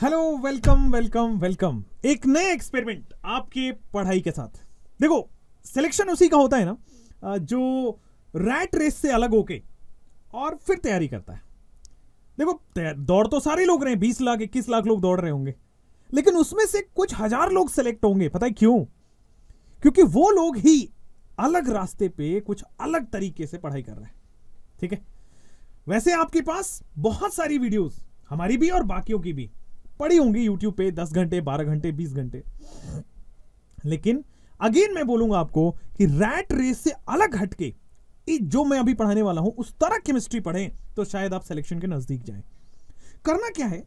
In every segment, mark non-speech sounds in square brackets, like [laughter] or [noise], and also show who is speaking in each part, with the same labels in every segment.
Speaker 1: Hello welcome welcome welcome एक नए experiment आपके पढ़ाई के साथ देखो सिलेक्शन उसी का होता है ना जो रैट रेस से अलग होके और फिर तैयारी करता है देखो दौड़ तो सारे लोग रहे हैं बीस लाख इक्कीस लाख लोग दौड़ रहे होंगे लेकिन उसमें से कुछ हजार लोग सेलेक्ट होंगे पता है क्यों क्योंकि वो लोग ही अलग रास्ते पे कुछ अलग तरीके से पढ़ाई कर रहे हैं ठीक है वैसे आपके पास बहुत सारी वीडियोस हमारी भी और बाकियों की भी पड़ी होंगी यूट्यूब पे दस घंटे बारह घंटे बीस घंटे लेकिन अगेन मैं बोलूंगा आपको कि रैट रेस से अलग हटके जो मैं अभी पढ़ाने वाला हूं उस तरह केमिस्ट्री पढ़ें तो शायद आप सिलेक्शन के नजदीक जाएं करना क्या है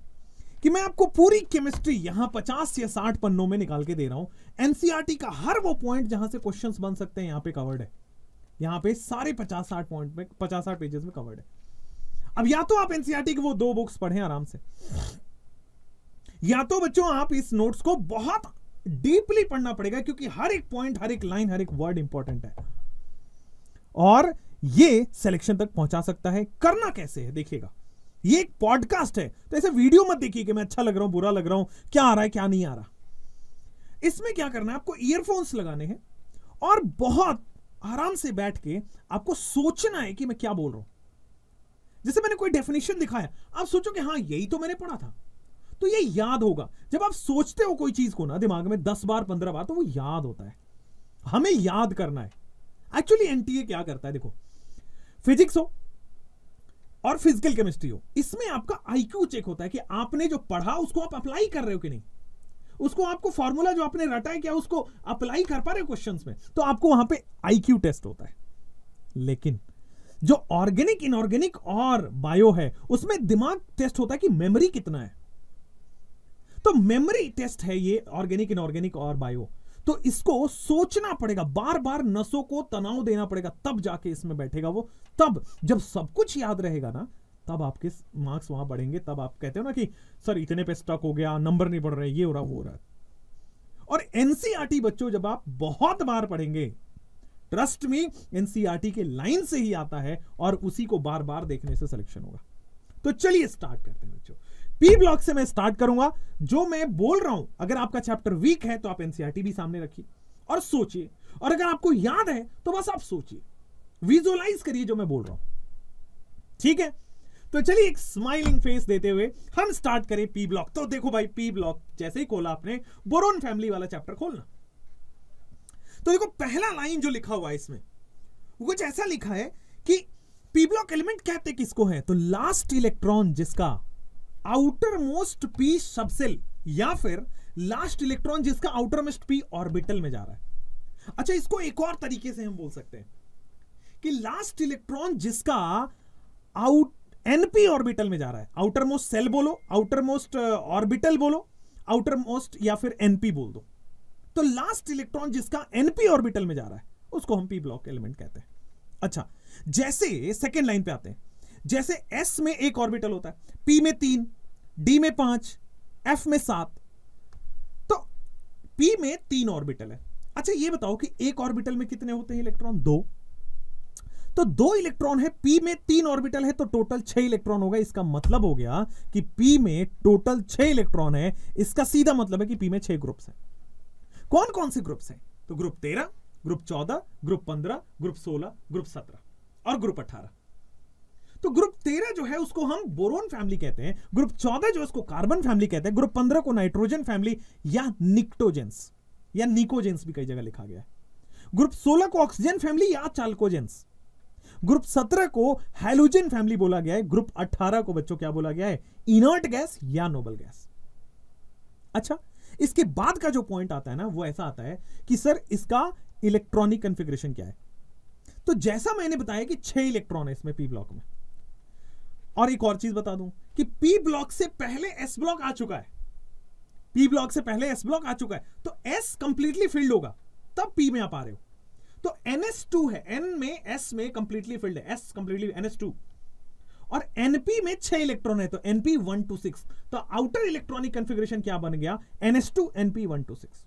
Speaker 1: कि मैं आपको पूरी केमिस्ट्री यहां पचास या साठ पन्नों में निकाल के दे रहा हूं एनसीईआरटी e का हर वो पॉइंट जहां से क्वेश्चन बन सकते हैं यहां पे कवर्ड है यहां पे सारे पचास साठ पॉइंट में 50 60 पेजेस में कवर्ड है अब या तो आप एनसीआरटी e के वो दो बुक्स पढ़ें आराम से या तो बच्चों आप इस नोट्स को बहुत डीपली पढ़ना पड़ेगा क्योंकि हर एक पॉइंट हर एक लाइन हर एक वर्ड इंपॉर्टेंट है और ये सिलेक्शन तक पहुंचा सकता है करना कैसे है देखिएगा ये एक पॉडकास्ट है तो ऐसे वीडियो मत देखिए कि मैं अच्छा लग रहा हूं बुरा लग रहा हूं क्या आ रहा है क्या नहीं आ रहा इसमें क्या करना है आपको ईयरफोन्स लगाने हैं और बहुत आराम से बैठ के आपको सोचना है कि मैं क्या बोल रहा हूं जैसे मैंने कोई डेफिनेशन दिखाया आप सोचो कि हाँ यही तो मैंने पढ़ा था तो ये याद होगा जब आप सोचते हो कोई चीज को ना दिमाग में दस बार पंद्रह बार तो वो याद होता है हमें याद करना है एक्चुअली एनटीए क्या करता है देखो फिजिक्स हो और फिजिकल केमिस्ट्री हो इसमें आपका आईक्यू चेक होता है कि आपने जो पढ़ा उसको आप अप्लाई कर रहे हो कि नहीं उसको आपको फॉर्मूला जो आपने रटा है क्या उसको अप्लाई कर पा रहे हो क्वेश्चंस में तो आपको वहां पे आईक्यू टेस्ट होता है लेकिन जो ऑर्गेनिक इनऑर्गेनिक और बायो है उसमें दिमाग टेस्ट होता है कि मेमोरी कितना है तो मेमोरी टेस्ट है ये ऑर्गेनिक इनऑर्गेनिक और बायो तो इसको सोचना पड़ेगा बार बार नसों को तनाव देना पड़ेगा तब जाके इसमें बैठेगा वो तब जब सब कुछ याद रहेगा ना तब आपके मार्क्स वहां बढ़ेंगे तब आप कहते हो ना कि सर इतने पे स्टक हो गया नंबर नहीं बढ़ रहे ये हो रहा वो हो रहा है और एनसीआरटी e बच्चों जब आप बहुत बार पढ़ेंगे ट्रस्ट मी एनसीआरटी के लाइन से ही आता है और उसी को बार बार देखने से सिलेक्शन होगा तो चलिए स्टार्ट करते हैं बच्चों पी ब्लॉक से मैं स्टार्ट करूंगा जो मैं बोल रहा हूं अगर आपका चैप्टर वीक है तो आप एनसीआरटी e भी सामने रखिए और सोचिए और अगर आपको याद है तो बस आप सोचिए विजुअलाइज करिए जो मैं बोल रहा हूं ठीक है तो चलिए एक स्माइलिंग फेस देते हुए हम स्टार्ट करें पी ब्लॉक तो देखो भाई पी ब्लॉक जैसे ही खोला आपने बोरोन फैमिली वाला चैप्टर खोलना तो देखो पहला लाइन जो लिखा हुआ है इसमें कुछ ऐसा लिखा है कि पी ब्लॉक एलिमेंट कहते किसको है तो लास्ट इलेक्ट्रॉन जिसका आउटर मोस्ट पी सबसेल या फिर लास्ट इलेक्ट्रॉन जिसका आउटर मोस्ट पी ऑर्बिटल में जा रहा है अच्छा इसको एक और तरीके से हम बोल सकते हैं कि लास्ट इलेक्ट्रॉन जिसका आउट एनपी ऑर्बिटल में जा रहा है आउटर मोस्ट सेल बोलो आउटर मोस्ट ऑर्बिटल बोलो आउटर मोस्ट या फिर एनपी बोल दो तो लास्ट इलेक्ट्रॉन जिसका एनपी ऑर्बिटल में जा रहा है उसको हम पी ब्लॉक एलिमेंट कहते हैं अच्छा जैसे सेकेंड लाइन पे आते हैं जैसे एस में एक ऑर्बिटल होता है पी में तीन डी में पांच एफ में सात तो पी में तीन ऑर्बिटल है अच्छा ये बताओ कि एक ऑर्बिटल में कितने होते हैं इलेक्ट्रॉन दो तो दो इलेक्ट्रॉन है पी में तीन ऑर्बिटल है तो टोटल छह इलेक्ट्रॉन होगा इसका मतलब हो गया कि पी में टोटल छह इलेक्ट्रॉन है इसका सीधा मतलब है कि पी में छह ग्रुप्स हैं कौन कौन से ग्रुप्स हैं तो ग्रुप तेरह ग्रुप चौदह ग्रुप पंद्रह ग्रुप सोलह ग्रुप सत्रह और ग्रुप अठारह तो ग्रुप तेरह जो है उसको हम बोरोन फैमिली कहते हैं ग्रुप चौदह जो है उसको कार्बन फैमिली कहते हैं ग्रुप पंद्रह को नाइट्रोजन फैमिली या निक्टोजेंस या निकोजेंस भी कई जगह लिखा गया है ग्रुप सोलह को ऑक्सीजन फैमिली या चालकोजेंस ग्रुप सत्रह को हेलोजन फैमिली बोला गया है ग्रुप अट्ठारह को बच्चों क्या बोला गया है इनर्ट गैस या नोबल गैस अच्छा इसके बाद का जो पॉइंट आता है ना वो ऐसा आता है कि सर इसका इलेक्ट्रॉनिक कंफिग्रेशन क्या है तो जैसा मैंने बताया कि छह इलेक्ट्रॉन है इसमें पी ब्लॉक में और एक और चीज बता दूं कि पी ब्लॉक से पहले एस ब्लॉक आ चुका है पी ब्लॉक से पहले एस ब्लॉक आ चुका है तो एस कंप्लीटली फिल्ड होगा तब पी में आप आ रहे हो तो टू है एन में एस में कंप्लीटली फिल्ड है s completely n S two और एनपी में छह इलेक्ट्रॉन है तो एनपी वन टू सिक्स तो आउटर इलेक्ट्रॉनिक कंफिग्रेशन क्या बन गया n S two NP one two six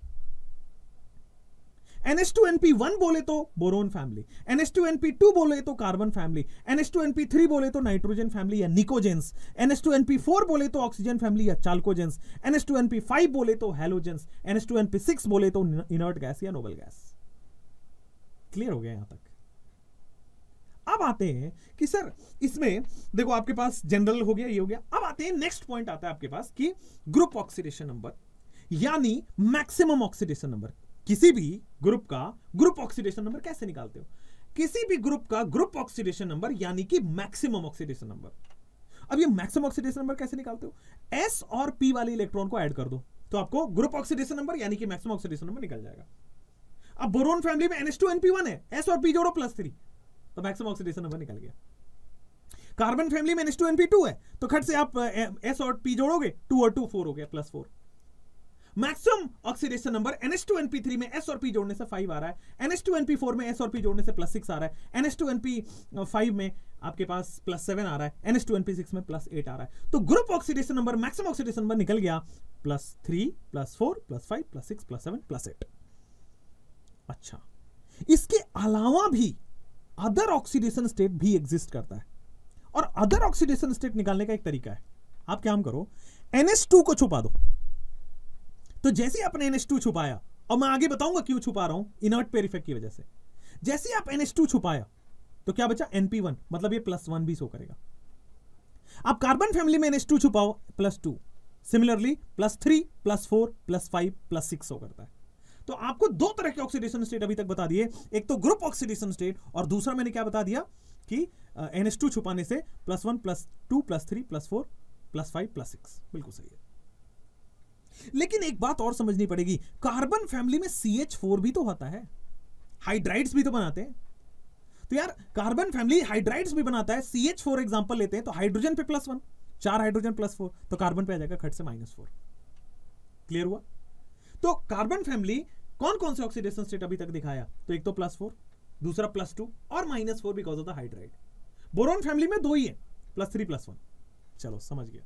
Speaker 1: NH2NP1 two NP one बोले तो boron family NH2NP2 two np two बोले तो carbon family ns two np three बोले तो नाइट्रोजन फैमिली या pnicogens NH2NP4 two np four बोले तो ऑक्सीजन फैमिली या चालकोजेंस NH2NP5 बोले तो हैलोजेंस NH2NP6 बोले तो इनर्ट गैस या नोबल गैस क्लियर हो गया यहां तक अब आते हैं कि सर इसमें देखो आपके पास जनरल हो गया ये हो गया अब आते हैं नेक्स्ट पॉइंट आता है आपके पास कि ग्रुप ऑक्सीडेशन नंबर यानी मैक्सिमम ऑक्सीडेशन नंबर किसी भी ग्रुप का ग्रुप ऑक्सीडेशन नंबर कैसे निकालते हो किसी भी ग्रुप का ग्रुप ऑक्सीडेशन नंबर यानी कि मैक्सिमम ऑक्सीडेशन नंबर अब ये मैक्सिमम ऑक्सीडेशन नंबर कैसे निकालते हो एस और पी वाले इलेक्ट्रॉन को ऐड कर दो तो आपको ग्रुप ऑक्सीडेशन नंबर यानी कि मैक्सिमम ऑक्सीडेशन नंबर निकल जाएगा अब बोरोन फैमिली में NH2 है एस और पी जोड़ो प्लस थ्री तो मैक्सिमम ऑक्सीडेशन नंबर निकल गया कार्बन फैमिली में NH2 है तो खट से आप एस और पी जोड़ोगे टू और टू फोर हो गया plus four maximum oxidation number NH2NP3 में S और P जोड़ने से 5 आ रहा है NH2NP4 में S और P जोड़ने से प्लस सिक्स आ रहा है NH2NP5 uh, में आपके पास प्लस सेवन आ रहा है NH2NP6 में प्लस एट आ रहा है तो group oxidation number maximum oxidation number निकल गया plus three plus four plus five plus six plus seven plus eight अच्छा इसके अलावा भी अदर ऑक्सीडेशन स्टेट भी एग्जिस्ट करता है और अदर ऑक्सीडेशन स्टेट निकालने का एक तरीका है आप क्या हम करो NH2 को छुपा दो तो जैसे आपने एन छुपाया और मैं आगे बताऊंगा क्यों छुपा रहा हूं इनर्ट पेर इफेक्ट की वजह से जैसे आप एन छुपाया तो क्या बचा एनपी वन मतलब ये प्लस वन भी सो करेगा आप कार्बन फैमिली में एन छुपाओ plus two similarly plus three plus four plus five plus six हो करता है तो आपको दो तरह के ऑक्सीडेशन स्टेट अभी तक बता दिए एक तो ग्रुप ऑक्सीडेशन स्टेट और दूसरा मैंने क्या बता दिया कि एन छुपाने से plus one plus two plus three plus four plus five plus six बिल्कुल सही है लेकिन एक बात और समझनी पड़ेगी कार्बन फैमिली में सी एच फोर भी तो होता है हाइड्राइड्स भी तो बनाते हैं तो यार कार्बन फैमिली हाइड्राइड्स भी बनाता है सी एच फोर एग्जाम्पल लेते हैं तो हाइड्रोजन पे प्लस वन चार हाइड्रोजन प्लस फोर तो कार्बन पे आ जाएगा खट से माइनस फोर क्लियर हुआ तो कार्बन फैमिली कौन कौन से ऑक्सीडेशन स्टेट अभी तक दिखाया तो एक तो प्लस फोर दूसरा प्लस टू और minus four because of the hydride boron family में दो ही है प्लस थ्री प्लस वन चलो समझ गया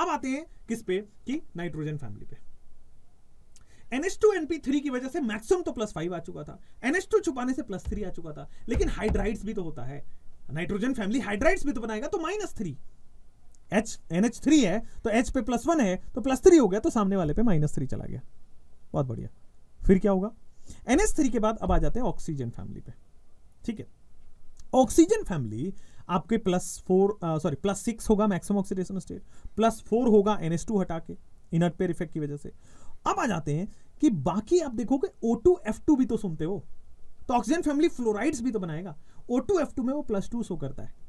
Speaker 1: अब आते हैं किस पे कि नाइट्रोजन फैमिली पे NH2NP3 की वजह से मैक्सिमम तो प्लस फाइव आ चुका था NH2 छुपाने से प्लस थ्री आ चुका था लेकिन हाइड्राइड्स भी तो होता है नाइट्रोजन फैमिली हाइड्राइड्स भी तो बनाएगा तो minus three h n h three है तो एच पे प्लस वन है तो प्लस थ्री हो गया तो सामने वाले पे माइनस थ्री चला गया बहुत बढ़िया फिर क्या होगा एन थ्री के बाद अब आ जाते हैं ऑक्सीजन फैमिली पे ठीक है ऑक्सीजन फैमिली आपके plus four sorry plus six होगा maximum oxidation state plus four होगा एन एस टू हटा के इनर्ट पेयर इफेक्ट की वजह से अब आ जाते हैं कि बाकी आप देखोगे ओ टू एफ टू भी तो सुनते हो तो ऑक्सीजन फैमिली फ्लोराइड्स भी तो बनाएगा ओ टू एफ टू में वो प्लस टू शो करता है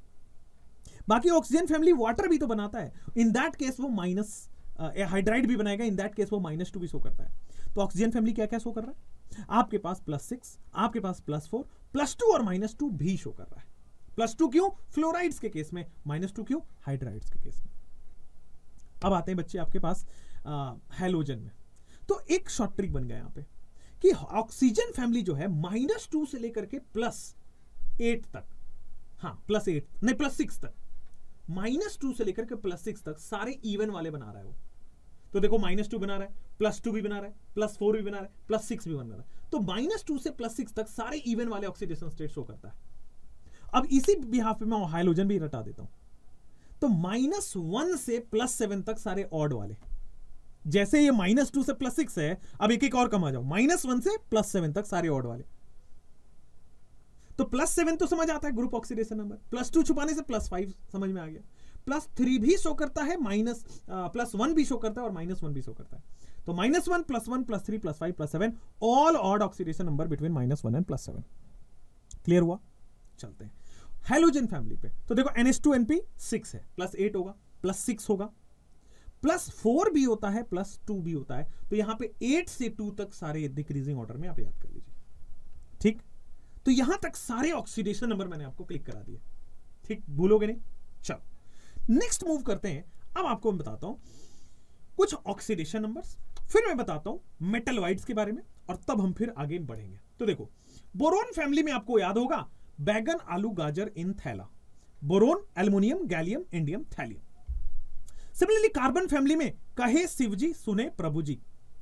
Speaker 1: बाकी ऑक्सीजन फैमिली वाटर भी तो बनाता है इन दैट केस वो माइनस हाइड्राइड uh, भी बनाएगा इन दैट केस वो माइनस टू भी शो करता है तो ऑक्सीजन फैमिली क्या क्या शो कर रहा है आपके पास प्लस सिक्स आपके पास प्लस फोर प्लस टू और माइनस टू भी शो कर रहा है प्लस टू क्यों फ्लोराइड्स के केस में माइनस टू क्यों हाइड्राइड्स के केस में अब आते हैं बच्चे आपके पास हेलोजन में तो एक शॉर्ट ट्रिक बन गया यहां पे कि ऑक्सीजन फैमिली जो है माइनस टू से लेकर के प्लस एट तक हाँ प्लस एट नहीं प्लस सिक्स तक माइनस टू से लेकर के प्लस सिक्स तक सारे इवन वाले बना रहा है वो तो देखो माइनस टू बना रहा है प्लस टू भी बना रहा है प्लस फोर भी बना रहा है प्लस सिक्स भी बना रहा है तो माइनस टू से प्लस सिक्स तक सारे इवन वाले ऑक्सीडेशन स्टेट शो करता है अब इसी बिहाफ पे मैं हाइलोजन भी रटा देता हूं तो माइनस वन से प्लस सेवन तक सारे ऑड वाले जैसे ये माइनस टू से प्लस सिक्स है अब एक एक और कम आ जाओ माइनस वन से प्लस सेवन तक सारे ऑड वाले तो प्लस सेवन तो समझ आता है group oxidation number plus two छुपाने से प्लस फाइव समझ में आ गया प्लस थ्री भी शो करता है माइनस प्लस वन भी शो करता है और माइनस वन भी शो करता है तो minus one plus one plus three plus five plus seven all odd oxidation number between minus one and plus seven clear हुआ चलते हैं हेलोजन फैमिली पे तो देखो n S two np six है प्लस एट होगा प्लस सिक्स होगा plus four भी होता है प्लस टू भी होता है तो यहां पे एट से टू तक सारे डिक्रीजिंग ऑर्डर में आप याद कर लीजिए ठीक तो यहां तक सारे ऑक्सीडेशन नंबर मैंने आपको क्लिक करा दिए ठीक भूलोगे नहीं चलो नेक्स्ट मूव करते हैं अब आपको मैं बताता हूं कुछ ऑक्सीडेशन नंबर फिर मैं बताता हूं मेटल वाइट्स के बारे में और तब हम फिर आगे बढ़ेंगे तो देखो बोरोन फैमिली में आपको याद होगा बैगन आलू गाजर इन थैला boron aluminium gallium indium thallium similarly carbon family में कहे शिवजी सुने प्रभु जी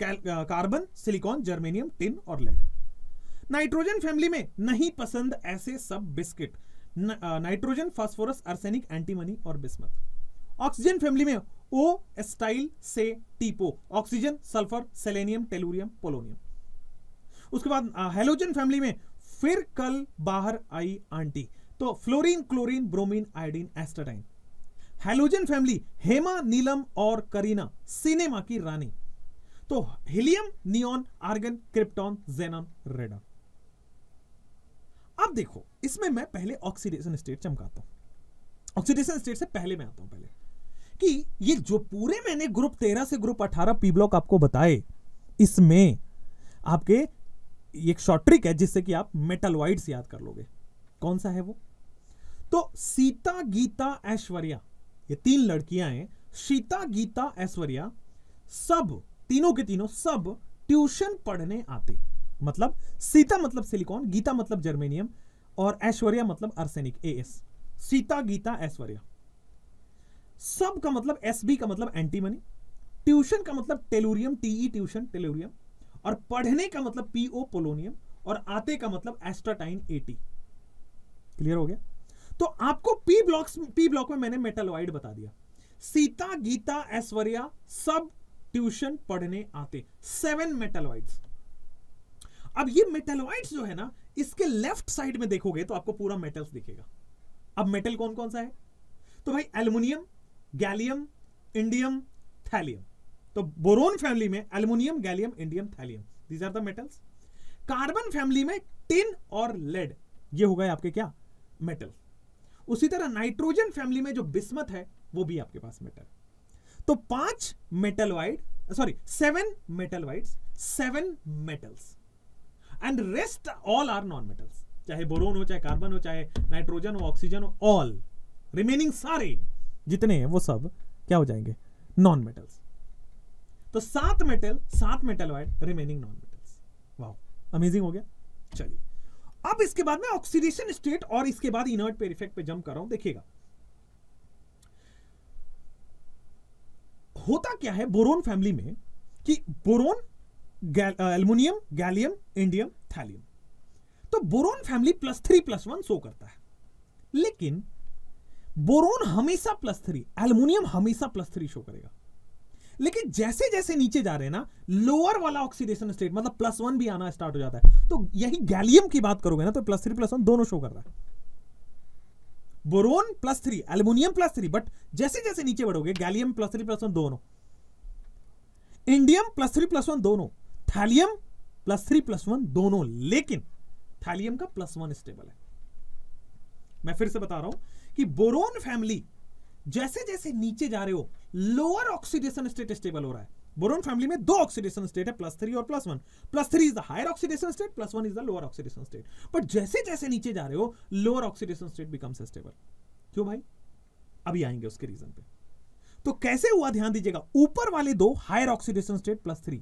Speaker 1: कार्बन सिलिकॉन जर्मेनियम टिन और लेड नाइट्रोजन फैमिली में नहीं पसंद ऐसे सब biscuit nitrogen phosphorus arsenic antimony और बिस्मत ऑक्सीजन फैमिली में ओ स्टाइल से टीपो oxygen sulphur selenium tellurium polonium उसके बाद हेलोजन फैमिली में फिर कल बाहर आई आंटी तो fluorine chlorine bromine iodine astatine halogen family Hema नीलम और करीना सिनेमा की रानी तो helium neon argon krypton xenon radon अब देखो इसमें मैं पहले ऑक्सीडेशन स्टेट चमकाता हूं ऑक्सीडेशन स्टेट से पहले मैं आता हूं पहले कि ये जो पूरे मैंने ग्रुप तेरह से ग्रुप अठारह पी ब्लॉक आपको बताए इसमें आपके एक शॉर्ट ट्रिक है जिससे कि आप मेटलवाइड्स याद कर लोगे कौन सा है वो तो सीता गीता ऐश्वर्या ये तीन लड़कियां हैं सीता गीता ऐश्वर्या सब तीनों के तीनों सब ट्यूशन पढ़ने आते मतलब सीता मतलब सिलिकॉन गीता मतलब जर्मेनियम और ऐश्वर्या मतलब arsenic a s Sita Geeta Aishwarya सब का मतलब एस बी का मतलब एंटीमनी ट्यूशन का मतलब tellurium t e tuition tellurium और पढ़ने का मतलब पीओ पोलोनियम और आते का मतलब एस्ट्राटाइन एटी क्लियर हो गया तो आपको पी ब्लॉक पी ब्लॉक में मैंने मेटलवाइड बता दिया सीता गीता ऐश्वर्या सब ट्यूशन पढ़ने आते सेवन मेटलवाइड्स अब ये मेटलवाइड्स जो है ना इसके लेफ्ट साइड में देखोगे तो आपको पूरा मेटल्स दिखेगा अब मेटल कौन कौन सा है तो भाई एल्यूमिनियम गैलियम इंडियम थैलियम तो बोरोन फैमिली में aluminium gallium indium thallium these are the metals carbon family में टिन और लेड ये हो गए आपके क्या मेटल उसी तरह नाइट्रोजन फैमिली में जो बिस्मत है वो भी आपके पास मेटल तो पांच metal wide sorry seven metal wide seven metals and rest all are non metals चाहे बोरोन हो चाहे कार्बन हो चाहे नाइट्रोजन हो ऑक्सीजन हो ऑल रिमेनिंग सारे जितने हैं वो सब क्या हो जाएंगे नॉन मेटल्स तो सात मेटल सात metal wide remaining non metals wow amazing हो गया चलिए अब इसके बाद में ऑक्सीडेशन स्टेट और इसके बाद इनर्ट पे इफेक्ट पे जंप कर रहा हूं देखिएगा होता क्या है बोरोन फैमिली में कि boron aluminium gallium indium thallium तो boron family plus three plus one show करता है लेकिन बोरोन हमेशा प्लस थ्री एल्यूमिनियम हमेशा प्लस थ्री शो करेगा लेकिन जैसे जैसे नीचे जा रहे हैं ना लोअर वाला ऑक्सीडेशन स्टेट मतलब प्लस वन भी आना स्टार्ट हो जाता है तो यही गैलियम की बात करोगे ना तो प्लस थ्री प्लस वन दोनों शो कर रहा है boron plus three aluminium plus three but जैसे जैसे नीचे बढ़ोगे gallium plus three plus one दोनों indium plus three plus one दोनों thallium plus three plus one दोनों लेकिन थैलियम का प्लस वन स्टेबल है मैं फिर से बता रहा हूं कि बोरोन फैमिली जैसे जैसे नीचे जा रहे हो लोअर ऑक्सीडेशन स्टेट स्टेबल हो रहा है बोरोन फैमिली में दो ऑक्सीडेशन स्टेट है प्लस थ्री और plus one plus three is the higher oxidation state plus one is the lower oxidation state but जैसे जैसे नीचे जा रहे हो lower oxidation state becomes stable क्यों भाई अभी आएंगे उसके रीजन पे तो कैसे हुआ ध्यान दीजिएगा ऊपर वाले दो higher oxidation state plus three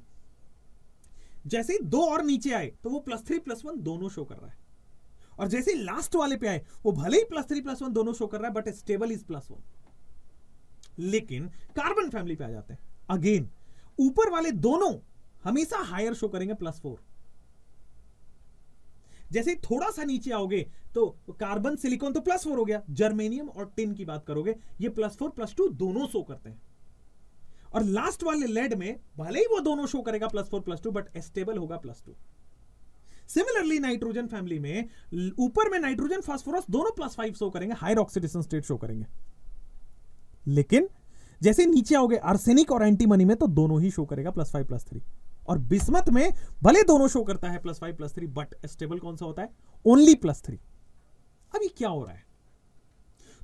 Speaker 1: जैसे ही दो और नीचे आए तो वो प्लस थ्री प्लस वन दोनों शो कर रहा है और जैसे लास्ट वाले पे आए वो भले ही प्लस थ्री प्लस वन दोनों शो कर रहा है but stable is plus one लेकिन कार्बन फैमिली पे आ जाते हैं अगेन ऊपर वाले दोनों हमेशा हायर शो करेंगे प्लस फोर जैसे थोड़ा सा नीचे आओगे तो कार्बन सिलिकॉन तो प्लस फोर हो गया जर्मेनियम और टिन की बात करोगे ये प्लस फोर प्लस टू दोनों शो करते हैं और लास्ट वाले लेड में भले ही वो दोनों शो करेगा plus four plus two but stable होगा plus two similarly nitrogen family में ऊपर में नाइट्रोजन फास्फोरस दोनों प्लस फाइव शो करेंगे हायर ऑक्सीडेशन स्टेट शो करेंगे लेकिन जैसे नीचे आओगे आर्सेनिक और एंटीमनी में तो दोनों ही शो करेगा प्लस फाइव प्लस थ्री और बिस्मत में भले दोनों शो करता है plus five plus three but stable कौन सा होता है ओनली प्लस थ्री अभी क्या हो रहा है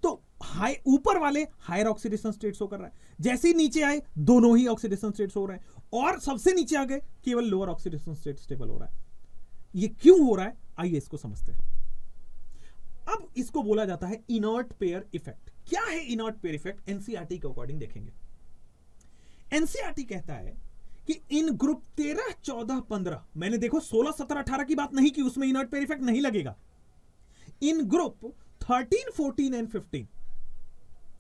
Speaker 1: तो हाई ऊपर वाले हायर ऑक्सीडेशन स्टेट शो कर रहा है जैसे ही नीचे आए दोनों ही ऑक्सीडेशन स्टेट हो रहे हैं और सबसे नीचे आ गए केवल लोअर ऑक्सीडेशन स्टेट स्टेबल हो रहा है ये क्यों हो रहा है आइए इसको समझते हैं अब इसको बोला जाता है इनर्ट पेयर इफेक्ट क्या है इनऑट पेयर इफेक्ट एनसीआरटी के अकॉर्डिंग देखेंगे एनसीआरटी e कहता है कि इन ग्रुप तेरह चौदह पंद्रह मैंने देखो सोलह सत्रह अठारह की बात नहीं की उसमें इनऑट पेयर इफेक्ट नहीं लगेगा in group thirteen fourteen and fifteen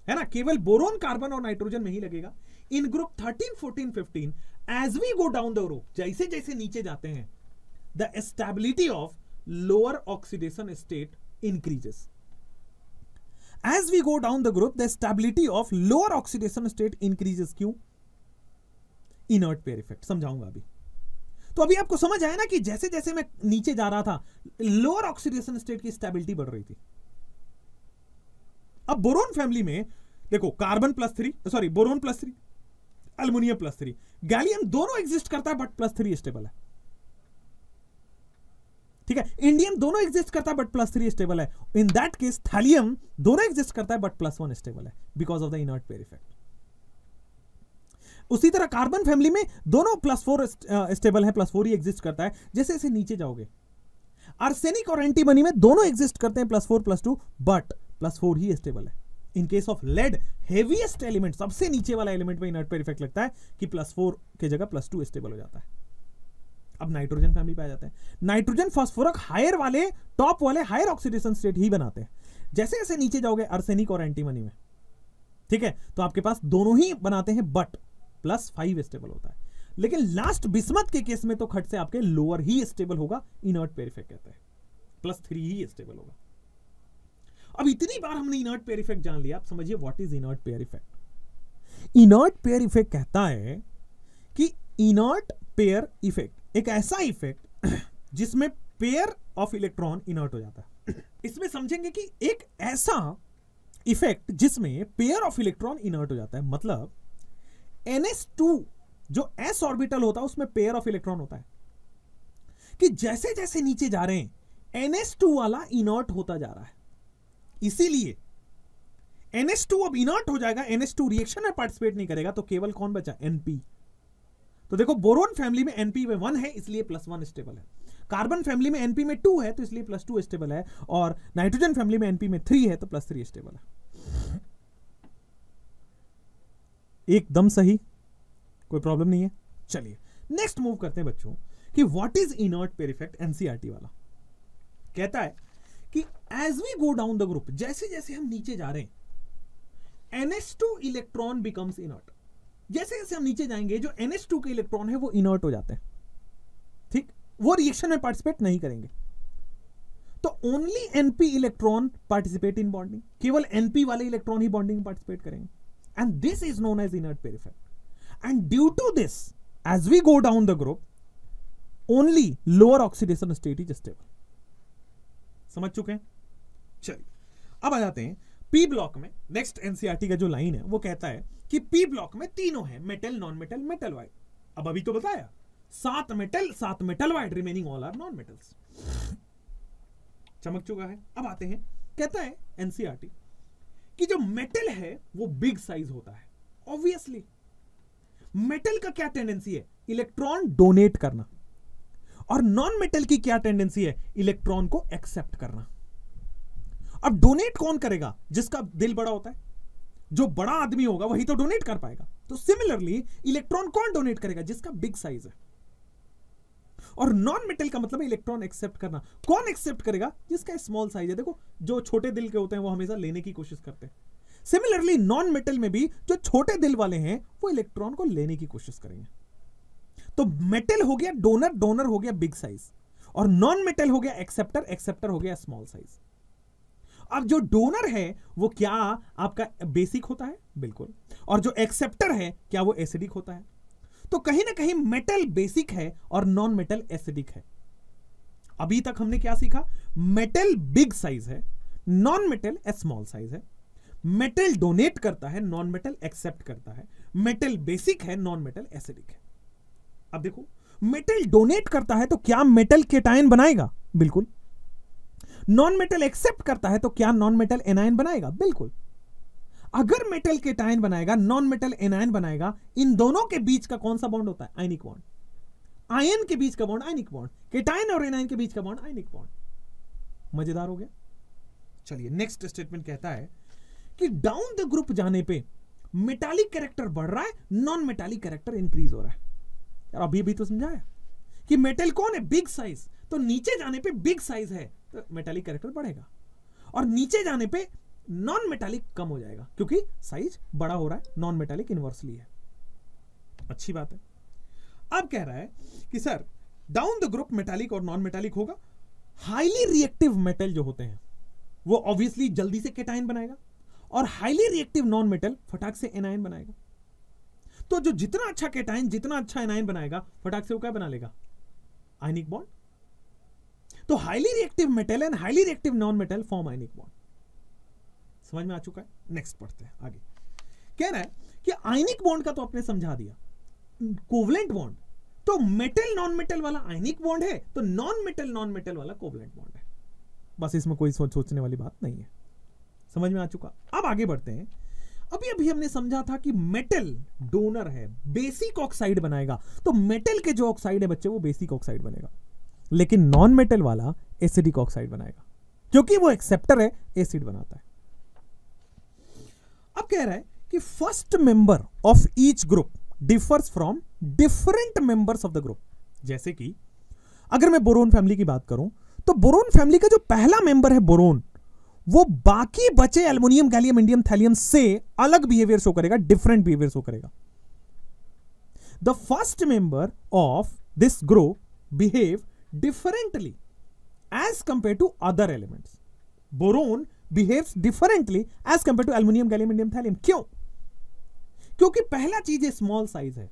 Speaker 1: है ना केवल बोरोन कार्बन और नाइट्रोजन में ही लगेगा in group thirteen fourteen fifteen as we go down the row जैसे जैसे नीचे जाते हैं the stability of lower oxidation state increases as we go down the group the stability of lower oxidation state increases क्यों inert pair effect समझाऊंगा अभी तो अभी आपको समझ आया ना कि जैसे जैसे मैं नीचे जा रहा था लोअर ऑक्सीडेशन स्टेट की स्टेबिलिटी बढ़ रही थी अब बोरोन फैमिली में देखो carbon plus three sorry boron plus three aluminium plus three gallium दोनों एग्जिस्ट करता है बट प्लस थ्री स्टेबल है ठीक है इंडियम दोनों एग्जिस्ट करता है बट प्लस थ्री स्टेबल है इन दैट केस थैलियम दोनों एग्जिस्ट करता है बट प्लस वन स्टेबल है because of the inert pair effect उसी तरह कार्बन फैमिली में दोनों प्लस फोर स्टेबल है प्लस फोर ही एग्जिस्ट करता है जैसे जैसे नीचे जाओगे आर्सेनिक और एंटीमनी में दोनों एग्जिस्ट करते हैं plus four plus two but plus four ही स्टेबल है in case of lead heaviest element सबसे नीचे वाला एलिमेंट में इनर्ट पेयर इफेक्ट लगता है कि प्लस फोर के जगह प्लस टू स्टेबल हो जाता है अब नाइट्रोजन फैमिली पाया जाता है नाइट्रोजन फॉस्फोरक हायर वाले टॉप वाले हायर ऑक्सीडेशन स्टेट ही बनाते हैं जैसे जैसे नीचे जाओगे अर्सेनिक और एंटीमनी में ठीक है तो आपके पास दोनों ही बनाते हैं बट प्लस फाइव स्टेबल होता है लेकिन लास्ट बिस्मत के केस में तो खट से आपके लोअर ही स्टेबल होगा इनर्ट पेरिफेक्ट कहते हैं प्लस थ्री ही स्टेबल होगा अब इतनी बार हमने इनर्ट पेयर इफेक्ट जान लिया आप समझिए what is inert pair effect inert pair effect कहता है कि इनर्ट पेयर इफेक्ट एक ऐसा इफेक्ट [clears throat] जिसमें पेयर ऑफ इलेक्ट्रॉन इनर्ट हो जाता है [clears throat] इसमें समझेंगे कि एक ऐसा इफेक्ट जिसमें पेयर ऑफ इलेक्ट्रॉन इनर्ट हो जाता है मतलब एनएस टू जो एस ऑर्बिटल होता है उसमें पेयर ऑफ इलेक्ट्रॉन होता है कि जैसे जैसे नीचे जा रहे हैं एनएस टू वाला इनर्ट होता जा रहा है इसीलिए एनएस टू अब इनर्ट हो जाएगा एनएस टू रिएक्शन में पार्टिसिपेट नहीं करेगा तो केवल कौन बचा एनपी तो देखो बोरोन फैमिली में एनपी में वन है इसलिए प्लस वन स्टेबल है कार्बन फैमिली में एनपी में टू है तो इसलिए प्लस टू स्टेबल है और नाइट्रोजन फैमिली में एनपी में थ्री है तो प्लस थ्री स्टेबल है एकदम सही कोई प्रॉब्लम नहीं है चलिए नेक्स्ट मूव करते हैं बच्चों कि what is inert pair effect NCERT वाला कहता है कि as we go down the group जैसे जैसे हम नीचे जा रहे हैं ns two electron becomes inert जैसे जैसे हम नीचे जाएंगे जो एन के इलेक्ट्रॉन है वो इनर्ट हो जाते हैं ठीक वो रिएक्शन में पार्टिसिपेट नहीं करेंगे तो only np electron participate in bonding केवल एनपी वाले इलेक्ट्रॉन ही बॉन्डिंग पार्टिसिपेट करेंगे and this is known as inert pair and due to this as we go down the group only lower oxidation state is stable समझ चुके हैं चलिए अब आ जाते हैं पी ब्लॉक में नेक्स्ट एनसीआरटी e का जो लाइन है वो कहता है कि पी ब्लॉक में तीनों है metal non metal metalloid अब अभी तो बताया सात मेटल सात metal wide remaining all are non metals चमक चुका है अब आते हैं कहता है एनसीआरटी e कि जो मेटल है वो बिग साइज होता है ऑब्वियसली मेटल का क्या टेंडेंसी है इलेक्ट्रॉन डोनेट करना और नॉन मेटल की क्या टेंडेंसी है इलेक्ट्रॉन को एक्सेप्ट करना अब डोनेट कौन करेगा जिसका दिल बड़ा होता है जो बड़ा आदमी होगा वही तो डोनेट कर पाएगा तो सिमिलरली इलेक्ट्रॉन कौन डोनेट करेगा जिसका बिग साइज है और नॉन मेटल का मतलब इलेक्ट्रॉन एक्सेप्ट करना कौन एक्सेप्ट करेगा जिसका स्मॉल साइज है देखो जो छोटे दिल के होते हैं वो हमेशा लेने की कोशिश करते हैं सिमिलरली नॉन मेटल में भी जो छोटे दिल वाले हैं वो इलेक्ट्रॉन को लेने की कोशिश करेंगे तो मेटल हो गया डोनर डोनर हो गया बिग साइज और नॉन मेटल हो गया एक्सेप्टर एक्सेप्टर हो गया स्मॉल साइज अब जो डोनर है वो क्या आपका बेसिक होता है बिल्कुल और जो एक्सेप्टर है क्या वो एसिडिक होता है तो कहीं ना कहीं मेटल बेसिक है और नॉन मेटल एसिडिक है अभी तक हमने क्या सीखा मेटल बिग साइज है नॉन मेटल स्मॉल साइज है मेटल डोनेट करता है नॉन मेटल एक्सेप्ट करता है मेटल बेसिक है नॉन मेटल एसिडिक है अब देखो मेटल डोनेट करता है तो क्या मेटल केटायन बनाएगा बिल्कुल नॉन मेटल एक्सेप्ट करता है तो क्या नॉन मेटल एनायन बनाएगा बिल्कुल अगर मेटल के टाइन बनाएगा नॉन मेटल एनायन बनाएगा इन दोनों के बीच का कौन सा बॉन्ड होता है आइनिक बॉन्ड आयन के बीच का बॉन्ड आयनिक बॉन्ड केटाइन और एनायन के बीच का बॉन्ड आयनिक बॉन्ड मजेदार हो गया चलिए नेक्स्ट स्टेटमेंट कहता है कि डाउन द ग्रुप जाने पे मेटालिक कैरेक्टर बढ़ रहा है नॉन मेटालिक कैरेक्टर इंक्रीज हो रहा है यार अभी भी तो समझाया कि मेटल कौन है बिग साइज तो नीचे जाने पे बिग साइज है मेटालिक कैरेक्टर बढ़ेगा और नीचे जाने पे नॉन मेटालिक कम हो जाएगा क्योंकि साइज बड़ा हो रहा है नॉन मेटालिक इनवर्सली है अच्छी बात है अब कह रहा है कि sir down the group metallic और नॉन मेटालिक होगा हाईली रिएक्टिव मेटल जो होते हैं वो ऑब्वियसली जल्दी से केटाइन बनाएगा और हाईली रिएक्टिव नॉन मेटल फटाक से एनायन बनाएगा तो जो जितना अच्छा केटाइन जितना अच्छा एनायन बनाएगा फटाक से वो क्या बना लेगा आयनिक बॉन्ड तो highly reactive metal and highly reactive non metal form ionic bond समझ में आ चुका है नेक्स्ट पढ़ते हैं आगे कह रहा है कि आयनिक बॉन्ड का तो आपने समझा दिया कोवलेंट बॉन्ड तो मेटल नॉन मेटल वाला आयनिक बॉन्ड है तो नॉन मेटल नॉन मेटल वाला कोवलेंट बॉन्ड है बस इसमें कोई सोच सोचने वाली बात नहीं है समझ में आ चुका अब आगे बढ़ते हैं अभी अभी हमने समझा था कि मेटल डोनर है बेसिक ऑक्साइड बनाएगा तो मेटल के जो ऑक्साइड है बच्चे वो बेसिक ऑक्साइड बनेगा लेकिन नॉन मेटल वाला एसिडिक ऑक्साइड बनाएगा क्योंकि वो एक्सेप्टर है एसिड बनाता है अब कह रहा है कि first member of each group differs from different members of the group जैसे कि अगर मैं बोरोन फैमिली की बात करूं तो बोरोन फैमिली का जो पहला मेंबर है बोरोन वो बाकी बचे एल्मोनियम गैलियम इंडियम थैलियम से अलग बिहेवियर शो करेगा डिफरेंट बिहेवियर शो करेगा the first member of this group behave differently as compared to other elements. Boron behaves differently as compare to aluminium gallium indium thallium क्यों क्योंकि पहला चीज small size है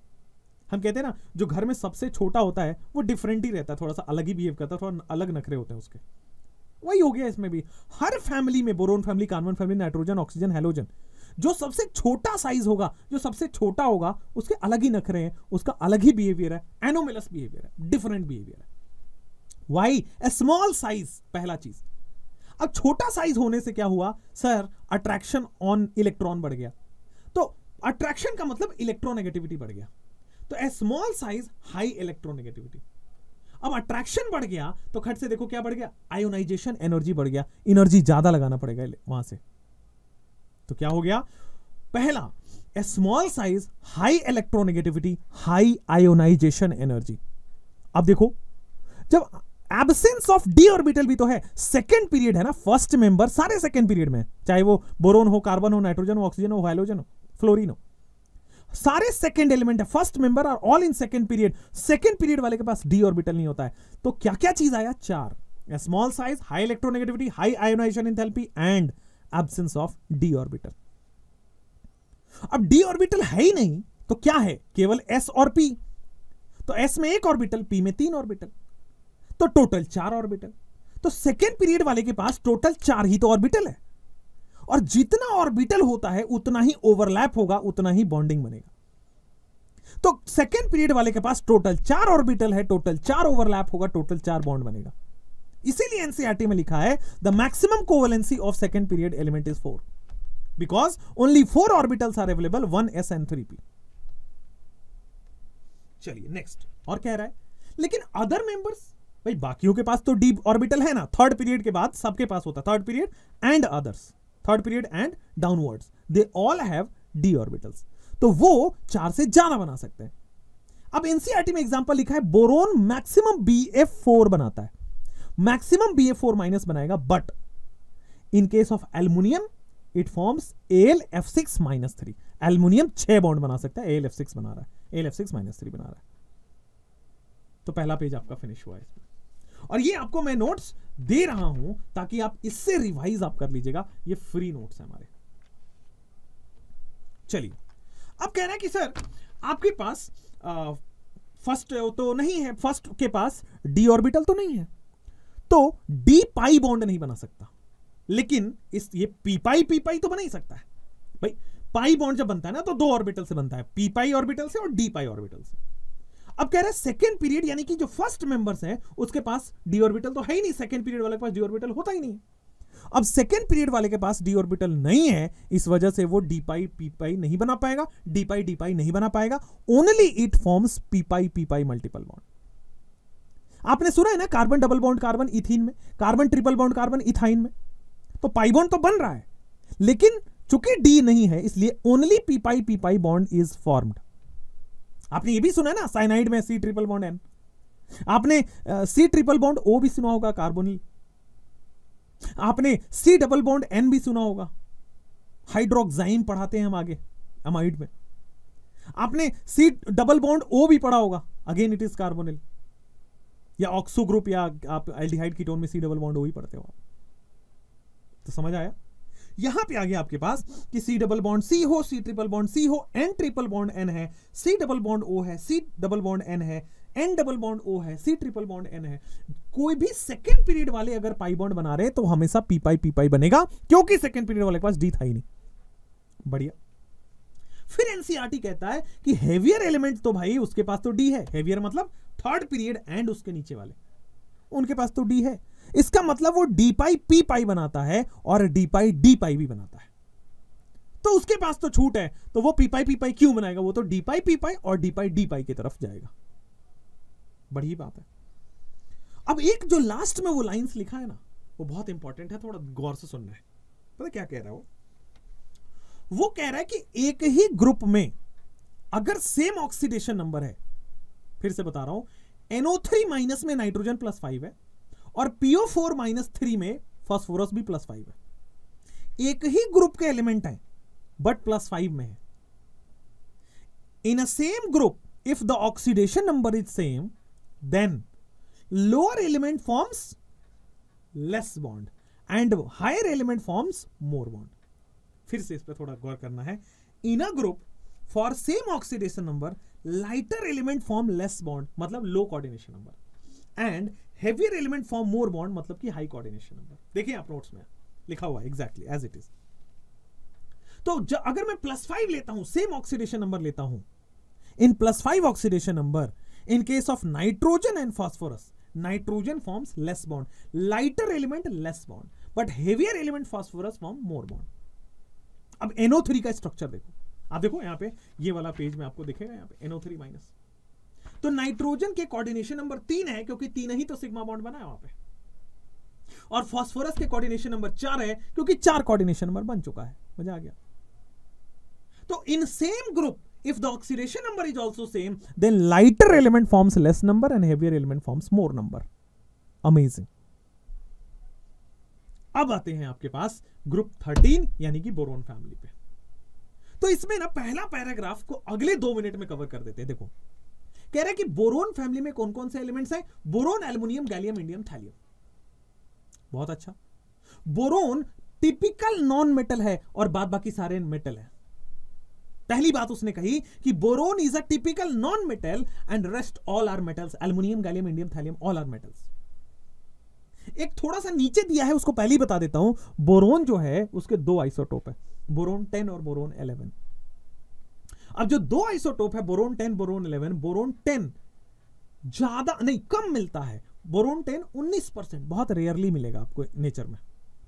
Speaker 1: हम कहते हैं ना जो घर में सबसे छोटा होता है वो डिफरेंट ही रहता है थोड़ा सा अलग ही बिहेव करता है थोड़ा अलग नखरे होते हैं उसके वही हो गया इसमें भी हर फैमिली में boron family carbon family nitrogen oxygen halogen जो सबसे छोटा साइज होगा जो सबसे छोटा होगा उसके अलग ही नखरे हैं उसका अलग ही बिहेवियर है एनोमिलस बिहेवियर है डिफरेंट बिहेवियर है वाई ए स्मॉल साइज पहला चीज अब छोटा साइज होने से क्या हुआ सर अट्रैक्शन ऑन इलेक्ट्रॉन बढ़ गया तो अट्रैक्शन का मतलब इलेक्ट्रोनेगेटिविटी बढ़ गया तो a small size high electronegativity अब अट्रैक्शन बढ़ गया तो खट से देखो क्या बढ़ गया आयोनाइजेशन एनर्जी बढ़ गया एनर्जी ज्यादा लगाना पड़ेगा वहां से तो क्या हो गया पहला a small size high electronegativity high ionisation energy अब देखो जब एबसेंस ऑफ डी ऑर्बिटल भी तो है सेकेंड पीरियड है ना फर्स्ट मेंबर सारे सेकेंड पीरियड में चाहे वो बोरोन हो कार्बन हो नाइट्रोजन हो ऑक्सीजन हो हाइलोजन हो फ्लोरिन हो सारे सेकेंड एलिमेंट है first member are all in second period second period वाले के पास डी ऑर्बिटल नहीं होता है तो क्या क्या चीज आया चार small size high electronegativity high ionisation in enthalpy and absence of d orbital अब डी ऑर्बिटल है ही नहीं तो क्या है केवल एस और पी तो एस में एक ऑर्बिटल पी में तीन ऑर्बिटल तो टोटल चार ऑर्बिटल तो सेकेंड पीरियड वाले के पास टोटल चार ही तो ऑर्बिटल है और जितना ऑर्बिटल होता है उतना ही ओवरलैप होगा उतना ही बॉन्डिंग बनेगा तो सेकेंड पीरियड वाले के पास टोटल चार ऑर्बिटल है टोटल चार ओवरलैप होगा टोटल चार बॉन्ड बनेगा इसीलिए एनसीआरटी e में लिखा है the maximum covalency of second period element is four because only four orbitals are available one s and three p चलिए नेक्स्ट और कह रहा है लेकिन अदर मेंबर्स भाई बाकियों के पास तो डीप ऑर्बिटल है ना थर्ड पीरियड के बाद सबके पास होता third period and others third period and downwards they all have d orbitals तो वो चार से ज्यादा बना सकते हैं अब एनसीईआरटी e में एग्जांपल लिखा है बोरोन मैक्सिमम बी फोर बनाता है मैक्सिमम बी फोर माइनस बनाएगा but in case of aluminium it forms L F six minus three aluminium छह बॉन्ड बना सकता है एल एफ सिक्स बना रहा है L F six minus three बना रहा है तो पहला पेज आपका फिनिश हुआ है और ये आपको मैं नोट्स दे रहा हूं ताकि आप इससे रिवाइज आप कर लीजिएगा ये फ्री नोट्स है हमारे चलिए अब कह रहे हैं कि सर आपके पास फर्स्ट तो नहीं है फर्स्ट के पास डी ऑर्बिटल तो नहीं है तो डी पाई बॉन्ड नहीं बना सकता लेकिन इस ये पी पाई पी पाई तो बना ही सकता है भाई पाई बॉन्ड जब बनता है ना तो दो ऑर्बिटल से बनता है पी पाई ऑर्बिटल से और डी पाई ऑर्बिटल से अब कह रहा है सेकेंड पीरियड यानी कि जो फर्स्ट मेंबर्स हैं उसके पास डी ऑर्बिटल तो है ही नहीं सेकेंड पीरियड वाले के पास डी ऑर्बिटल होता ही नहीं अब सेकेंड पीरियड वाले के पास डी ऑर्बिटल नहीं है इस वजह से वो डी पाई पी पाई नहीं बना पाएगा डी पाई डी पाई नहीं बना पाएगा only it forms p pi p pi multiple bond आपने सुना है ना carbon double bond carbon ethene में carbon triple bond carbon ethyne में तो पाई बॉन्ड तो बन रहा है लेकिन चूंकि डी नहीं है इसलिए only p pi p pi bond is formed आपने ये भी सुना है ना साइनाइड में सी ट्रिपल बॉन्ड एन आपने सी ट्रिपल बॉन्ड ओ भी सुना होगा कार्बोनिल आपने सी डबल बॉन्ड एन भी सुना होगा हाइड्रोक्साइम पढ़ाते हैं हम आगे एमाइड में आपने सी डबल बॉन्ड ओ भी पढ़ा होगा अगेन इट इज कार्बोनिल या ऑक्सो ग्रुप या आप एल्डिहाइड कीटोन में सी डबल बॉन्ड ओ ही पढ़ते हो आप तो समझ आया यहां पे आ गया आपके पास कि सी डबल बॉन्ड सी हो सी ट्रिपल बॉन्ड सी हो एन ट्रिपल बॉन्ड एन है सी डबल बॉन्ड ओ है सी डबल बॉन्ड एन है एन डबल बॉन्ड ओ है सी ट्रिपल बॉन्ड एन है कोई भी सेकेंड पीरियड वाले अगर पाई बॉन्ड बना रहे तो हमेशा पी पाई पी पाई बनेगा क्योंकि सेकेंड पीरियड वाले के पास डी था ही नहीं बढ़िया फिर एनसीआरटी e कहता है कि हेवियर एलिमेंट तो भाई उसके पास तो डी है हेवियर मतलब थर्ड पीरियड एंड उसके नीचे वाले उनके पास तो डी है इसका मतलब वो डी पाई पी पाई बनाता है और डी पाई डी पाई भी बनाता है तो उसके पास तो छूट है तो वो पी पाई पी पाई क्यों बनाएगा वो तो डी पाई पी पाई और डी पाई डी पाई की तरफ जाएगा बड़ी बात है अब एक जो लास्ट में वो लाइंस लिखा है ना वो बहुत इंपॉर्टेंट है थोड़ा गौर से सुनना है पता क्या कह रहा है वो वो कह रहा है कि एक ही ग्रुप में अगर सेम ऑक्सीडेशन नंबर है फिर से बता रहा हूं थ्री माइनस में नाइट्रोजन प्लस फाइव है और पीओ फोर माइनस थ्री में फॉस्फोरस भी प्लस फाइव है एक ही ग्रुप के एलिमेंट हैं बट प्लस फाइव में है in a same group if the oxidation number is same then lower element forms less bond and higher element forms more bond फिर से इस पर थोड़ा गौर करना है in a group for same oxidation number lighter element form less bond मतलब low coordination number and heavier element form more bond मतलब कि हाई कोऑर्डिनेशन नंबर देखिए आप नोट्स में लिखा हुआ है एग्जैक्टली एज इट इज तो अगर मैं प्लस फाइव लेता हूं सेम ऑक्सीडेशन नंबर लेता हूं in plus five oxidation number in case of nitrogen and phosphorus nitrogen forms less bond lighter element less bond but heavier element phosphorus form more bond अब NO three का structure देखो आप देखो यहां पे ये वाला पेज में आपको दिखेगा यहां पे एनओ थ्री माइनस तो नाइट्रोजन के कोऑर्डिनेशन नंबर तीन है क्योंकि तीन ही तो सिग्मा बॉन्ड बना है वहां पे और फास्फोरस के कोऑर्डिनेशन नंबर चार है क्योंकि चार कोऑर्डिनेशन नंबर बन चुका है मजा आ गया तो in same group if the oxidation number is also same then lighter element forms less number and heavier element forms more number amazing अब आते हैं आपके पास ग्रुप थर्टीन यानी कि बोरोन फैमिली पे तो इसमें ना पहला पैराग्राफ को अगले दो मिनट में कवर कर देते हैं देखो कह रहा है कि बोरोन फैमिली में कौन कौन से एलिमेंट्स हैं boron aluminium gallium indium thallium बहुत अच्छा बोरोन टिपिकल नॉन मेटल है और बाद बाकी सारे मेटल है पहली बात उसने कही कि boron is a typical non metal and rest all are metals aluminium gallium indium thallium all are metals एक थोड़ा सा नीचे दिया है उसको पहले ही बता देता हूं बोरोन जो है उसके दो आइसोटोप है बोरोन टेन और बोरोन इलेवन अब जो दो आइसोटोप है boron ten boron eleven boron ten ज्यादा नहीं कम मिलता है बोरोन टेन उन्नीस परसेंट बहुत रेयरली मिलेगा आपको नेचर में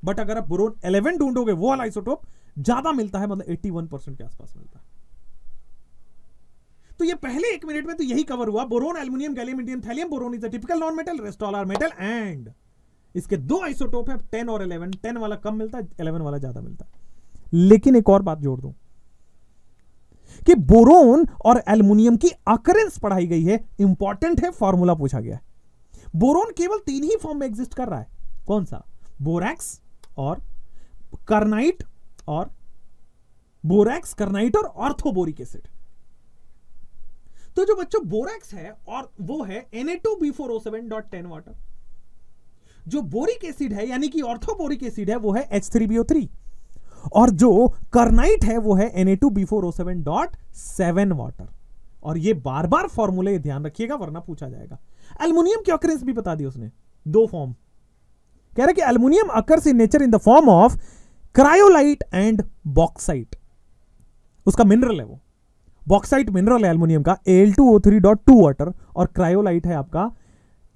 Speaker 1: बट अगर आप बोरोन इलेवन ढूंढोगे वो वाला आइसोटोप ज्यादा मिलता है मतलब एट्टी वन परसेंट के आसपास मिलता है तो ये पहले एक मिनट में तो यही कवर हुआ boron aluminium gallium indium thallium boron is a typical non metal rest all are metal and इसके दो आइसोटोप है टेन और इलेवन टेन वाला कम मिलता है इलेवन वाला ज्यादा मिलता है लेकिन एक और बात जोड़ दूं कि बोरोन और एल्युमिनियम की अकरेंस पढ़ाई गई है इंपॉर्टेंट है फॉर्मूला पूछा गया है बोरोन केवल तीन ही फॉर्म में एग्जिस्ट कर रहा है कौन सा बोरैक्स और करनाइट और बोरैक्स कर्नाइट और ऑर्थोबोरिक एसिड तो जो बच्चों बोरैक्स है और वो है N A two B four O seven dot ten water जो बोरिक एसिड है यानी कि ऑर्थोबोरिक एसिड है वो है H three B O three और जो करनाइट है वो है N A two B four O seven dot seven water और ये बार बार फॉर्मूले ध्यान रखिएगा वरना पूछा जाएगा एल्यूमिनियम की ऑकरेंस भी बता दी उसने दो फॉर्म कह रहा है कि aluminium occurs in nature in the form of cryolite and bauxite उसका मिनरल है वो बॉक्साइट मिनरल है एल्यूमिनियम का L two O three dot two water और क्रायोलाइट है आपका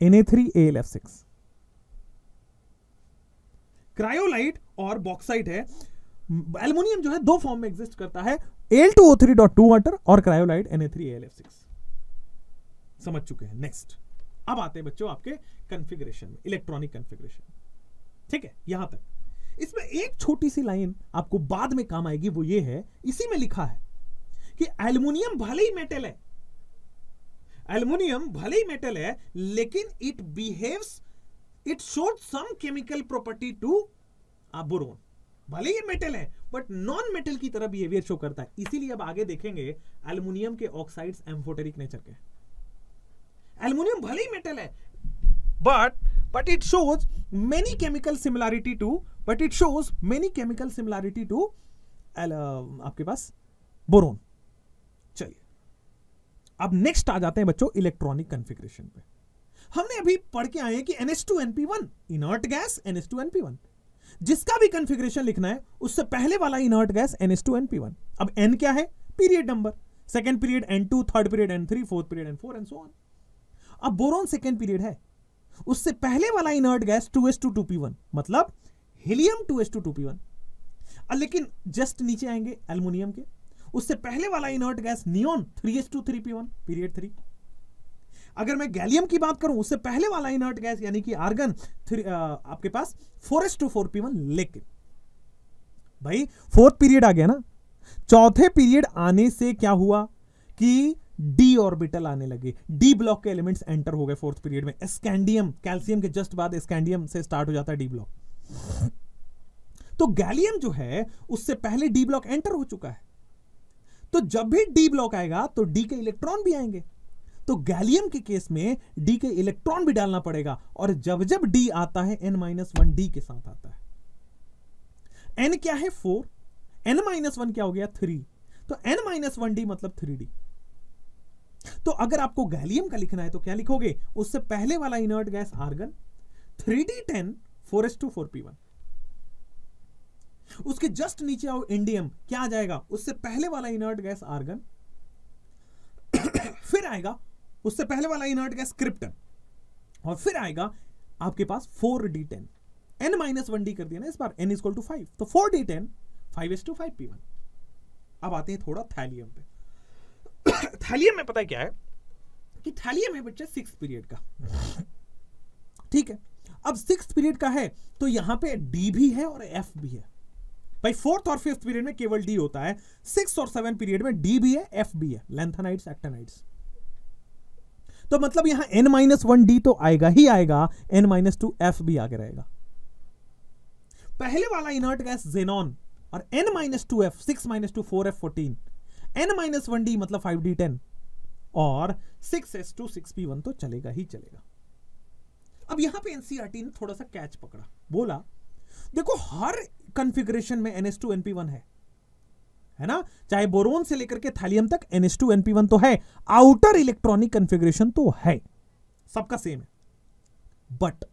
Speaker 1: N A three L F six cryolite और बॉक्साइट है एलमोनियम जो है दो फॉर्म में एग्जिस्ट करता है L two O three dot two water और cryolite N A three L F six समझ चुके हैं नेक्स्ट अब आते हैं बच्चों आपके कंफिग्रेशन में इलेक्ट्रॉनिक कंफिग्रेशन ठीक है यहां तक इसमें एक छोटी सी लाइन आपको बाद में काम आएगी वो ये है इसी में लिखा है कि एल्यूमिनियम भले ही मेटल है एल्यूमिनियम भले ही मेटल है लेकिन it behaves it showed some chemical property to boron भले ही मेटल है बट नॉन मेटल की तरह बिहेवियर शो करता है इसीलिए अब आगे देखेंगे एल्यूमिनियम के ऑक्साइड्स एम्फोटेरिक नेचर के एल्यूमिनियम भले ही मेटल है but but it shows many chemical similarity to but it shows many chemical similarity to आपके पास बोरोन चलिए अब नेक्स्ट आ जाते हैं बच्चों इलेक्ट्रॉनिक कंफिग्रेशन पे हमने अभी पढ़ के आए हैं कि NH2NP1 इनर्ट गैस NH2NP1 जिसका भी कंफिग्रेशन लिखना है उससे पहले वाला inert gas N S two N P one अब एन क्या है period number second period N two third period N three fourth period N four N so on अब बोरोन सेकेंड पीरियड है उससे पहले वाला inert gas two S two two P one मतलब helium two S two two P one लेकिन just नीचे आएंगे aluminium के उससे पहले वाला inert gas neon three S two three P one period three अगर मैं गैलियम की बात करूं उससे पहले वाला इनर्ट गैस यानी कि आर्गन थ्री uh, आपके पास four S two four P one लेकिन भाई फोर्थ पीरियड आ गया ना चौथे पीरियड आने से क्या हुआ कि डी ऑर्बिटल आने लगे डी ब्लॉक के एलिमेंट्स एंटर हो गए फोर्थ पीरियड में स्कैंडियम कैल्सियम के जस्ट बाद स्कैंडियम से स्टार्ट हो जाता है डी ब्लॉक तो गैलियम जो है उससे पहले डी ब्लॉक एंटर हो चुका है तो जब भी डी ब्लॉक आएगा तो डी के इलेक्ट्रॉन भी आएंगे तो गैलियम के केस में डी के इलेक्ट्रॉन भी डालना पड़ेगा और जब जब डी आता है एन माइनस वन डी के साथ आता है एन क्या है फोर एन माइनस वन क्या हो गया थ्री तो एन माइनस वन डी मतलब थ्री डी तो अगर आपको गैलियम का लिखना है तो क्या लिखोगे उससे पहले वाला inert gas argon three D ten four S two four P one उसके जस्ट नीचे आओ इंडियम क्या आ जाएगा उससे पहले वाला इनर्ट गैस आर्गन फिर आएगा उससे पहले वाला इनर्ट गैस क्रिप्टन और फिर आएगा आपके पास four D ten N minus one D कर दिया ना इस बार एन इज टू फाइव तो four D ten five S two five P one अब आते हैं थोड़ा थैलियम पे थैलियम [coughs] में पता है क्या है कि थैलियम है बच्चा सिक्स पीरियड का ठीक है अब सिक्स पीरियड का है तो यहां पे डी भी है और एफ भी है भाई फोर्थ और फिफ्थ पीरियड में केवल डी होता है सिक्स और सेवन पीरियड में डी भी है एफ भी है लेंथनाइट्स एक्टेनाइट्स तो मतलब यहां एन माइनस वन डी तो आएगा ही आएगा एन माइनस टू एफ भी आगे रहेगा पहले वाला इनर्ट गैस जेनॉन और N minus two F six minus two four F fourteen N minus one D मतलब फाइव डी टेन और six S two six P one तो चलेगा ही चलेगा अब यहां पे एनसीआरटी e ने थोड़ा सा कैच पकड़ा बोला देखो हर कॉन्फ़िगरेशन में N S two N P one है है ना चाहे बोरोन से लेकर के थैलियम तक एनएस टू एनपी वन तो है आउटर इलेक्ट्रॉनिक कंफिग्रेशन तो है सबका सेम है but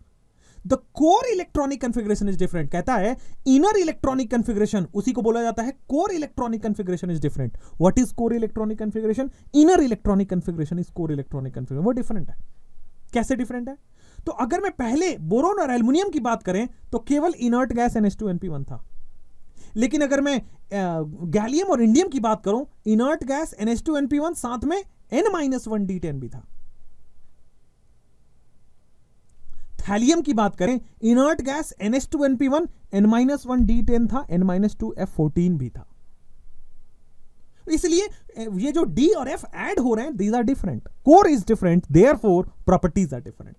Speaker 1: the core electronic configuration is different कहता है इनर इलेक्ट्रॉनिक कंफिग्रेशन उसी को बोला जाता है core electronic configuration is different what is core electronic configuration inner electronic configuration is core electronic configuration वो डिफरेंट है कैसे डिफरेंट है तो अगर मैं पहले बोरोन और एल्यूमिनियम की बात करें तो केवल inert gas NH two NP one था लेकिन अगर मैं गैलियम और इंडियम की बात करूं inert gas N S two NP one साथ में N minus one D ten भी था थैलियम की बात करें inert gas N S two NP one N minus one D ten था N minus two F fourteen भी था तो इसलिए ये जो डी और एफ एड हो रहे हैं these are different core is different therefore properties are different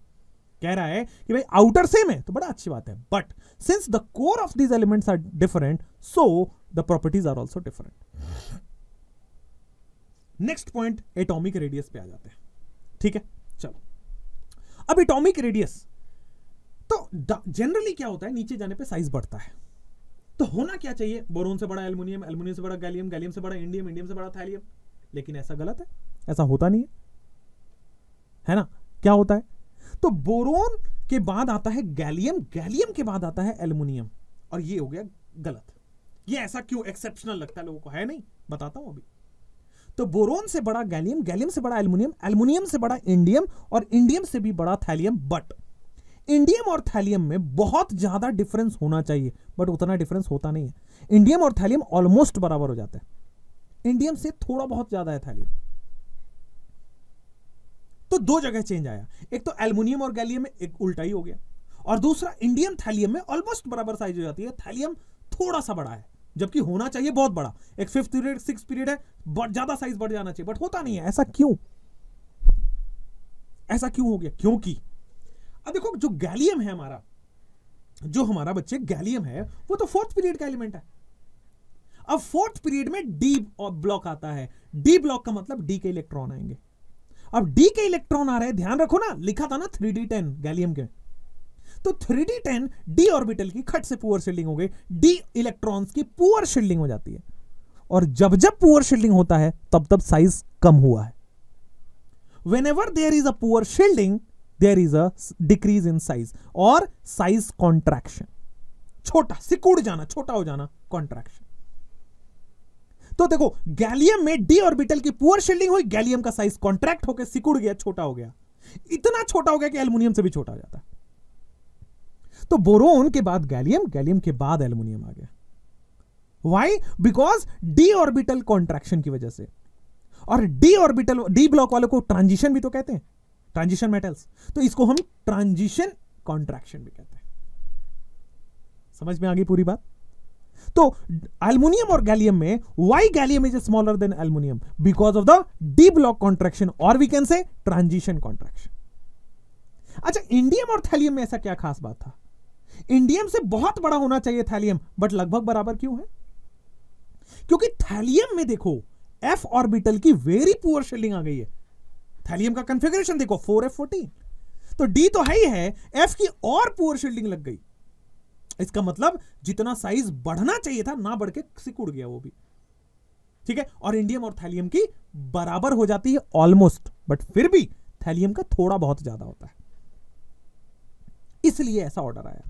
Speaker 1: कह रहा है कि भाई आउटर सेम है तो बड़ा अच्छी बात है but since the core of these elements are different so the properties are also different next point atomic radius पे आ जाते हैं ठीक है चलो अब एटॉमिक रेडियस तो जनरली क्या होता है नीचे जाने पे साइज बढ़ता है तो होना क्या चाहिए बोरोन से बड़ा एल्मोनियम एल्मोनियम से बड़ा गैलियम गैलियम से बड़ा इंडियम इंडियम से बड़ा थैलियम लेकिन ऐसा गलत है ऐसा होता नहीं है है ना क्या होता है तो बोरोन के बाद आता है गैलियम गैलियम के बाद आता है एल्यूमिनियम और ये हो गया गलत ये ऐसा क्यों एक्सेप्शनल लगता है लोगों को है नहीं बताता हूं अभी तो बोरोन से बड़ा गैलियम गैलियम से बड़ा एल्यूमिनियम एल्यूमिनियम से बड़ा इंडियम और इंडियम से भी बड़ा थैलियम बट इंडियम और थैलियम में बहुत ज्यादा डिफरेंस होना चाहिए बट उतना डिफरेंस होता नहीं है इंडियम और थैलियम ऑलमोस्ट बराबर हो जाता है इंडियम से थोड़ा बहुत ज्यादा है थैलियम तो दो जगह चेंज आया एक तो एल्यूमिनियम और गैलियम में एक उल्टा ही हो गया और दूसरा इंडियम थैलियम में ऑलमोस्ट बराबर साइज हो जाती है थैलियम थोड़ा सा बड़ा है जबकि होना चाहिए बहुत बड़ा एक फिफ्थ पीरियड सिक्स पीरियड है बट ज्यादा साइज बढ़ जाना चाहिए बट होता नहीं है ऐसा क्यों ऐसा क्यों हो गया क्योंकि अब देखो जो गैलियम है हमारा जो हमारा बच्चे गैलियम है वो तो फोर्थ पीरियड का एलिमेंट है अब फोर्थ पीरियड में डी ब्लॉक आता है डी ब्लॉक का मतलब डी के इलेक्ट्रॉन आएंगे अब डी के इलेक्ट्रॉन आ रहे हैं ध्यान रखो ना लिखा था ना थ्री डी टेन गैलियम के तो three D ten D orbital की खट से पुअर शिल्डिंग हो गई डी इलेक्ट्रॉन की पुअर शिल्डिंग हो जाती है और जब जब पुअर शील्डिंग होता है तब तब साइज कम हुआ है whenever there is a poor shielding there is a decrease in size और साइज कॉन्ट्रैक्शन छोटा सिकुड़ जाना छोटा हो जाना कॉन्ट्रैक्शन तो देखो गैलियम में डी ऑर्बिटल की पुअर शील्डिंग हुई गैलियम का साइज कॉन्ट्रैक्ट होकर सिकुड़ गया छोटा हो गया इतना छोटा हो गया कि एल्यूमिनियम से भी छोटा हो जाता तो बोरोन के बाद गैलियम गैलियम के बाद एल्यूमिनियम आ गया why because D orbital contraction की वजह से और डी ऑर्बिटल डी ब्लॉक वालों को ट्रांजिशन भी तो कहते हैं ट्रांजिशन मेटल्स तो इसको हम ट्रांजिशन कॉन्ट्रैक्शन भी कहते हैं समझ में आ गई पूरी बात तो एल्यूमिनियम और गैलियम में why gallium is smaller than aluminium because of the D block contraction और we can say transition contraction अच्छा इंडियम और थैलियम में ऐसा क्या खास बात था इंडियम से बहुत बड़ा होना चाहिए थैलियम बट लगभग बराबर क्यों है क्योंकि थैलियम में देखो एफ ऑर्बिटल की वेरी पुअर शेलिंग आ गई है थैलियम का कंफिगरेशन देखो फोर एफ फोर्टीन तो डी तो है ही है एफ की और पुअर शील्डिंग लग गई इसका मतलब जितना साइज बढ़ना चाहिए था ना बढ़ के सिकुड़ गया वो भी ठीक है और इंडियम और थैलियम की बराबर हो जाती है ऑलमोस्ट बट फिर भी थैलियम का थोड़ा बहुत ज्यादा होता है इसलिए ऐसा ऑर्डर आया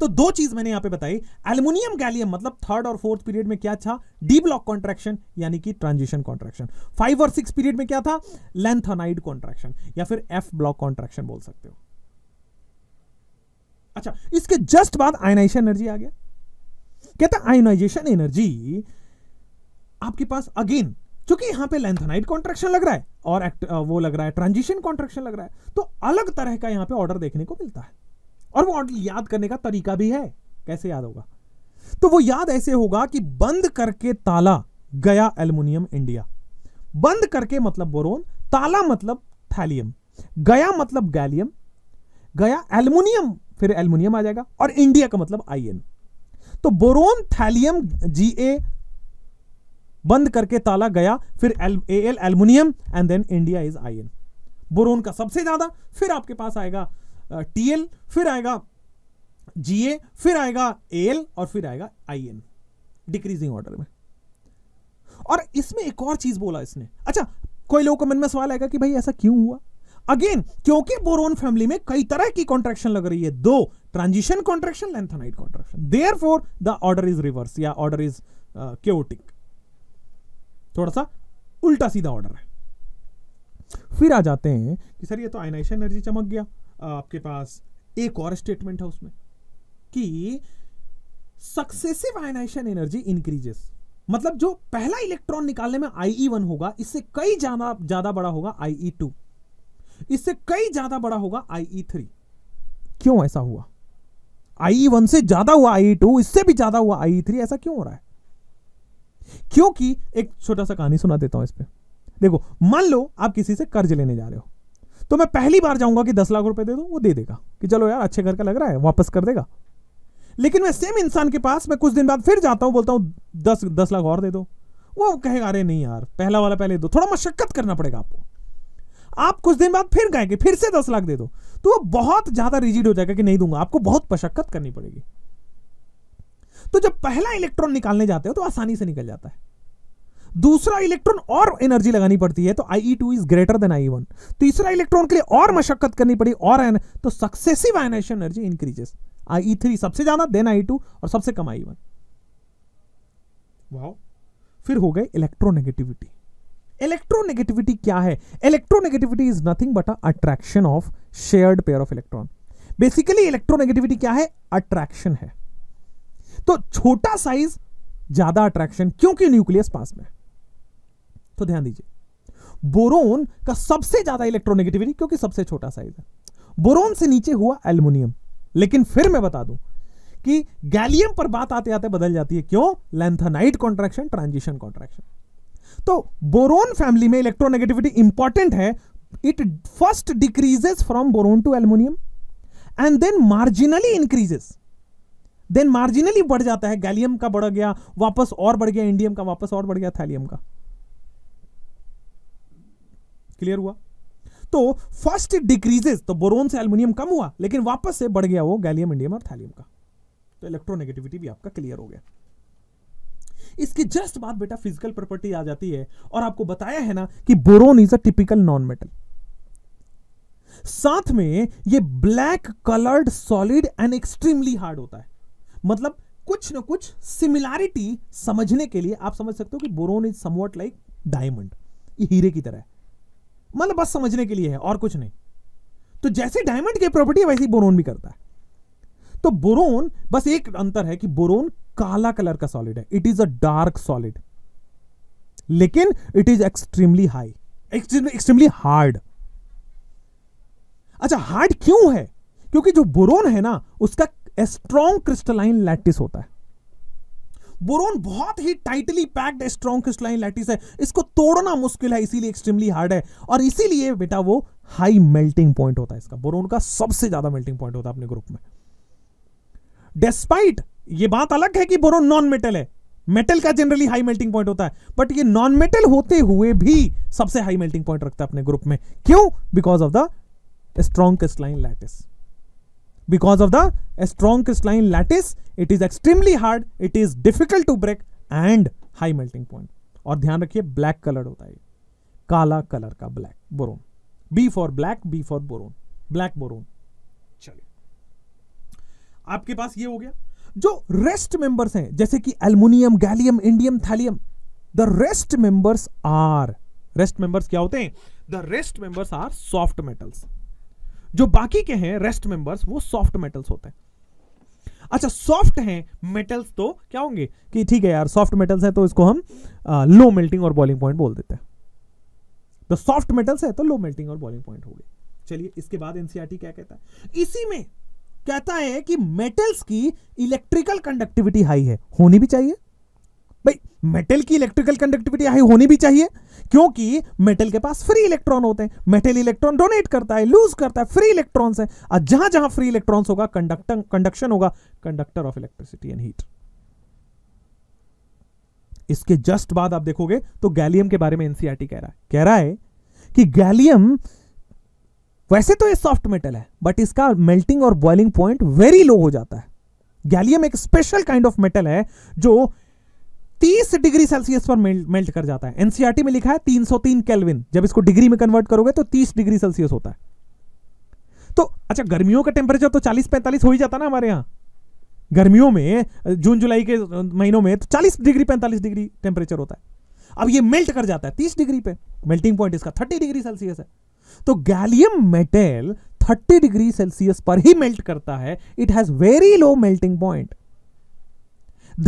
Speaker 1: तो दो चीज मैंने यहां पे बताई एल्यूमिनियम गैलियम मतलब थर्ड और फोर्थ पीरियड में क्या था डी ब्लॉक कॉन्ट्रेक्शन यानी कि ट्रांजिशन कॉन्ट्रेक्शन फाइव और सिक्स पीरियड में क्या था लेंथनाइड कॉन्ट्रेक्शन या फिर एफ ब्लॉक कॉन्ट्रेक्शन बोल सकते हो अच्छा इसके जस्ट बाद आयनाइजेशन एनर्जी आ गया कहता आयनाइजेशन एनर्जी आपके पास अगेन क्योंकि यहां पे लेंथनाइट कॉन्ट्रेक्शन लग रहा है और एक्ट वो लग रहा है ट्रांजिशन कॉन्ट्रेक्शन लग रहा है तो अलग तरह का यहां पे ऑर्डर देखने को मिलता है और वो ऑर्डर याद करने का तरीका भी है कैसे याद होगा तो वो याद ऐसे होगा कि बंद करके ताला गया एल्यूमिनियम इंडिया बंद करके मतलब बोरोन ताला मतलब थैलियम गया मतलब गैलियम गया एल्यूमिनियम फिर एल्यूमिनियम आ जाएगा और इंडिया का मतलब आई एन तो बोरोन थैलियम जी ए बंद करके ताला गया फिर A L aluminium and then India is I N boron का सबसे ज्यादा फिर आपके पास आएगा टी एल फिर आएगा जी ए फिर आएगा ए एल और फिर आएगा आई एन डिक्रीजिंग ऑर्डर में और इसमें एक और चीज बोला इसने अच्छा कोई लोगों को मन में सवाल आएगा कि भाई ऐसा क्यों हुआ अगेन क्योंकि बोरोन फैमिली में कई तरह की कॉन्ट्रेक्शन लग रही है दो transition contraction lanthanide contraction therefore the order is reverse या ऑर्डर इज क्योटिक थोड़ा सा उल्टा सीधा ऑर्डर है फिर आ जाते हैं कि सर ये तो आयनाइशन एनर्जी चमक गया आपके पास एक और स्टेटमेंट है उसमें कि सक्सेसिव आयनाइशन एनर्जी इंक्रीजेस मतलब जो पहला इलेक्ट्रॉन निकालने में आई ई वन होगा इससे कई ज्यादा ज्यादा बड़ा होगा आई ई टू इससे कई ज्यादा बड़ा होगा आई थ्री e क्यों ऐसा हुआ आई वन e से ज्यादा हुआ आई टू e इससे भी ज्यादा हुआ आई थ्री ऐसा क्यों हो रहा है क्योंकि एक छोटा सा कहानी सुना देता हूं इस पर देखो मान लो आप किसी से कर्ज लेने जा रहे हो तो मैं पहली बार जाऊंगा कि दस लाख रुपए दे दो वो दे देगा कि चलो यार अच्छे घर का लग रहा है वापस कर देगा लेकिन मैं सेम इंसान के पास मैं कुछ दिन बाद फिर जाता हूं बोलता हूं दस दस लाख और दे दो वो कहेगा अरे नहीं यार पहला वाला पहले दो थोड़ा मशक्कत करना पड़ेगा आपको आप कुछ दिन बाद फिर कहेंगे फिर से दस लाख दे दो तो वो बहुत ज्यादा रिजिड हो जाएगा कि नहीं दूंगा आपको बहुत मशक्कत करनी पड़ेगी तो जब पहला इलेक्ट्रॉन निकालने जाते हो तो आसानी से निकल जाता है दूसरा इलेक्ट्रॉन और एनर्जी लगानी पड़ती है तो I two is greater than I one तीसरा इलेक्ट्रॉन के लिए और मशक्कत करनी पड़ी और एन तो successive ionisation energy increases I three सबसे ज्यादा देन आई टू और सबसे कम आई वन e फिर हो गए इलेक्ट्रोनेगेटिविटी इलेक्ट्रोनेगेटिविटी क्या है electronegativity is nothing but attraction of shared pair of electron basically electronegativity क्या है अट्रैक्शन है तो छोटा साइज ज्यादा अट्रैक्शन क्योंकि न्यूक्लियस पास में तो ध्यान दीजिए बोरोन का सबसे ज्यादा इलेक्ट्रोनेगेटिविटी क्योंकि सबसे छोटा साइज है बोरोन से नीचे हुआ एल्यूमिनियम लेकिन फिर मैं बता दूं कि गैलियम पर बात आते आते बदल जाती है क्यों लेंथानाइट कॉन्ट्रैक्शन ट्रांजिशन कॉन्ट्रैक्शन तो बोरोन फैमिली में इलेक्ट्रोनेगेटिविटी इंपॉर्टेंट है it first decreases from boron to aluminium and then marginally increases then marginally बढ़ जाता है गैलियम का बढ़ गया वापस और बढ़ गया इंडियम का वापस और बढ़ गया थैलियम का क्लियर हुआ तो फर्स्ट डिक्रीजेस तो बोरोन से एल्यूमिनियम कम हुआ लेकिन वापस से बढ़ गया वो गैलियम इंडियम और थैलियम का तो इलेक्ट्रोनेगेटिविटी भी आपका क्लियर हो गया इसके जस्ट बाद बेटा फिजिकल प्रॉपर्टी आ जाती है और आपको बताया है ना कि boron is a typical non metal साथ में ये black coloured solid and extremely hard होता है मतलब कुछ ना कुछ सिमिलैरिटी समझने के लिए आप समझ सकते हो कि boron is somewhat like diamond हीरे की तरह मतलब बस समझने के लिए है और कुछ नहीं तो जैसे डायमंड की प्रॉपर्टी है वैसे बोरोन भी करता है तो बोरोन बस एक अंतर है कि बोरोन काला कलर का सॉलिड है it is a dark solid लेकिन it is extremely high extremely hard अच्छा हार्ड क्यों है क्योंकि जो बोरोन है ना उसका स्ट्रॉन्ग क्रिस्टलाइन लैटिस होता है बोरोन बहुत ही tightly packed strong crystalline lattice है इसको तोड़ना मुश्किल है इसीलिए एक्सट्रीमली हार्ड है और इसीलिए बेटा वो हाई मेल्टिंग पॉइंट होता है इसका बोरोन का सबसे ज्यादा मेल्टिंग पॉइंट होता है अपने ग्रुप में डेस्पाइट ये बात अलग है कि बोरोन नॉन मेटल है मेटल का जनरली हाई मेल्टिंग पॉइंट होता है बट ये नॉन मेटल होते हुए भी सबसे हाई मेल्टिंग पॉइंट रखता है अपने ग्रुप में क्यों because of the strong crystalline lattice because of the strong crystalline lattice it is extremely hard it is difficult to break and high melting point और ध्यान रखिए ब्लैक कलर होता है काला कलर का black boron B for black B for boron black boron चलिए आपके पास ये हो गया जो रेस्ट मेंबर्स हैं जैसे कि aluminium gallium indium thallium the rest members are rest members क्या होते हैं the rest members are soft metals जो बाकी के हैं रेस्ट मेंबर्स वो सॉफ्ट मेटल्स होते हैं अच्छा सॉफ्ट हैं मेटल्स तो क्या होंगे कि ठीक है यार सॉफ्ट मेटल्स हैं तो इसको हम लो मेल्टिंग और बॉइलिंग पॉइंट बोल देते हैं द सॉफ्ट मेटल्स है तो लो मेल्टिंग और बॉइलिंग पॉइंट हो गए चलिए इसके बाद एनसीआरटी e क्या कहता है इसी में कहता है कि मेटल्स की इलेक्ट्रिकल कंडक्टिविटी हाई है होनी भी चाहिए भाई मेटल की इलेक्ट्रिकल कंडक्टिविटी हाई होनी भी चाहिए क्योंकि मेटल के पास फ्री इलेक्ट्रॉन होते हैं मेटल इलेक्ट्रॉन डोनेट करता है लूज करता है फ्री इलेक्ट्रॉन्स है और जहां जहां फ्री इलेक्ट्रॉन्स होगा कंडक्टर कंडक्शन होगा conductor of electricity and heat इसके जस्ट बाद आप देखोगे तो गैलियम के बारे में एनसीआरटी e कह रहा है कह रहा है कि गैलियम वैसे तो ये सॉफ्ट मेटल है बट इसका मेल्टिंग और बॉइलिंग पॉइंट वेरी लो हो जाता है गैलियम एक स्पेशल काइंड ऑफ मेटल है जो 30 डिग्री सेल्सियस पर मेल्ट, कर जाता है एनसीआरटी e में लिखा है 303 केल्विन जब इसको डिग्री में कन्वर्ट करोगे तो 30 डिग्री सेल्सियस होता है तो अच्छा गर्मियों का टेम्परेचर तो 40-45 हो ही जाता ना हमारे यहां गर्मियों में जून जुलाई के महीनों में तो 40 डिग्री 45 डिग्री टेम्परेचर होता है अब ये मेल्ट कर जाता है 30 डिग्री पे मेल्टिंग पॉइंट इसका 30 डिग्री सेल्सियस है तो गैलियम मेटल 30 डिग्री सेल्सियस पर ही मेल्ट करता है it has very low melting point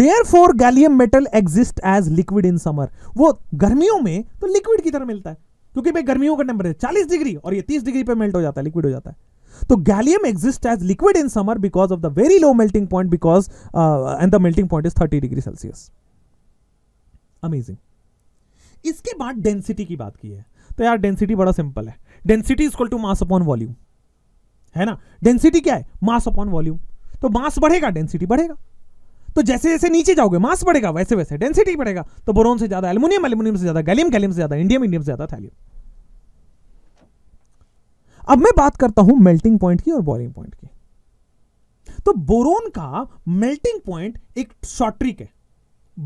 Speaker 1: therefore gallium metal exist as liquid in summer वो गर्मियों में तो लिक्विड की तरह मिलता है क्योंकि भाई गर्मियों का टेम्परेचर चालीस डिग्री और ये तीस डिग्री पे मेल्ट हो जाता है लिक्विड हो जाता है तो gallium exist as liquid in summer because of the very low melting point because and the melting point is thirty degree Celsius amazing इसके बाद डेंसिटी की बात की है तो यार डेंसिटी बड़ा सिंपल है density equal to mass upon volume है ना डेंसिटी क्या है मास अपॉन वॉल्यूम तो मास बढ़ेगा डेंसिटी बढ़ेगा तो जैसे जैसे नीचे जाओगे मास बढ़ेगा वैसे वैसे डेंसिटी बढ़ेगा तो बोरोन से ज्यादा एल्यूमिनियम एल्यूमिनियम से ज्यादा गैलियम गैलियम से ज्यादा इंडियम इंडियम से ज्यादा थैलियम अब मैं बात करता हूं मेल्टिंग पॉइंट की और बॉइलिंग पॉइंट की तो बोरोन का मेल्टिंग पॉइंट एक शॉर्ट ट्रिक है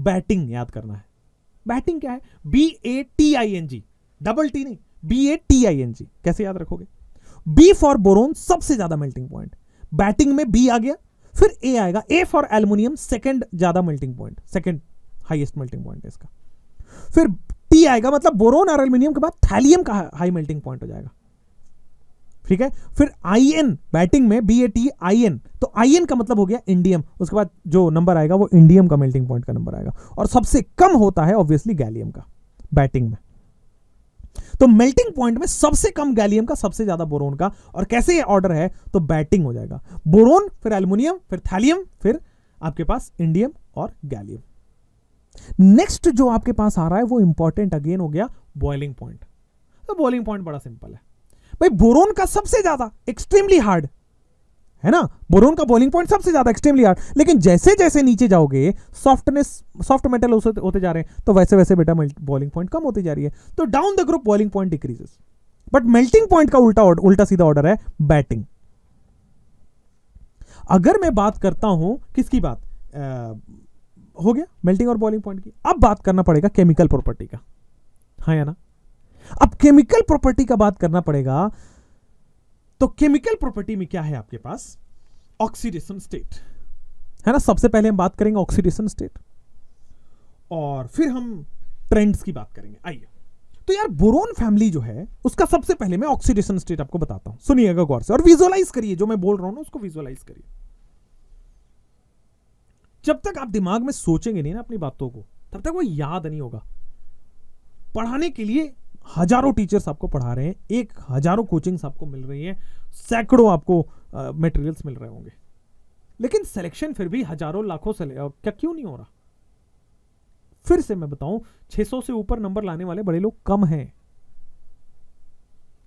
Speaker 1: बैटिंग याद करना है बैटिंग क्या है B A T I N G double T नहीं B A T I N G कैसे याद रखोगे बी फॉर बोरोन सबसे ज्यादा मेल्टिंग पॉइंट बैटिंग में बी आ गया फिर ए आएगा ए फॉर एल्यूमिनियम सेकेंड ज्यादा melting point second highest melting point इसका फिर टी आएगा मतलब बोरोन और एल्यूमिनियम के बाद थैलियम का हाई मेल्टिंग पॉइंट हो जाएगा ठीक है फिर आई एन बैटिंग में B A T I N तो आई एन का मतलब हो गया इंडियम उसके बाद जो नंबर आएगा वो इंडियम का मेल्टिंग पॉइंट का नंबर आएगा और सबसे कम होता है ऑब्वियसली गैलियम का बैटिंग में तो मेल्टिंग पॉइंट में सबसे कम गैलियम का सबसे ज्यादा बोरोन का और कैसे ये ऑर्डर है तो बैटिंग हो जाएगा बोरोन फिर एल्यूमिनियम फिर थैलियम फिर आपके पास इंडियम और गैलियम नेक्स्ट जो आपके पास आ रहा है वो इंपॉर्टेंट अगेन हो गया बॉइलिंग पॉइंट तो बॉइलिंग पॉइंट बड़ा सिंपल है भाई बोरोन का सबसे ज्यादा एक्सट्रीमली हार्ड है ना बोरोन का बॉलिंग पॉइंट सबसे ज्यादा एक्सट्रीमली हार्ड लेकिन जैसे जैसे नीचे जाओगे सॉफ्टनेस सॉफ्ट मेटल होते जा रहे हैं तो वैसे वैसे बेटा बॉलिंग पॉइंट कम होती जा रही है तो down the group boiling point decreases but melting point का उल्टा उल्टा सीधा ऑर्डर है बैटिंग अगर मैं बात करता हूं किसकी बात आ, हो गया मेल्टिंग और बॉलिंग पॉइंट की अब बात करना पड़ेगा केमिकल प्रॉपर्टी का हाँ या ना अब केमिकल प्रॉपर्टी का बात करना पड़ेगा तो केमिकल प्रॉपर्टी में क्या है आपके पास ऑक्सीडेशन स्टेट है ना सबसे पहले हम बात करेंगे ऑक्सीडेशन स्टेट और फिर हम ट्रेंड्स की बात करेंगे आइए तो यार बोरोन फैमिली जो है उसका सबसे पहले मैं ऑक्सीडेशन स्टेट आपको बताता हूं सुनिएगा गौर से और विजुअलाइज करिए जो मैं बोल रहा हूं ना उसको विजुअलाइज करिए जब तक आप दिमाग में सोचेंगे नहीं ना अपनी बातों को तब तक वो याद नहीं होगा पढ़ाने के लिए हजारों टीचर्स आपको पढ़ा रहे हैं एक हजारों कोचिंग्स आपको मिल रही हैं सैकड़ों आपको मटेरियल्स uh, मिल रहे होंगे लेकिन सिलेक्शन फिर भी हजारों लाखों से क्या क्यों नहीं हो रहा फिर से मैं बताऊं 600 से ऊपर नंबर लाने वाले बड़े लोग कम हैं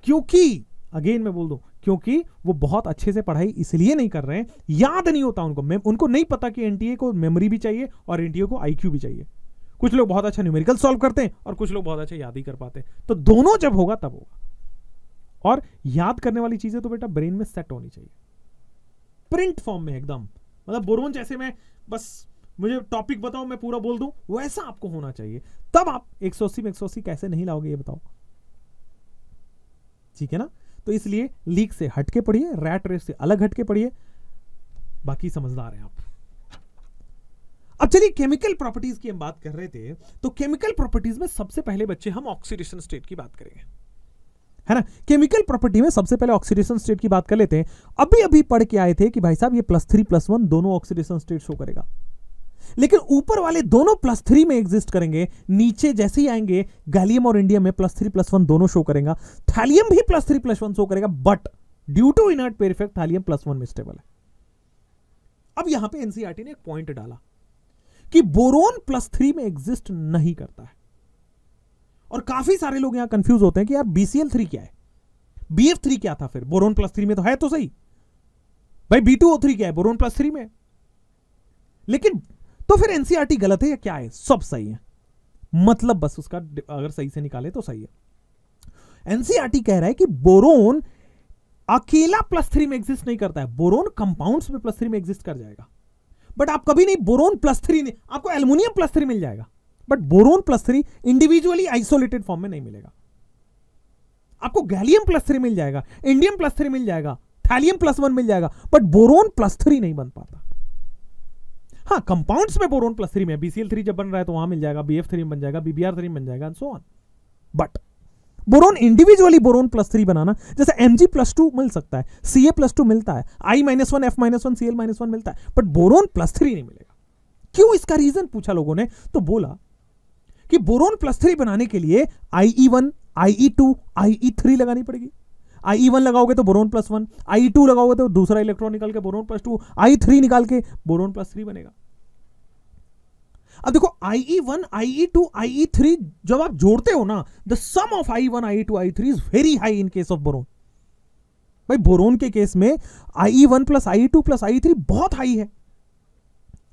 Speaker 1: क्योंकि अगेन मैं बोल दू क्योंकि वो बहुत अच्छे से पढ़ाई इसलिए नहीं कर रहे हैं याद नहीं होता उनको उनको नहीं पता कि एनटीए को मेमोरी भी चाहिए और एनटीए को आईक्यू भी चाहिए कुछ लोग बहुत अच्छा न्यूमेरिकल सॉल्व करते हैं और कुछ लोग बहुत अच्छा याद ही कर पाते हैं तो दोनों जब होगा तब होगा और याद करने वाली चीजें तो बेटा ब्रेन में सेट होनी चाहिए प्रिंट फॉर्म में एकदम मतलब बोरोन जैसे मैं बस मुझे टॉपिक बताओ मैं पूरा बोल दूं वैसा आपको होना चाहिए तब आप एक सौ अस्सी में एक सौ अस्सी कैसे नहीं लाओगे ये बताओ ठीक है ना तो इसलिए लीक से हटके पढ़िए रैट रेस से अलग हटके पढ़िए बाकी समझदार हैं आप अब चलिए केमिकल प्रॉपर्टीज की हम बात कर रहे थे तो केमिकल प्रॉपर्टीज में सबसे पहले बच्चे हम ऑक्सीडेशन स्टेट की बात करेंगे है ना केमिकल प्रॉपर्टी में सबसे पहले ऑक्सीडेशन स्टेट की बात कर लेते हैं अभी अभी पढ़ के आए थे कि भाई साहब ये प्लस थ्री प्लस वन दोनों ऑक्सीडेशन स्टेट शो करेगा लेकिन ऊपर वाले दोनों प्लस थ्री में एग्जिस्ट करेंगे नीचे जैसे ही आएंगे गैलियम और इंडियम में प्लस थ्री प्लस वन दोनों शो करेगा थैलियम भी plus three plus one show करेगा but due to inert pair effect thallium plus one में स्टेबल है अब यहां पे एनसीआरटी e ने एक पॉइंट डाला कि बोरोन प्लस थ्री में एग्जिस्ट नहीं करता है और काफी सारे लोग यहां कंफ्यूज होते हैं कि यार बीसीएल थ्री क्या है बी एफ थ्री क्या था फिर बोरोन प्लस थ्री में तो है तो सही भाई बी टू ओ थ्री क्या है बोरोन प्लस थ्री में लेकिन तो फिर एनसीआरटी e गलत है या क्या है सब सही है मतलब बस उसका अगर सही से निकाले तो सही है एनसीआरटी e कह रहा है कि बोरोन अकेला प्लस थ्री में एग्जिस्ट नहीं करता है बोरोन कंपाउंड्स में प्लस थ्री में एग्जिस्ट कर जाएगा बट आप कभी नहीं बोरोन प्लस थ्री नहीं आपको एल्यूमिनियम प्लस थ्री मिल जाएगा but boron plus three individually isolated form में नहीं मिलेगा आपको गैलियम प्लस थ्री मिल जाएगा इंडियम प्लस थ्री मिल जाएगा थैलियम प्लस वन मिल जाएगा बट बोरोन प्लस थ्री नहीं बन पाता हाँ कंपाउंड्स में बोरोन प्लस थ्री में बीसीएल थ्री जब बन रहा है तो वहां मिल जाएगा बी एफ थ्री में बन जाएगा बीबीआर थ्री में बन जाएगा and so on but boron individually boron plus three बनाना जैसे एम जी प्लस टू मिल सकता है सी ए प्लस टू मिलता है I minus one F minus one C L minus one मिलता है बट बोरोन प्लस थ्री नहीं मिलेगा क्यों इसका रीजन पूछा लोगों ने तो बोला कि बोरोन प्लस थ्री बनाने के लिए I E one I E two I E three लगानी पड़ेगी आई ई वन लगाओगे तो boron plus one I two लगाओगे तो दूसरा इलेक्ट्रॉन निकाल के boron plus two I three निकाल के बोरोन प्लस थ्री बनेगा अब देखो I E one I E two I E three जब आप जोड़ते हो ना the sum of I one I two I three is very high in case of boron भाई बोरोन के केस में I E one plus I two plus I three बहुत high है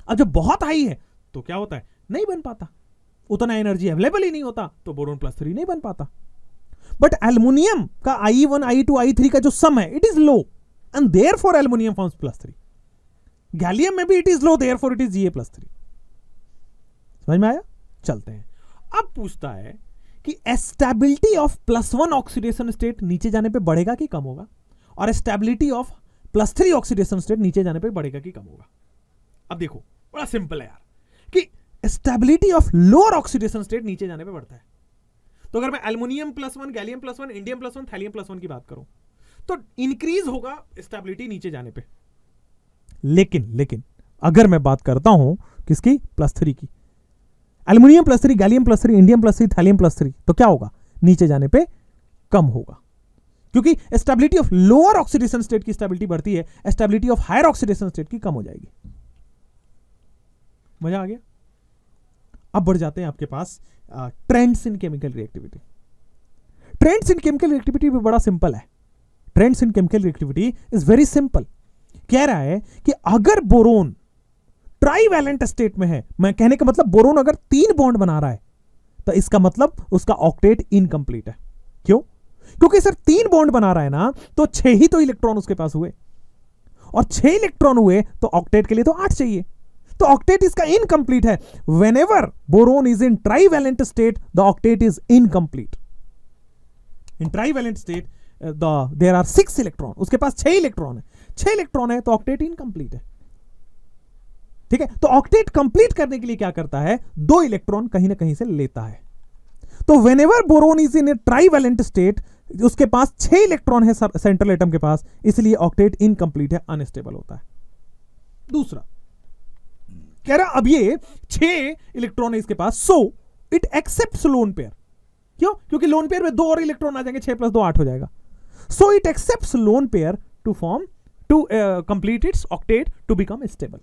Speaker 1: अब जब बहुत हाई है तो क्या होता है नहीं बन पाता उतना एनर्जी अवेलेबल ही नहीं होता तो बोरोन प्लस थ्री नहीं बन पाता बट एल्यूमिनियम का I one I two I three का जो सम है it is low and therefore aluminium forms plus three gallium में भी it is low therefore it is G A plus three समझ में आया चलते हैं अब पूछता है कि stability of plus one oxidation state नीचे जाने पे बढ़ेगा कि कम होगा और stability of plus three oxidation state नीचे जाने पे बढ़ेगा कि कम होगा अब देखो बड़ा सिंपल है यार कि stability of lower oxidation state नीचे जाने पे बढ़ता है तो अगर मैं aluminium plus one gallium plus one indium plus one thallium plus one की बात करूं तो इंक्रीज होगा स्टेबिलिटी नीचे जाने पे लेकिन लेकिन अगर मैं बात करता हूं किसकी प्लस थ्री की aluminium plus three gallium plus three indium plus three thallium plus three तो क्या होगा नीचे जाने पे कम होगा क्योंकि stability of lower oxidation state की स्टेबिलिटी बढ़ती है stability of higher oxidation state की कम हो जाएगी मजा आ गया अब बढ़ जाते हैं आपके पास trends in chemical reactivity trends in chemical reactivity भी बड़ा सिंपल है trends in chemical reactivity is very simple कह रहा है कि अगर बोरोन ट्राईवैलेंट स्टेट में है मैं कहने का मतलब बोरोन अगर तीन बॉन्ड बना रहा है तो इसका मतलब उसका ऑक्टेट इनकम्प्लीट है क्यों क्योंकि सर तीन बॉन्ड बना रहा है ना तो छह ही तो इलेक्ट्रॉन उसके पास हुए और छह इलेक्ट्रॉन हुए तो ऑक्टेट के लिए तो आठ चाहिए तो ऑक्टेट इसका इनकम्प्लीट है whenever boron is in trivalent state the octet is incomplete in trivalent state there are six electron उसके पास छह इलेक्ट्रॉन है छह इलेक्ट्रॉन है तो ऑक्टेट इनकम्प्लीट है ठीक है तो ऑक्टेट कंप्लीट करने के लिए क्या करता है दो इलेक्ट्रॉन कहीं ना कहीं से लेता है तो whenever boron is in a trivalent state उसके पास छह इलेक्ट्रॉन है सेंट्रल एटम के पास इसलिए ऑक्टेट इनकम्प्लीट है अनस्टेबल होता है दूसरा कह रहा अब ये छह इलेक्ट्रॉन है इसके पास so it accept lone pair क्यों क्योंकि लोन पेयर में दो और इलेक्ट्रॉन आ जाएंगे छह प्लस दो आठ हो जाएगा so it accept lone pair to form to complete its octet to become stable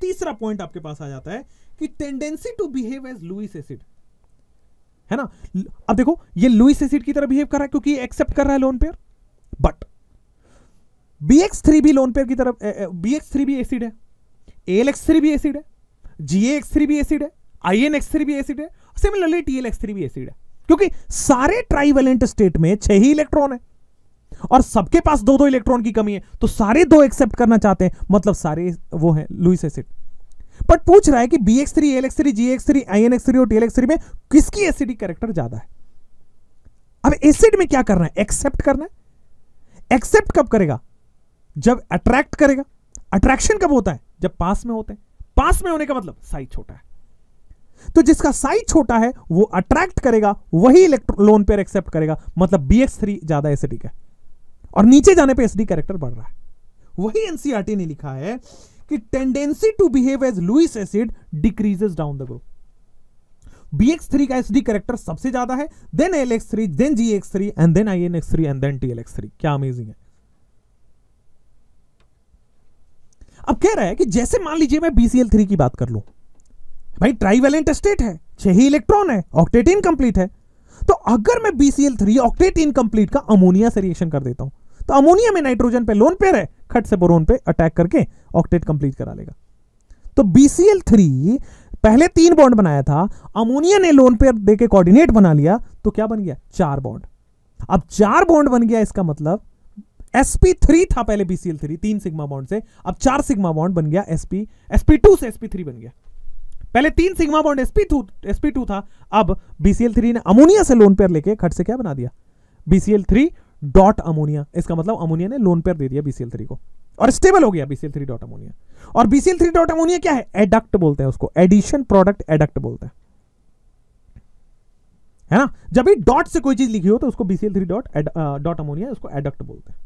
Speaker 1: तीसरा पॉइंट आपके पास आ जाता है कि tendency to behave as Lewis acid है ना अब देखो ये लुइस एसिड की तरह बिहेव कर रहा है क्योंकि एक्सेप्ट कर रहा है lone pair but B X three भी लोन पेयर की तरफ बी एक्स थ्री भी एसिड है एल एक्स थ्री भी एसिड है जी एक्स थ्री भी एसिड है आई एन एक्स थ्री भी एसिड है similarly T L X three भी एसिड है क्योंकि सारे ट्राइवेलेंट स्टेट में छह ही इलेक्ट्रॉन है और सबके पास दो दो इलेक्ट्रॉन की कमी है तो सारे दो एक्सेप्ट करना चाहते हैं मतलब सारे वो है लुइस एसिड बट पूछ रहा है कि B X three L X three G X three I N X three और टी एल एक्स थ्री में किसकी एसिडिक कैरेक्टर ज्यादा है अब एसिड में क्या करना है एक्सेप्ट करना है एक्सेप्ट कब करेगा जब अट्रैक्ट करेगा अट्रैक्शन कब होता है जब पास में होते हैं पास में होने का मतलब साइज छोटा है तो जिसका साइज छोटा है वो अट्रैक्ट करेगा वही इलेक्ट्रॉन लोन पेयर एक्सेप्ट करेगा मतलब बी एक्स थ्री ज्यादा एसिडिक है और नीचे जाने पे एसडी कैरेक्टर बढ़ रहा है वही एनसीईआरटी e ने लिखा है कि tendency to behave as Lewis acid decreases down the group BX3 का SD कैरेक्टर सबसे ज्यादा है then LX3 then GX3 and then INX3 and then TLX3 क्या अमेजिंग है अब कह रहा है कि जैसे मान लीजिए मैं BCl3 की बात कर लू भाई ट्राइवेलेंट स्टेट है छह ही इलेक्ट्रॉन है ऑक्टेट इनकम्प्लीट है तो अगर मैं BCl3 ऑक्टेट इनकम्प्लीट का अमोनिया से रिएक्शन कर देता हूं तो अमोनिया में नाइट्रोजन पे लोन पेयर है खट से बोरोन पे अटैक करके ऑक्टेट कंप्लीट करा लेगा तो बीसीएल थ्री पहले तीन बॉन्ड बनाया था अमोनिया ने लोन पेयर दे के कोऑर्डिनेट बना लिया तो क्या बन गया चार बॉन्ड अब चार बॉन्ड बन गया इसका मतलब sp3 था पहले bcl3 तीन सिग्मा बॉन्ड से अब चार सिग्मा बॉन्ड बन गया sp sp2 से sp3 बन गया पहले तीन सिग्मा बॉन्ड sp2 sp2 था अब bcl3 ने अमोनिया से लोन पेयर लेके खट से क्या बना दिया bcl3 डॉट अमोनिया इसका मतलब अमोनिया ने लोन पेयर दे दिया बीसीएल थ्री को और स्टेबल हो गया बीसीएल थ्री डॉट अमोनिया और बीसीएल थ्री डॉट अमोनिया क्या है एडक्ट बोलते हैं उसको एडिशन प्रोडक्ट एडक्ट बोलते हैं है ना जब भी डॉट से कोई चीज लिखी हो तो उसको BCl three dot dot ammonia उसको एडक्ट बोलते हैं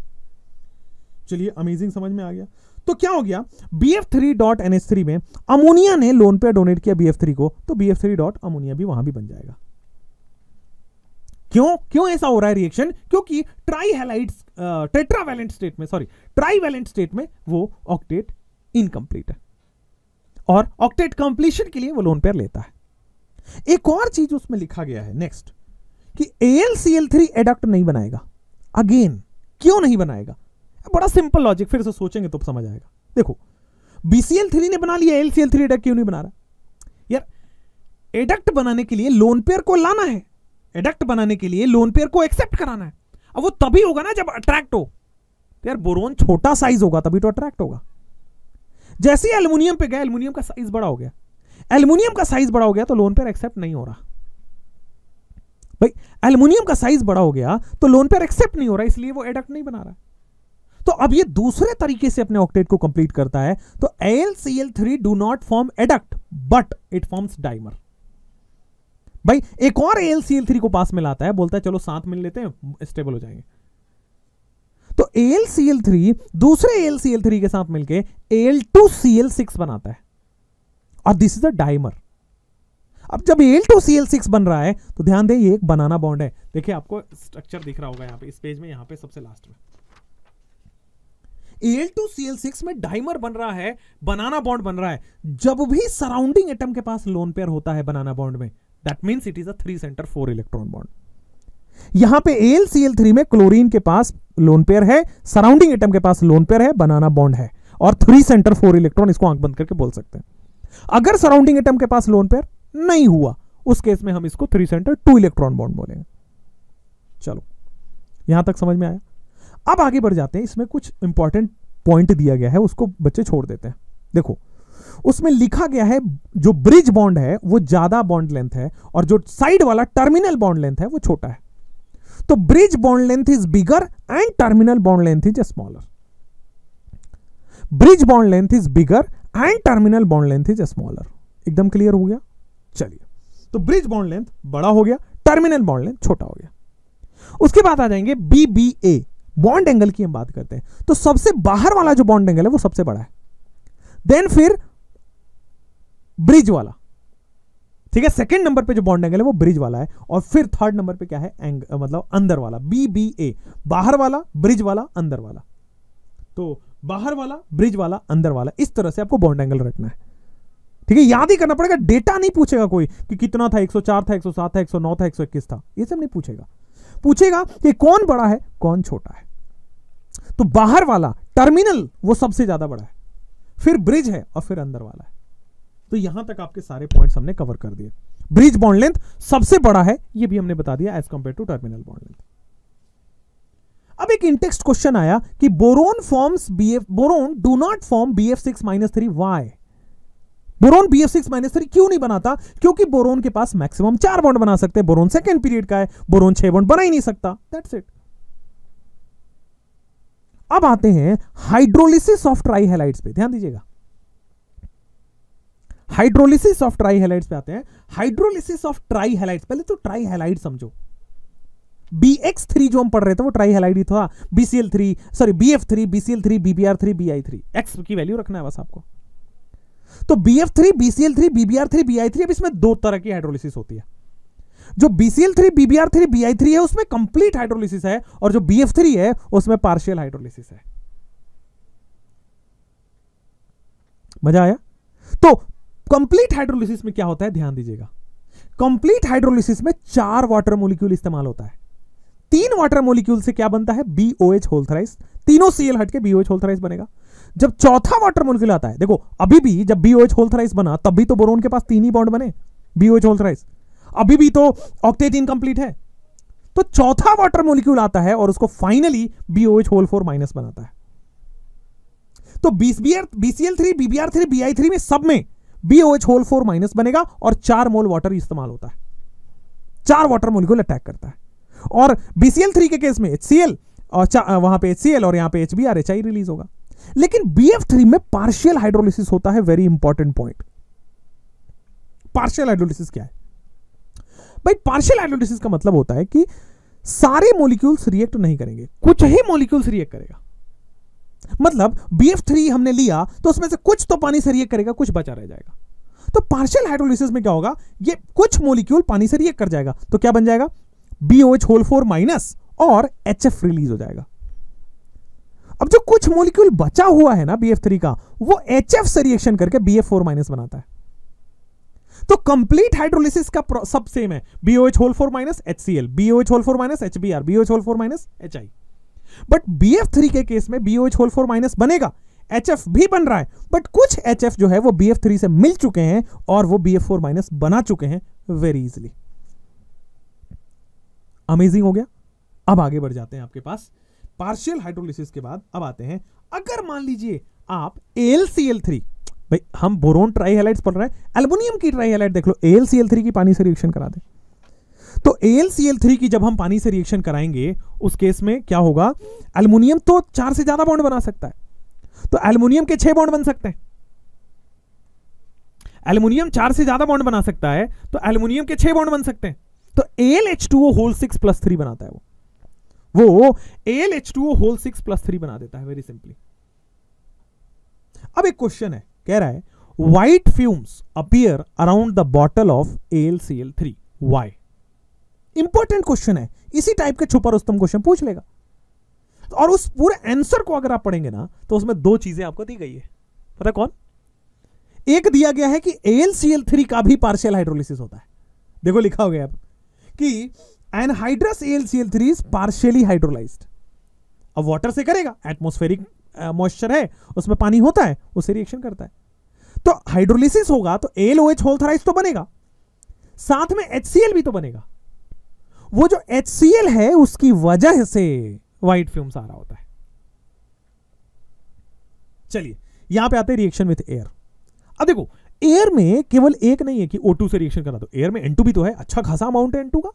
Speaker 1: चलिए अमेजिंग समझ में आ गया तो क्या हो गया B F three dot N S three में अमोनिया ने लोन पे डोनेट किया बी एफ थ्री को तो B F three dot ammonia भी वहां भी बन जाएगा क्यों क्यों ऐसा हो रहा है रिएक्शन क्योंकि ट्राईहेलाइट टेट्रावेलेंट स्टेट में सॉरी ट्राईवेलेंट स्टेट में वो ऑक्टेट इनकम्प्लीट है और ऑक्टेट कंप्लीशन के लिए वो लोन पेयर लेता है एक और चीज उसमें लिखा गया है नेक्स्ट कि थ्री एडक्ट नहीं बनाएगा अगेन क्यों नहीं बनाएगा बड़ा सिंपल लॉजिक फिर से सोचेंगे तो समझ आएगा देखो बीसीएल थ्री ने बना लिया थ्री एडक्ट क्यों नहीं बना रहा यार एडक्ट बनाने के लिए लोन पेयर को लाना है एडक्ट बनाने के लिए लोन पेयर को एक्सेप्ट कराना है अब वो तभी होगा ना जब अट्रैक्ट हो तो यार बोरोन छोटा साइज होगा तभी तो अट्रैक्ट होगा जैसे ही एल्यूमिनियम पे गया एल्यूमिनियम का साइज बड़ा हो गया एल्यूमिनियम का साइज बड़ा हो गया तो लोन पेयर एक्सेप्ट नहीं हो रहा भाई एल्यूमिनियम का साइज बड़ा हो गया तो लोन पेयर एक्सेप्ट नहीं हो रहा इसलिए वो एडक्ट नहीं बना रहा तो अब ये दूसरे तरीके से अपने ऑक्टेट को कंप्लीट करता है तो L C L three do not form adduct but it forms dimer भाई एक और एल सी एल थ्री को पास में लाता है बोलता है चलो साथ मिल लेते हैं स्टेबल हो जाएंगे तो एल सी एल थ्री दूसरे एल सी एल थ्री के साथ मिलके L two C L six बनाता है और दिस इज अ डाइमर अब जब L two C L six बन रहा है तो ध्यान दें ये एक बनाना बॉन्ड है देखिए आपको स्ट्रक्चर दिख रहा होगा यहां पे इस पेज में यहां पे सबसे लास्ट में L two C L six में डाइमर बन रहा है बनाना बॉन्ड बन रहा है जब भी सराउंडिंग एटम के पास लोन पेयर होता है बनाना बॉन्ड में that means it is a three centre four electron bond यहां पे एल सी एल थ्री में क्लोरीन के पास लोन पेयर है सराउंडिंग एटम के पास लोन पेयर है बनाना बॉन्ड है और थ्री सेंटर फोर इलेक्ट्रॉन इसको आंख बंद करके बोल सकते हैं अगर सराउंडिंग एटम के पास लोन पेयर नहीं हुआ उस केस में हम इसको three centre two electron bond बोलेंगे चलो यहां तक समझ में आया अब आगे बढ़ जाते हैं इसमें कुछ इंपॉर्टेंट पॉइंट दिया गया है उसको बच्चे छोड़ देते हैं देखो उसमें लिखा गया है जो ब्रिज बॉन्ड है वो ज्यादा बॉन्ड लेंथ है और जो साइड वाला टर्मिनल बॉन्ड लेंथ है वो छोटा है तो bridge bond length is bigger and terminal bond length is smaller bridge bond length is bigger and terminal bond length is smaller एकदम क्लियर हो गया चलिए तो ब्रिज बॉन्ड लेंथ बड़ा हो गया टर्मिनल बॉन्ड लेंथ छोटा हो गया उसके बाद आ जाएंगे B B A bond angle की हम बात करते हैं तो सबसे बाहर वाला जो बॉन्ड एंगल है वो सबसे बड़ा है देन फिर ब्रिज वाला ठीक है सेकंड नंबर पे जो बॉन्ड एंगल है वो ब्रिज वाला है और फिर थर्ड नंबर पे क्या है एंग मतलब अंदर वाला बी बी ए बाहर वाला ब्रिज वाला अंदर वाला तो बाहर वाला ब्रिज वाला अंदर वाला इस तरह से आपको बॉन्ड एंगल रखना है ठीक है याद ही करना पड़ेगा डेटा नहीं पूछेगा कोई कि कितना था 104 था 107 था 109 था 121 था ये सब नहीं पूछेगा पूछेगा कि कौन बड़ा है कौन छोटा है तो बाहर वाला टर्मिनल वो सबसे ज्यादा बड़ा है फिर ब्रिज है और फिर अंदर वाला है तो यहां तक आपके सारे पॉइंट्स हमने कवर कर दिए ब्रिज बॉन्ड लेंथ सबसे बड़ा है ये भी हमने बता दिया as compare to terminal bond length अब एक इंटेक्स्ट क्वेश्चन आया कि boron forms BF boron do not form BF six minus three why boron B F six minus three क्यों नहीं बनाता क्योंकि बोरोन के पास मैक्सिमम चार बॉन्ड बना सकते हैं बोरोन सेकेंड पीरियड का है बोरोन छह बॉन्ड बना ही नहीं सकता दैट्स इट अब आते हैं हाइड्रोलिसिस ऑफ ट्राईहेलाइट्स पे ध्यान दीजिएगा हाइड्रोलिसिस ऑफ ट्राई हेलाइट पे आते हैं हाइड्रोलिसिस ऑफ ट्राई हेलाइट पहले तो ट्राई हेलाइट समझो बी एक्स थ्री जो हम पढ़ रहे थे वो ट्राई हेलाइड ही था BCL three sorry B F three BCL three BBR three B I three X की वैल्यू रखना है बस आपको तो B F three BCL three BBR three B I three अब इसमें दो तरह की हाइड्रोलिसिस होती है जो BCL three BBR three B I three है उसमें कंप्लीट हाइड्रोलिसिस है और जो बी एफ थ्री है उसमें पार्शियल हाइड्रोलिसिस है मजा आया तो कंप्लीट हाइड्रोलिसिस में क्या होता है ध्यान दीजिएगा कंप्लीट हाइड्रोलिसिस में चार वाटर मोलिक्यूल इस्तेमाल होता है तीन वाटर मोलिक्यूल से क्या बनता है बीओएच होल्थराइस तीनों सीएल हट के बीओएच होल्थराइस बनेगा जब चौथा वाटर मोलिक्यूल आता है देखो अभी भी जब बीओएच होल्थराइस बना तब भी तो बोरोन के पास तीन ही बॉन्ड बने बीओएच होल्थराइस अभी भी तो ऑक्टेटीन कंप्लीट है तो चौथा वाटर मोलिक्यूल आता है और उसको finally BOH whole four minus बनाता है तो BCL three BBR three B I three में सब में B O H whole four minus बनेगा और चार मोल वाटर इस्तेमाल होता है चार वाटर मोलिकुल अटैक करता है और बीसीएल थ्री के केस में एच सी एल और वहां पे एच सी एल और यहां पे H B R H I release होगा लेकिन बी एफ थ्री में पार्शियल हाइड्रोलिसिस होता है very important point partial hydrolysis क्या है भाई पार्शियल हाइड्रोलिसिस का मतलब होता है कि सारे मोलिक्यूल्स रिएक्ट नहीं करेंगे कुछ ही मोलिक्यूल्स रिएक्ट करेगा मतलब बी एफ थ्री हमने लिया तो उसमें से कुछ तो पानी से रिएक्ट करेगा कुछ बचा रह जाएगा तो पार्शियल हाइड्रोलिसिस में क्या होगा ये कुछ मोलिक्यूल पानी से रिएक्ट कर जाएगा तो क्या बन जाएगा B O H whole four minus और एच एफ रिलीज हो जाएगा अब जो कुछ मोलिक्यूल बचा हुआ है ना बी एफ थ्री का वो एच एफ से रिएक्शन करके बी एफ फोर माइनस बनाता है तो कंप्लीट हाइड्रोलिसिस का सब सेम है H whole four minus H C L BOH whole four minus H B R H whole four minus H I but B F three के case में B O H whole four minus बनेगा H F भी बन रहा है but कुछ H F जो है वो बी एफ थ्री से मिल चुके हैं और वो बी एफ फोर माइनस बना चुके हैं वेरी इजिली अमेजिंग हो गया अब आगे बढ़ जाते हैं आपके पास पार्शियल हाइड्रोलिसिस के बाद अब आते हैं अगर मान लीजिए आप एल सी एल थ्री भाई हम बोरोन ट्राई हेलाइट पढ़ रहे हैं एल्युमिनियम की ट्राई हेलाइट देख लो एल सी एल थ्री की पानी से रिएक्शन करा दें तो थ्री की जब हम पानी से रिएक्शन कराएंगे उस केस में क्या होगा एल्यूमिनियम तो चार से ज्यादा बॉन्ड बना सकता है तो एल्यूमिनियम के छह बॉन्ड बन सकते हैं एल्यूमिनियम चार से ज्यादा बॉन्ड बना सकता है तो एल्यूमिनियम के छह बॉन्ड बन सकते हैं तो L H two O whole six plus three बनाता है वो वो L H two O whole six plus three बना देता है वेरी सिंपली अब एक क्वेश्चन है कह रहा है fumes around the bottle of L C L three why important question है इसी टाइप के छुपा रुस्तम क्वेश्चन पूछ लेगा तो और उस पूरे आंसर को अगर आप पढ़ेंगे ना तो उसमें दो चीजें आपको दी गई है पता कौन एक दिया गया है कि एल थ्री का भी पार्शियल हाइड्रोलिसिस होता है देखो लिखा हो गया अब कि anhydrous L C L three is partially hydrolyse अब वाटर से करेगा एटमोस्फेरिक मॉइस्चर uh, है उसमें पानी होता है उससे रिएक्शन करता है तो हाइड्रोलिसिस होगा तो एल ओ एच होल्थराइज तो बनेगा साथ में एच भी तो बनेगा वो जो एच है उसकी वजह से वाइट फ्यूम्स आ रहा होता है चलिए यहां पे आते हैं रिएक्शन विथ एयर अब देखो एयर में केवल एक नहीं है कि ओ से रिएक्शन करना तो एयर में एन भी तो है अच्छा खासा अमाउंट है एन का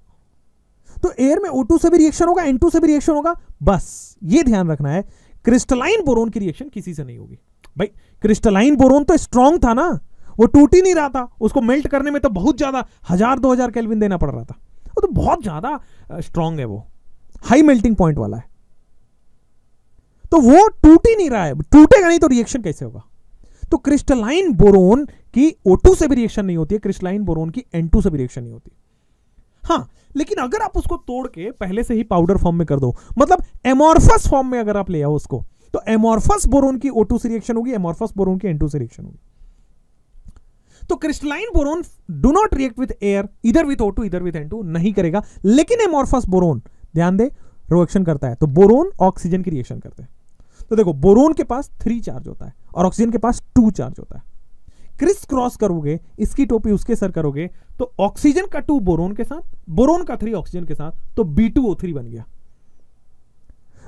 Speaker 1: तो एयर में ओ से भी रिएक्शन होगा एन से भी रिएक्शन होगा बस ये ध्यान रखना है क्रिस्टलाइन बोरोन की रिएक्शन किसी से नहीं होगी भाई क्रिस्टलाइन बोरोन तो स्ट्रांग था ना वो टूट ही नहीं रहा था उसको मेल्ट करने में तो बहुत ज्यादा हजार दो हजार कैलविन देना पड़ रहा था वो तो बहुत ज़्यादा स्ट्रांग है वो हाई मेल्टिंग पॉइंट वाला है तो वो टूट ही नहीं रहा है टूटेगा नहीं तो रिएक्शन कैसे होगा तो क्रिस्टलाइन बोरोन की O2 से भी रिएक्शन नहीं होती है क्रिस्टलाइन बोरोन की N2 से भी रिएक्शन नहीं होती हाँ लेकिन अगर आप उसको तोड़ के पहले से ही पाउडर फॉर्म में कर दो मतलब एमोर्फस फॉर्म में अगर आप ले आओ उसको तो एमोर्फस बोरोन की O2 से रिएक्शन होगी एमोर्फस बोरोन की N2 से रिएक्शन होगी तो crystalline boron do not react with air इधर विथ ओ इधर विथ एन टू नहीं करेगा लेकिन एमोरफस बोरोन ध्यान दे रिएक्शन करता है तो बोरोन ऑक्सीजन की रिएक्शन करते हैं तो देखो बोरोन के पास थ्री चार्ज होता है और ऑक्सीजन के पास टू चार्ज होता है क्रिस क्रॉस करोगे इसकी टोपी उसके सर करोगे तो ऑक्सीजन का टू बोरोन के साथ बोरोन का थ्री ऑक्सीजन के साथ तो बी टू ओ थ्री बन गया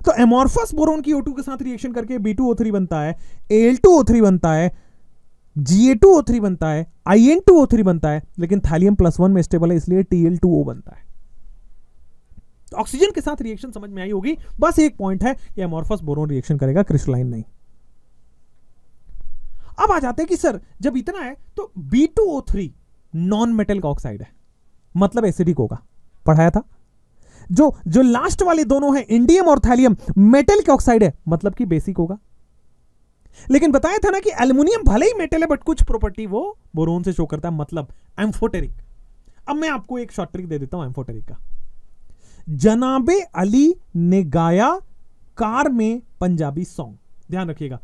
Speaker 1: तो एमोरफस बोरोन की टू के साथ रिएक्शन करके बी टू थ्री बनता है एल टू थ्री बनता है Ga2O3 टू ओ थ्री बनता है I N two O three बनता है लेकिन थैलियम प्लस वन में स्टेबल है इसलिए Tl2O टू ओ बनता है तो ऑक्सीजन के साथ रिएक्शन समझ में आई होगी बस एक पॉइंट है कि एमोर्फस बोरोन रिएक्शन करेगा क्रिस्टलाइन नहीं अब आ जाते हैं कि सर जब इतना है तो B two O three non metal का ऑक्साइड है मतलब एसिडिक होगा पढ़ाया था जो जो लास्ट वाले दोनों हैं इंडियम और थैलियम मेटल के ऑक्साइड है मतलब कि बेसिक होगा लेकिन बताया था ना कि एल्यूमिनियम भले ही मेटल है बट कुछ प्रॉपर्टी वो बोरोन से शो करता है मतलब एम्फोटेरिक अब मैं आपको एक शॉर्ट ट्रिक दे देता हूं एम्फोटेरिक का जनाबे अली ने गाया कार में पंजाबी सॉन्ग ध्यान रखिएगा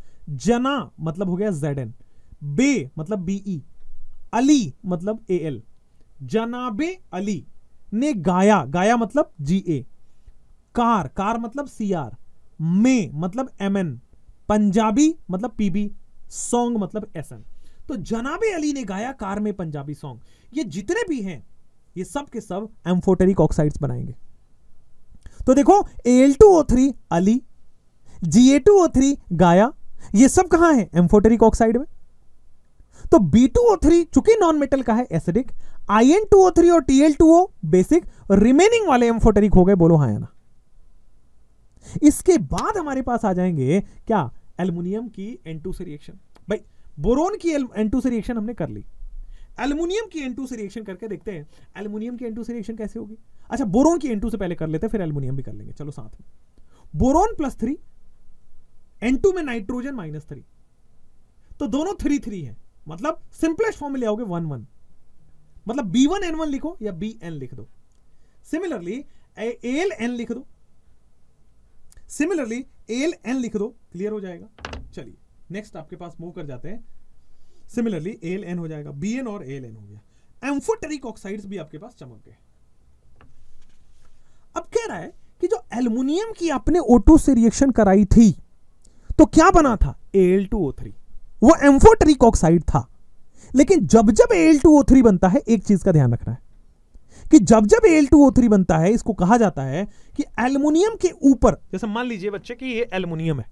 Speaker 1: जना मतलब हो गया जेड एन बे मतलब बीई e। अली मतलब ए एल जनाबे अली ने गाया गाया मतलब जी ए कार कार मतलब सी आर में मतलब एम एन पंजाबी मतलब पीबी सॉन्ग मतलब एसएम तो जनाबे अली ने गाया कार में पंजाबी सॉन्ग ये जितने भी हैं ये सब के सब एम्फोटेरिक ऑक्साइड्स बनाएंगे तो देखो एल टू ओ थ्री अली G A two O three गाया ये सब कहां है एम्फोटेरिक ऑक्साइड में तो बी टू ओ थ्री चूंकि नॉन मेटल का है acidic I N two O three और T L two O basic remaining वाले एम्फोटेरिक हो गए बोलो हाँ ना इसके बाद हमारे पास आ जाएंगे क्या एल्यूमिनियम की एन से रिएक्शन भाई बोरोन की एन से रिएक्शन हमने कर ली एल्यूमिनियम की एन से रिएक्शन करके देखते हैं एल्यूमिनियम की एन से रिएक्शन कैसे होगी अच्छा बोरोन की एन से पहले कर लेते हैं फिर एल्यूमिनियम भी कर लेंगे चलो साथ में बोरोन प्लस थ्री एन में नाइट्रोजन माइनस थ्री तो दोनों थ्री थ्री है मतलब सिंपलेस्ट फॉर्म ले आओगे वन वन मतलब बी वन एन वन लिखो या बी एन लिख दो सिमिलरली एल एन लिख दो सिमिलरली एल एन लिख दो क्लियर हो जाएगा चलिए नेक्स्ट आपके पास मूव कर जाते हैं सिमिलरली एल एन हो जाएगा बी एन और एल एन हो गया एम्फोटेरिक ऑक्साइड्स भी आपके पास चमक गए अब कह रहा है कि जो एल्यूमिनियम की आपने ओटो से रिएक्शन कराई थी तो क्या बना था एल टू ओ थ्री वो एम्फोटेरिक ऑक्साइड था लेकिन जब जब एल टू ओ थ्री बनता है एक चीज का ध्यान रखना है कि जब जब एल टू ओ थ्री बनता है इसको कहा जाता है कि एल्यूमिनियम के ऊपर जैसे मान लीजिए बच्चे कि ये एल्यूमिनियम है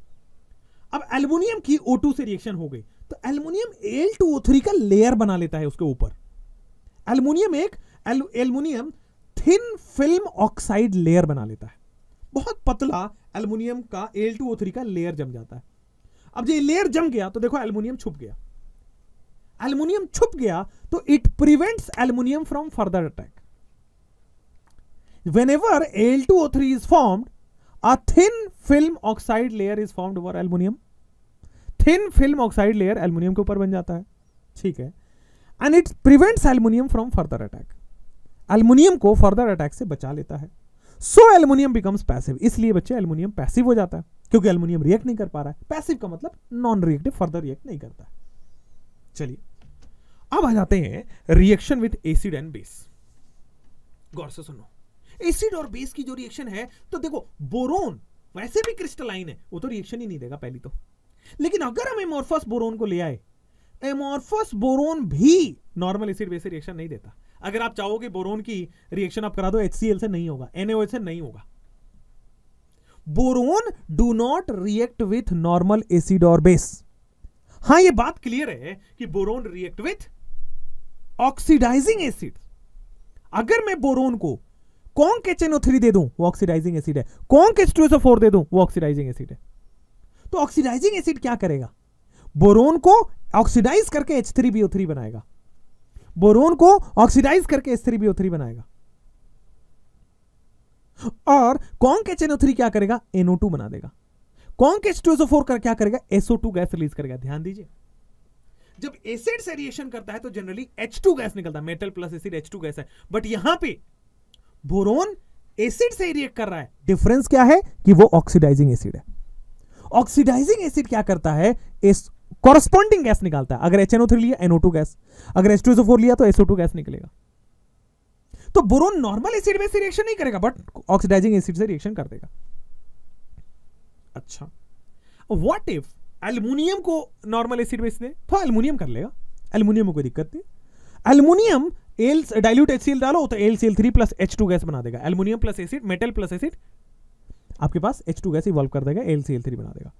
Speaker 1: अब एल्यूमिनियम की ओ टू से रिएक्शन हो गई तो aluminium L two O three का लेयर बना लेता है उसके ऊपर एल्यूमिनियम एक aluminium thin film oxide layer बना लेता है बहुत पतला एल्यूमिनियम का एल टू ओ थ्री का लेयर जम जाता है अब जो लेयर जम गया तो देखो एल्यूमिनियम छुप गया एल्यूमिनियम छुप गया तो it prevents aluminium from further attack whenever Al2O3 is formed, a thin film oxide layer is formed over aluminium. Thin film oxide layer aluminium के ऊपर बन जाता है ठीक है And it prevents aluminium from further attack. Aluminium को further attack से बचा लेता है So aluminium becomes passive. इसलिए बच्चे aluminium passive हो जाता है क्योंकि aluminium react नहीं कर पा रहा है Passive का मतलब non reactive further react नहीं करता चलिए अब आ जाते हैं reaction with acid and base गौर से सुनो एसिड और बेस की जो रिएक्शन है तो देखो बोरोन वैसे भी क्रिस्टलाइन है वो तो रिएक्शन ही नहीं देगा पहली तो लेकिन अगर हम एमोर्फस बोरोन को ले आए एमोर्फस बोरोन भी नॉर्मल एसिड बेस रिएक्शन नहीं देता अगर आप चाहोगे बोरोन की रिएक्शन आप करा दो एच से नहीं होगा एनएओ से नहीं होगा boron do not react with normal acid और बेस हाँ ये बात क्लियर है कि boron react with oxidising acid अगर मैं बोरोन को कौन के एच थ्री दे दूं वो ऑक्सीडाइजिंग एसिड है कौन के एच टू फोर दे दूं वो ऑक्सीडाइजिंग एसिड है तो ऑक्सीडाइजिंग एसिड क्या करेगा बोरोन को ऑक्सीडाइज करके H three B O three बनाएगा बोरोन को ऑक्सीडाइज करके H three B O three बनाएगा और कौन के एच थ्री क्या करेगा एनओ टू बना देगा कौन के एच टू फोर कर क्या करेगा एसओ टू गैस रिलीज करेगा ध्यान दीजिए जब एसिड से करता है तो जनरली H2 गैस निकलता है metal plus acid H2 gas है बट यहां पे बोरोन एसिड से रिएक्ट कर रहा है डिफरेंस क्या है कि वो ऑक्सीडाइजिंग एसिड है ऑक्सीडाइजिंग एसिड क्या करता है इस कॉरस्पॉन्डिंग गैस निकालता है अगर एच एनओ थ्री लिया एनओ टू गैस अगर एच टू फोर लिया तो एसओ टू गैस निकलेगा तो बोरोन नॉर्मल एसिड में से रिएक्शन नहीं करेगा बट ऑक्सीडाइजिंग एसिड से रिएक्शन कर देगा अच्छा वॉट इफ एल्यूमिनियम को नॉर्मल एसिड में इसने तो एल्यूमिनियम कर लेगा एल्यूमिनियम में कोई दिक्कत नहीं एल्यूमिनियम एल्स डाइल्यूट एच डालो तो L C L three plus H two gas बना देगा aluminium plus acid metal plus acid आपके पास एच टू गैस इवॉल्व कर देगा एल सी एल थ्री बना देगा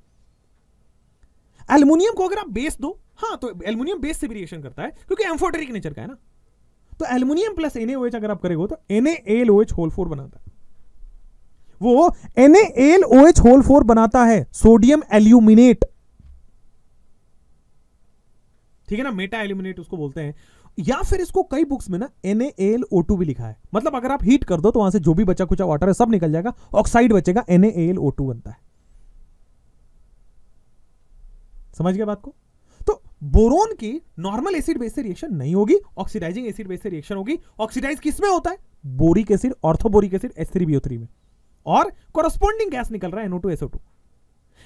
Speaker 1: एल्यूमिनियम को अगर आप बेस दो हाँ तो एल्यूमिनियम बेस से भी रिएक्शन करता है क्योंकि एम्फोटेरिक नेचर का है ना तो एल्यूमिनियम प्लस एन एच अगर आप करेगा तो N L O H whole four बनाता है वो N L O H whole four बनाता है सोडियम एल्यूमिनेट ठीक है ना मेटा एल्यूमिनेट उसको बोलते हैं या फिर इसको कई बुक्स में ना एन एल ओ टू भी लिखा है मतलब अगर आप हीट कर दो तो वहां से जो भी बचा कुचा वाटर है सब निकल जाएगा ऑक्साइड बचेगा एन एल ओ टू बनता है समझ गया बात को तो बोरोन की नॉर्मल एसिड बेस से रिएक्शन नहीं होगी ऑक्सीडाइजिंग एसिड बेस से रिएक्शन होगी ऑक्सीडाइज किसमें होता है boric acid orthoboric acid S three B O three में और कॉरस्पॉन्डिंग गैस निकल रहा है एनओ टू एसओ टू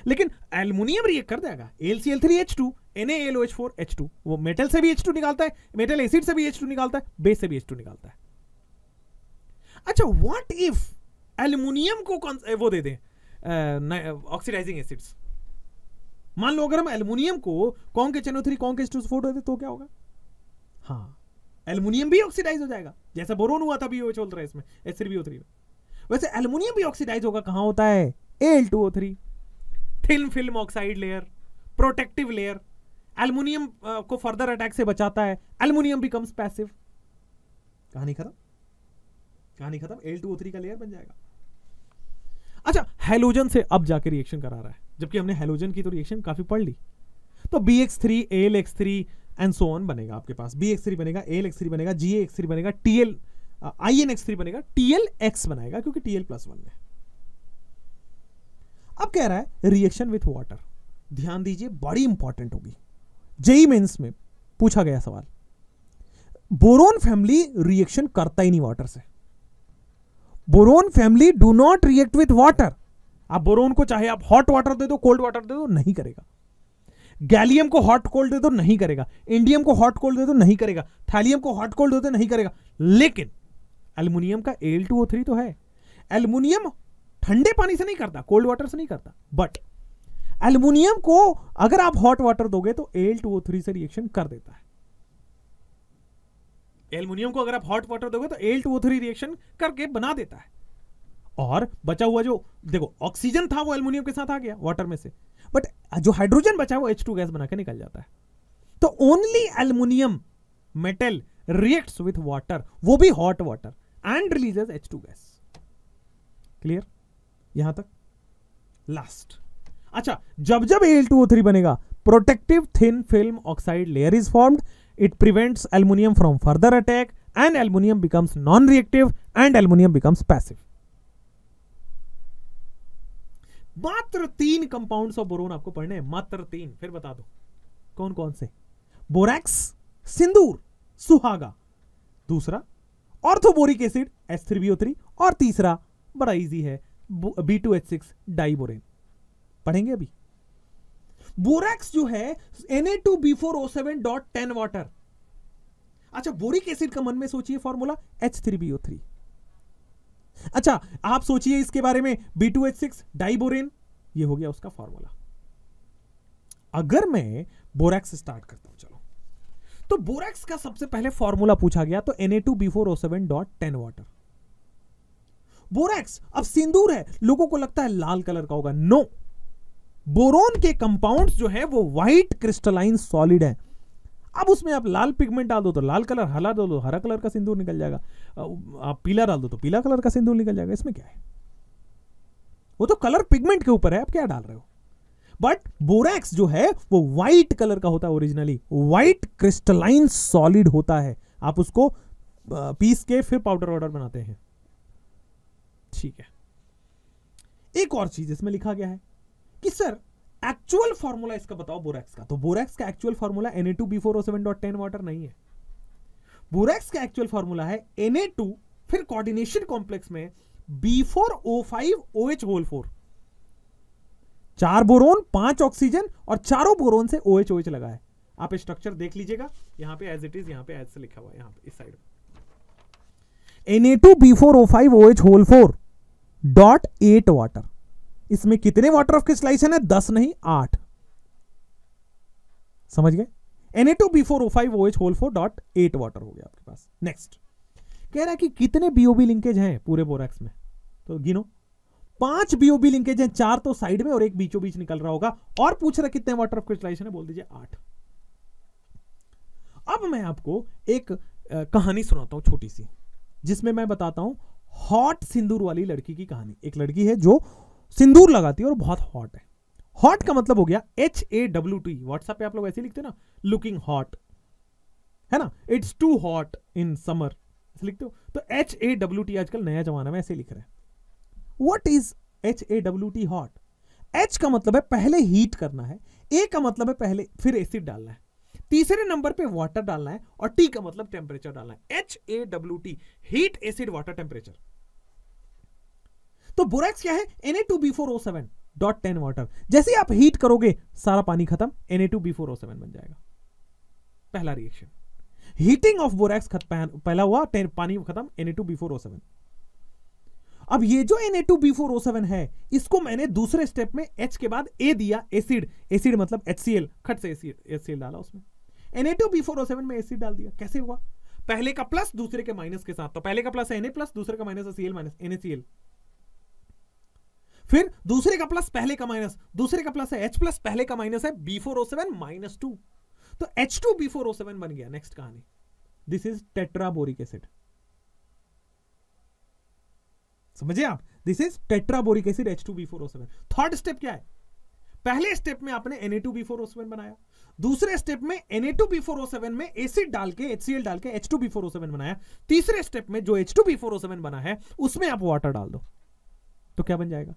Speaker 1: लेकिन एल्यूमिनियम रिएक्ट कर देगा L C L three H two N L O H four H two वो मेटल से भी एच टू निकालता है मेटल एसिड से भी एच टू निकालता है बेस से भी एच टू निकालता है अच्छा वॉट इफ एल्यूमिनियम को कौन वो दे दें ऑक्सीडाइजिंग एसिड्स मान लो अगर हम एल्यूमिनियम को कौन के चेनो थ्री कॉन्ग एच टू फोर दे तो क्या होगा हाँ एल्यूमिनियम भी ऑक्सीडाइज हो जाएगा जैसा बोरोन हुआ था बी ओ चल रहा है इसमें H three B O three में वैसे एल्यूमिनियम भी ऑक्सीडाइज होगा कहाँ होता है A L two O three thin film oxide layer protective layer aluminium को फर्दर अटैक से बचाता है एल्यूमिनियम बिकम्स पैसिव कहानी खत्म कहानी खत्म एल टू थ्री का लेयर बन जाएगा अच्छा हेलोजन से अब जाके रिएक्शन करा रहा है जबकि हमने हेलोजन की तो रिएक्शन काफी पढ़ ली तो B X three L X three and so on बनेगा आपके पास बी एक्स थ्री बनेगा एल एक्स थ्री बनेगा जी एक्स थ्री बनेगा T L I N X three बनेगा टी एल एक्स बनाएगा क्योंकि टी एल प्लस वन है अब कह रहा है रिएक्शन विथ वाटर ध्यान दीजिए बड़ी इंपॉर्टेंट होगी जेई मेन्स में पूछा गया सवाल बोरोन फैमिली रिएक्शन करता ही नहीं वाटर से boron family do not react with water आप बोरोन को चाहे आप हॉट वाटर दे दो कोल्ड वाटर दे दो नहीं करेगा गैलियम को हॉट कोल्ड दे दो नहीं करेगा इंडियम को हॉट कोल्ड दे दो नहीं करेगा थैलियम को हॉट कोल्ड दे दो नहीं करेगा लेकिन एल्यूमिनियम का एल टू ओ थ्री तो है एल्यूमिनियम ठंडे पानी से नहीं करता कोल्ड वाटर से नहीं करता बट एल्यूमिनियम को अगर आप हॉट वाटर दोगे तो एल टू ओ थ्री से रिएक्शन कर देता है एल्यूमिनियम को अगर आप हॉट वाटर दोगे तो L two O three reaction करके बना देता है और बचा हुआ जो देखो ऑक्सीजन था वो एल्यूमिनियम के साथ आ गया वाटर में से बट जो हाइड्रोजन बचा वो एच टू गैस बना के निकल जाता है तो only aluminium metal reacts with water वो भी hot water and releases H two gas clear यहां तक लास्ट अच्छा जब जब एल टू ओ थ्री बनेगा protective thin film oxide layer is formed it prevents aluminium from further attack and aluminium becomes non reactive and aluminium becomes passive मात्र तीन compounds of boron आपको पढ़ने हैं मात्र तीन फिर बता दो कौन कौन से बोरेक्स सिंदूर सुहागा दूसरा orthoboric acid S three three और तीसरा बड़ा इजी है B two H six diborane पढ़ेंगे अभी बोरेक्स जो है N A two B four O seven dot ten water अच्छा बोरिक एसिड का मन में सोचिए formula H three B O three अच्छा आप सोचिए इसके बारे में B two H six diborane ये हो गया उसका फॉर्मूला अगर मैं बोरैक्स स्टार्ट करता हूं चलो तो बोरेक्स का सबसे पहले फॉर्मूला पूछा गया तो N A two B four O seven dot ten water borax अब सिंदूर है लोगों को लगता है लाल कलर का होगा नो बोरोन के कंपाउंड जो है वो व्हाइट क्रिस्टलाइन सॉलिड है अब उसमें आप लाल पिगमेंट डाल दो तो लाल कलर हरा डाल दो हरा कलर का सिंदूर निकल जाएगा आप पीला डाल दो तो पीला कलर का सिंदूर निकल जाएगा इसमें क्या है वो तो कलर पिगमेंट के ऊपर है आप क्या डाल रहे हो बट बोरेक्स जो है वो व्हाइट कलर का होता है ओरिजिनली व्हाइट क्रिस्टलाइन सॉलिड होता है आप उसको पीस के फिर पाउडर वाउडर बनाते हैं ठीक है एक और चीज इसमें लिखा गया है कि सर एक्चुअल फॉर्मूला इसका बताओ बोरेक्स का तो बोरेक्स का actual formula N A two B four O seven dot ten water नहीं है बोरेक्स का एक्चुअल फॉर्मूला है एन ए टू फिर कोऑर्डिनेशन कॉम्प्लेक्स में B four O five O H whole four चार बोरोन पांच ऑक्सीजन और चारों बोरोन से ओ एच ओ एच लगा है आप स्ट्रक्चर देख लीजिएगा यहां पे एज इट इज यहां पे एज से लिखा हुआ है यहां पे इस side N A two B four O five O H whole four dot eight water इसमें कितने वाटर ऑफ क्रिस्टलाइजेशन है दस नहीं आठ समझ गए N A two B four O five O H whole four dot eight water हो गया आपके पास नेक्स्ट कह रहा है कि कितने बीओबी लिंकेज हैं पूरे बोरेक्स में तो गिनो पांच बीओबी लिंकेज हैं चार तो साइड में और एक बीचों बीच निकल रहा होगा और पूछ रहा कितने वाटर ऑफ क्रिस्टलाइजेशन है बोल दीजिए आठ अब मैं आपको एक कहानी सुनाता हूं छोटी सी जिसमें मैं बताता हूं हॉट सिंदूर वाली लड़की की कहानी एक लड़की है जो सिंदूर लगाती है और बहुत हॉट है हॉट का मतलब हो गया H A W T WhatsApp पे आप लोग ऐसे लिखते ना लुकिंग हॉट है ना इट्स टू हॉट इन समर लिखते हो तो एच ए डब्ल्यू टी आजकल नया जमाना में ऐसे लिख रहे हैं what is H A W T hot H का मतलब है पहले हीट करना है ए का मतलब है पहले फिर एसिड डालना है तीसरे नंबर पे वाटर डालना है और टी का मतलब टेम्परेचर डालना है H A W T heat acid water temperature तो बोरेक्स क्या है N A two B four O seven dot ten water जैसे आप हीट करोगे सारा पानी खत्म N A two B four O seven बन जाएगा पहला रिएक्शन हीटिंग ऑफ बोरेक्स पहला हुआ टेन पानी खत्म N A two B four O seven अब ये जो N A two B four O seven है इसको मैंने दूसरे स्टेप में एच के बाद ए दिया एसिड एसिड मतलब एच सी एल खट से एसिड एच सी एल डाला उसमें N A two B four O seven में एसिड डाल दिया कैसे हुआ पहले का प्लस दूसरे के माइनस के साथ तो पहले का प्लस एन ए प्लस दूसरे का minus C L minus NaCl फिर दूसरे का प्लस पहले का माइनस दूसरे का प्लस है एच प्लस पहले का माइनस है B four O seven minus two तो H two B four O seven बन गया नेक्स्ट कहानी दिस इज टेट्राबोरिक एसिड समझे आप this is tetraboric acid H two B four O seven third step क्या है पहले स्टेप में आपने N A two B four O seven बनाया दूसरे स्टेप में Na2B4O7 में एसिड डाल के HCl डाल के H2B4O7 बनाया तीसरे स्टेप में जो H2B4O7 बना है उसमें आप वाटर डाल दो तो क्या बन जाएगा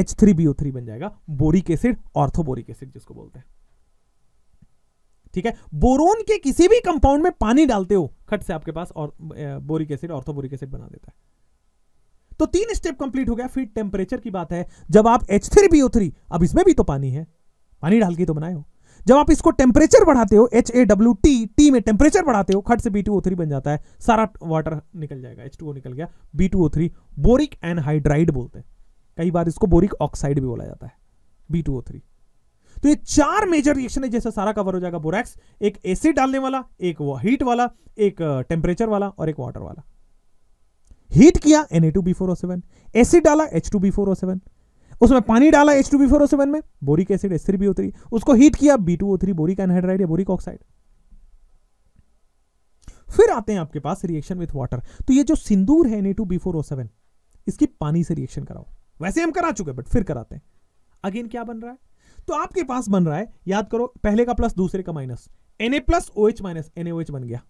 Speaker 1: H3BO3 बन जाएगा बोरिक एसिड ऑर्थोबोरिक एसिड जिसको बोलते हैं ठीक है बोरोन के किसी भी कंपाउंड में पानी डालते हो खट से आपके पास और बोरिक एसिड ऑर्थोबोरिक एसिड बना देता है तो तीन स्टेप कंप्लीट हो गया फिर टेम्परेचर की बात है जब आप H3BO3 अब इसमें भी तो पानी है पानी डाल के तो बनाए हो जब आप इसको टेम्परेचर बढ़ाते हो H A W T T में टेम्परेचर बढ़ाते हो खट से बी टू ओ थ्री बन जाता है सारा वाटर निकल जाएगा एच टू ओ निकल गया B two O three boric anhydride बोलते हैं कई बार इसको बोरिक ऑक्साइड भी बोला जाता है बी टू ओ थ्री तो ये चार मेजर रिएक्शन है जैसे सारा कवर हो जाएगा बोरैक्स एक एसिड डालने वाला एक वा, हीट वाला एक टेम्परेचर वाला और एक वाटर वाला हीट किया N A two B four O seven acid डाला H two B four O seven उसमें पानी डाला H two B four O seven में boric acid S three B O three उसको हीट किया B two O three boric anhydride या boric oxide फिर आते हैं आपके पास रिएक्शन विथ वाटर तो ये जो सिंदूर है N two B four O seven इसकी पानी से रिएक्शन कराओ वैसे हम करा चुके बट फिर कराते हैं अगेन क्या बन रहा है तो आपके पास बन रहा है याद करो पहले का प्लस दूसरे का minus N A plus O H minus N H बन गया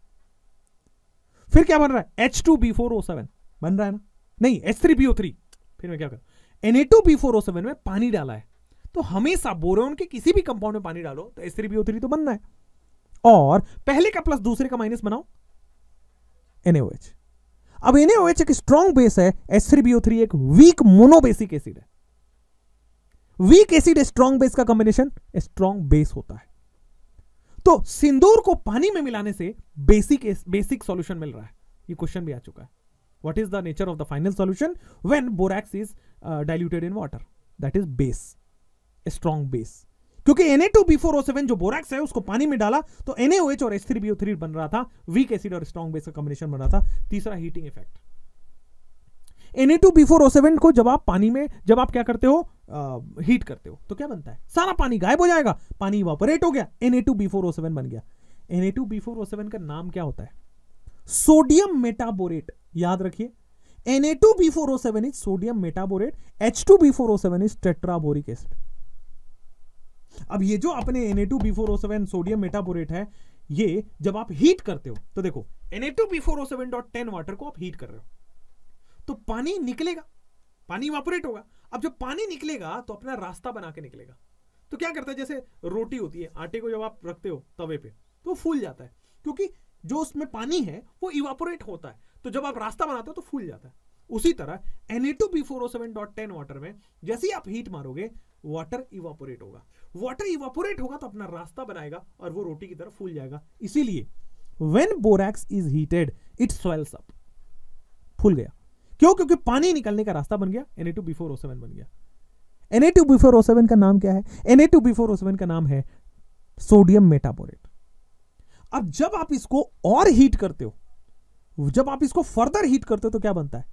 Speaker 1: फिर क्या बन रहा है H two B four O seven बन रहा है ना नहीं H three B O three फिर मैं क्या करूं Na2P4O7 में पानी डाला है तो हमेशा बोरोन के किसी भी कंपाउंड में पानी डालो तो थ्री तो बनना है और पहले का प्लस दूसरे का माइनस बनाओ NaOH अब NaOH एक स्ट्रॉन्ग बेस है थ्री एक वीक मोनोबेसिक एसिड है वीक एसिड स्ट्रॉन्ग बेस का कॉम्बिनेशन स्ट्रॉन्ग बेस होता है तो सिंदूर को पानी में मिलाने से बेसिक बेसिक सॉल्यूशन मिल रहा है ये क्वेश्चन भी आ चुका है what is the nature of the final solution when borax is uh, diluted in water that is base a strong base क्योंकि Na2B4O7 जो बोरैक्स है उसको पानी में डाला तो NaOH और H3BO3 बन रहा था वीक एसिड और स्ट्रॉन्ग बेस का कॉम्बिनेशन बन रहा था तीसरा हीटिंग इफेक्ट Na2B4O7 को जब आप पानी में जब आप क्या करते हो आ, हीट करते हो तो क्या बनता है सारा पानी गायब हो जाएगा पानी वापरेट हो गया Na2B4O7 बन गया Na2B4O7 का नाम क्या होता है सोडियम मेटाबोरेट याद रखिए N A two B four O seven is sodium metaborate H two B four O seven is tetraboric acid अब ये जो अपने N A two B four O seven sodium metaborate है ये जब आप हीट करते हो तो देखो N A two B four O seven dot ten water को आप हीट कर रहे हो तो पानी निकलेगा पानी वापोरेट होगा अब जब पानी निकलेगा तो अपना रास्ता बना के निकलेगा तो क्या करता है जैसे रोटी होती है आटे को जब आप रखते हो तवे पे तो फूल जाता है क्योंकि जो उसमें पानी है वो इवापोरेट होता है तो जब आप रास्ता बनाते हो तो फूल जाता है उसी तरह N A two B four seven dot ten water में जैसे ही आप हीट मारोगे वाटर इवापोरेट होगा वाटर इवापोरेट होगा तो अपना रास्ता बनाएगा और वो रोटी की तरफ फूल जाएगा इसीलिए when borax is heated it swells up फूल गया क्यों क्योंकि पानी निकलने का रास्ता बन गया N A two B four O seven बन गया N A two B four O seven का नाम क्या है N A two B four O seven का नाम है सोडियम मेटाबोरेट अब जब आप इसको और हीट करते हो जब आप इसको फर्दर हीट करते हो तो क्या बनता है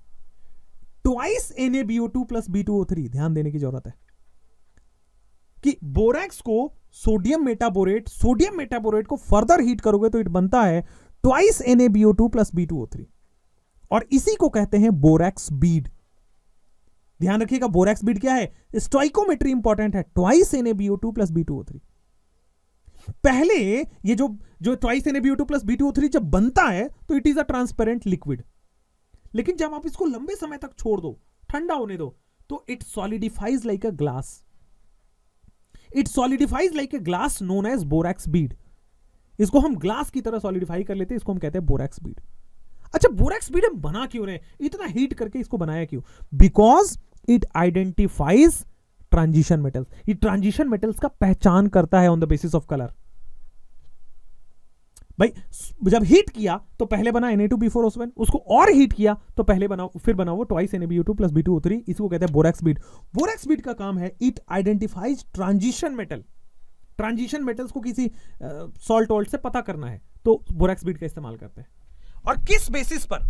Speaker 1: twice N A BO two plus B two O three ध्यान देने की जरूरत है कि बोरेक्स को सोडियम मेटाबोरेट सोडियम मेटाबोरेट को फर्दर हीट करोगे तो इट बनता है twice N A BO two plus B two O three और इसी को कहते हैं बोरेक्स बीड ध्यान रखिएगा बोरेक्स बीड क्या है स्ट्राइकोमेट्री इंपॉर्टेंट है twice N A BO two plus B two O three पहले ये जो जो twice N two plus B two three जब बनता है तो it is a transparent liquid लेकिन जब आप इसको लंबे समय तक छोड़ दो ठंडा होने दो तो it solidifies like a glass it solidifies like a glass known as borax bead इसको हम ग्लास की तरह सॉलिडिफाई कर लेते हैं इसको हम कहते हैं बोरेक्स बीड अच्छा बोरेक्स बीड हम बना क्यों रहे इतना हीट करके इसको बनाया क्यों because it identifies transition metals ये ट्रांजिशन मेटल्स का पहचान करता है on the basis of colour भाई जब हीट किया तो पहले बना N A two B four O seven उसको और हीट किया तो पहले बना फिर बना वो twice N A B U two plus B two O three इसको कहते हैं बोरेक्स बीट बोरेक्स बीट का काम है it identifies transition metal transition metals को किसी सॉल्ट वॉल्ट से पता करना है तो बोरेक्स बीट का इस्तेमाल करते हैं और किस बेसिस पर